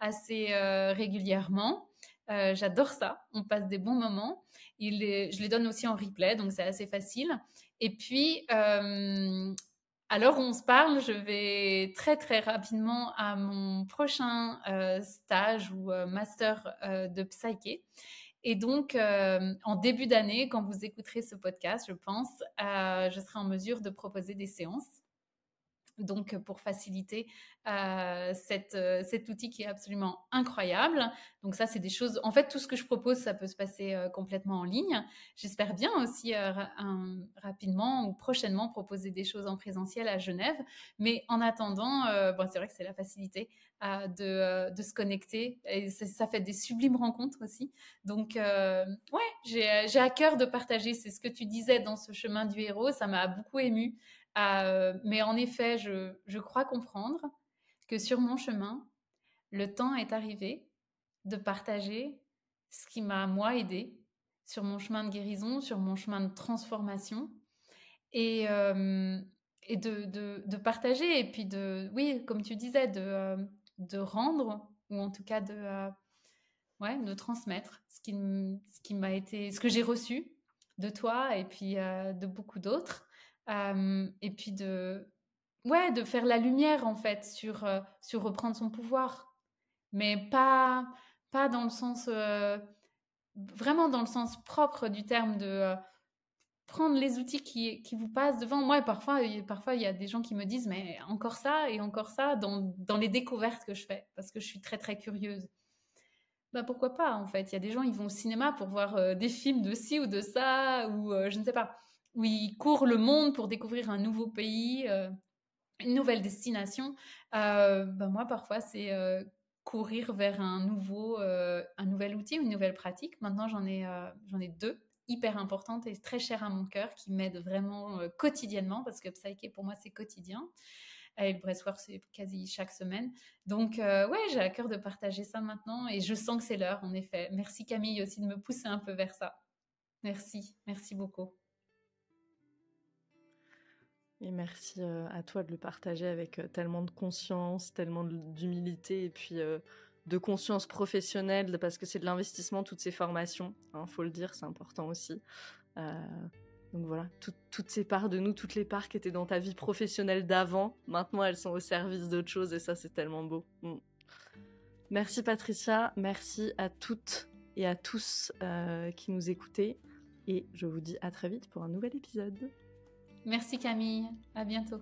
Speaker 1: assez euh, régulièrement. j'adore ça. On passe des bons moments. je les donne aussi en replay, donc c'est assez facile. Et puis, alors on se parle, je vais très très rapidement à mon prochain euh, stage ou euh, master euh, de psyché. Et donc, en début d'année, quand vous écouterez ce podcast, je pense, je serai en mesure de proposer des séances donc euh, pour faciliter euh, euh, cet outil qui est absolument incroyable. Donc ça, c'est des choses. En fait, tout ce que je propose, ça peut se passer complètement en ligne. J'espère bien aussi rapidement ou prochainement proposer des choses en présentiel à Genève. Mais en attendant, c'est vrai que c'est la facilité de, de, se connecter et ça fait des sublimes rencontres aussi. Donc ouais, j'ai à cœur de partager. C'est ce que tu disais dans ce chemin du héros. Ça m'a beaucoup ému euh, mais en effet, je, crois comprendre que sur mon chemin, le temps est arrivé de partager ce qui m'a, moi, aidé sur mon chemin de guérison, sur mon chemin de transformation. Et, euh, de, partager, et puis de, oui, comme tu disais, de, euh, rendre, ou en tout cas de, ouais, de transmettre ce qui, ce qui m'a été, ce que j'ai reçu de toi et puis de beaucoup d'autres et puis de, ouais, de faire la lumière en fait sur, sur reprendre son pouvoir. Mais pas, pas dans le sens, vraiment dans le sens propre du terme de prendre les outils qui, qui, vous passent devant. Moi, parfois, parfois, il y a des gens qui me disent, mais encore ça et encore ça dans, dans les découvertes que je fais, parce que je suis très, très curieuse. Bah, pourquoi pas, en fait. Il y a des gens, ils vont au cinéma pour voir des films de ci ou de ça, ou je ne sais pas où ils courent le monde pour découvrir un nouveau pays, euh, une nouvelle destination. Euh, ben moi, parfois, c'est euh, courir vers un, un nouvel outil, une nouvelle pratique. Maintenant, j'en ai, j'en ai deux hyper importantes et très chères à mon cœur qui m'aident vraiment quotidiennement parce que Psyche, pour moi, c'est quotidien. Et le Breastwork, c'est quasi chaque semaine. Donc, euh, ouais, j'ai à cœur de partager ça maintenant et je sens que c'est l'heure, en effet. Merci Camille aussi de me pousser un peu vers ça. Merci, merci beaucoup.
Speaker 2: Et merci euh, à toi de le partager avec euh, tellement de conscience, tellement d'humilité et puis euh, de conscience professionnelle, parce que c'est de l'investissement, toutes ces formations, il hein, faut le dire, c'est important aussi. donc voilà, toutes ces parts de nous, toutes les parts qui étaient dans ta vie professionnelle d'avant, maintenant elles sont au service d'autre chose et ça c'est tellement beau. Mm. Merci Patricia, merci à toutes et à tous qui nous écoutaient et je vous dis à très vite pour un nouvel épisode.
Speaker 1: Merci Camille, à bientôt.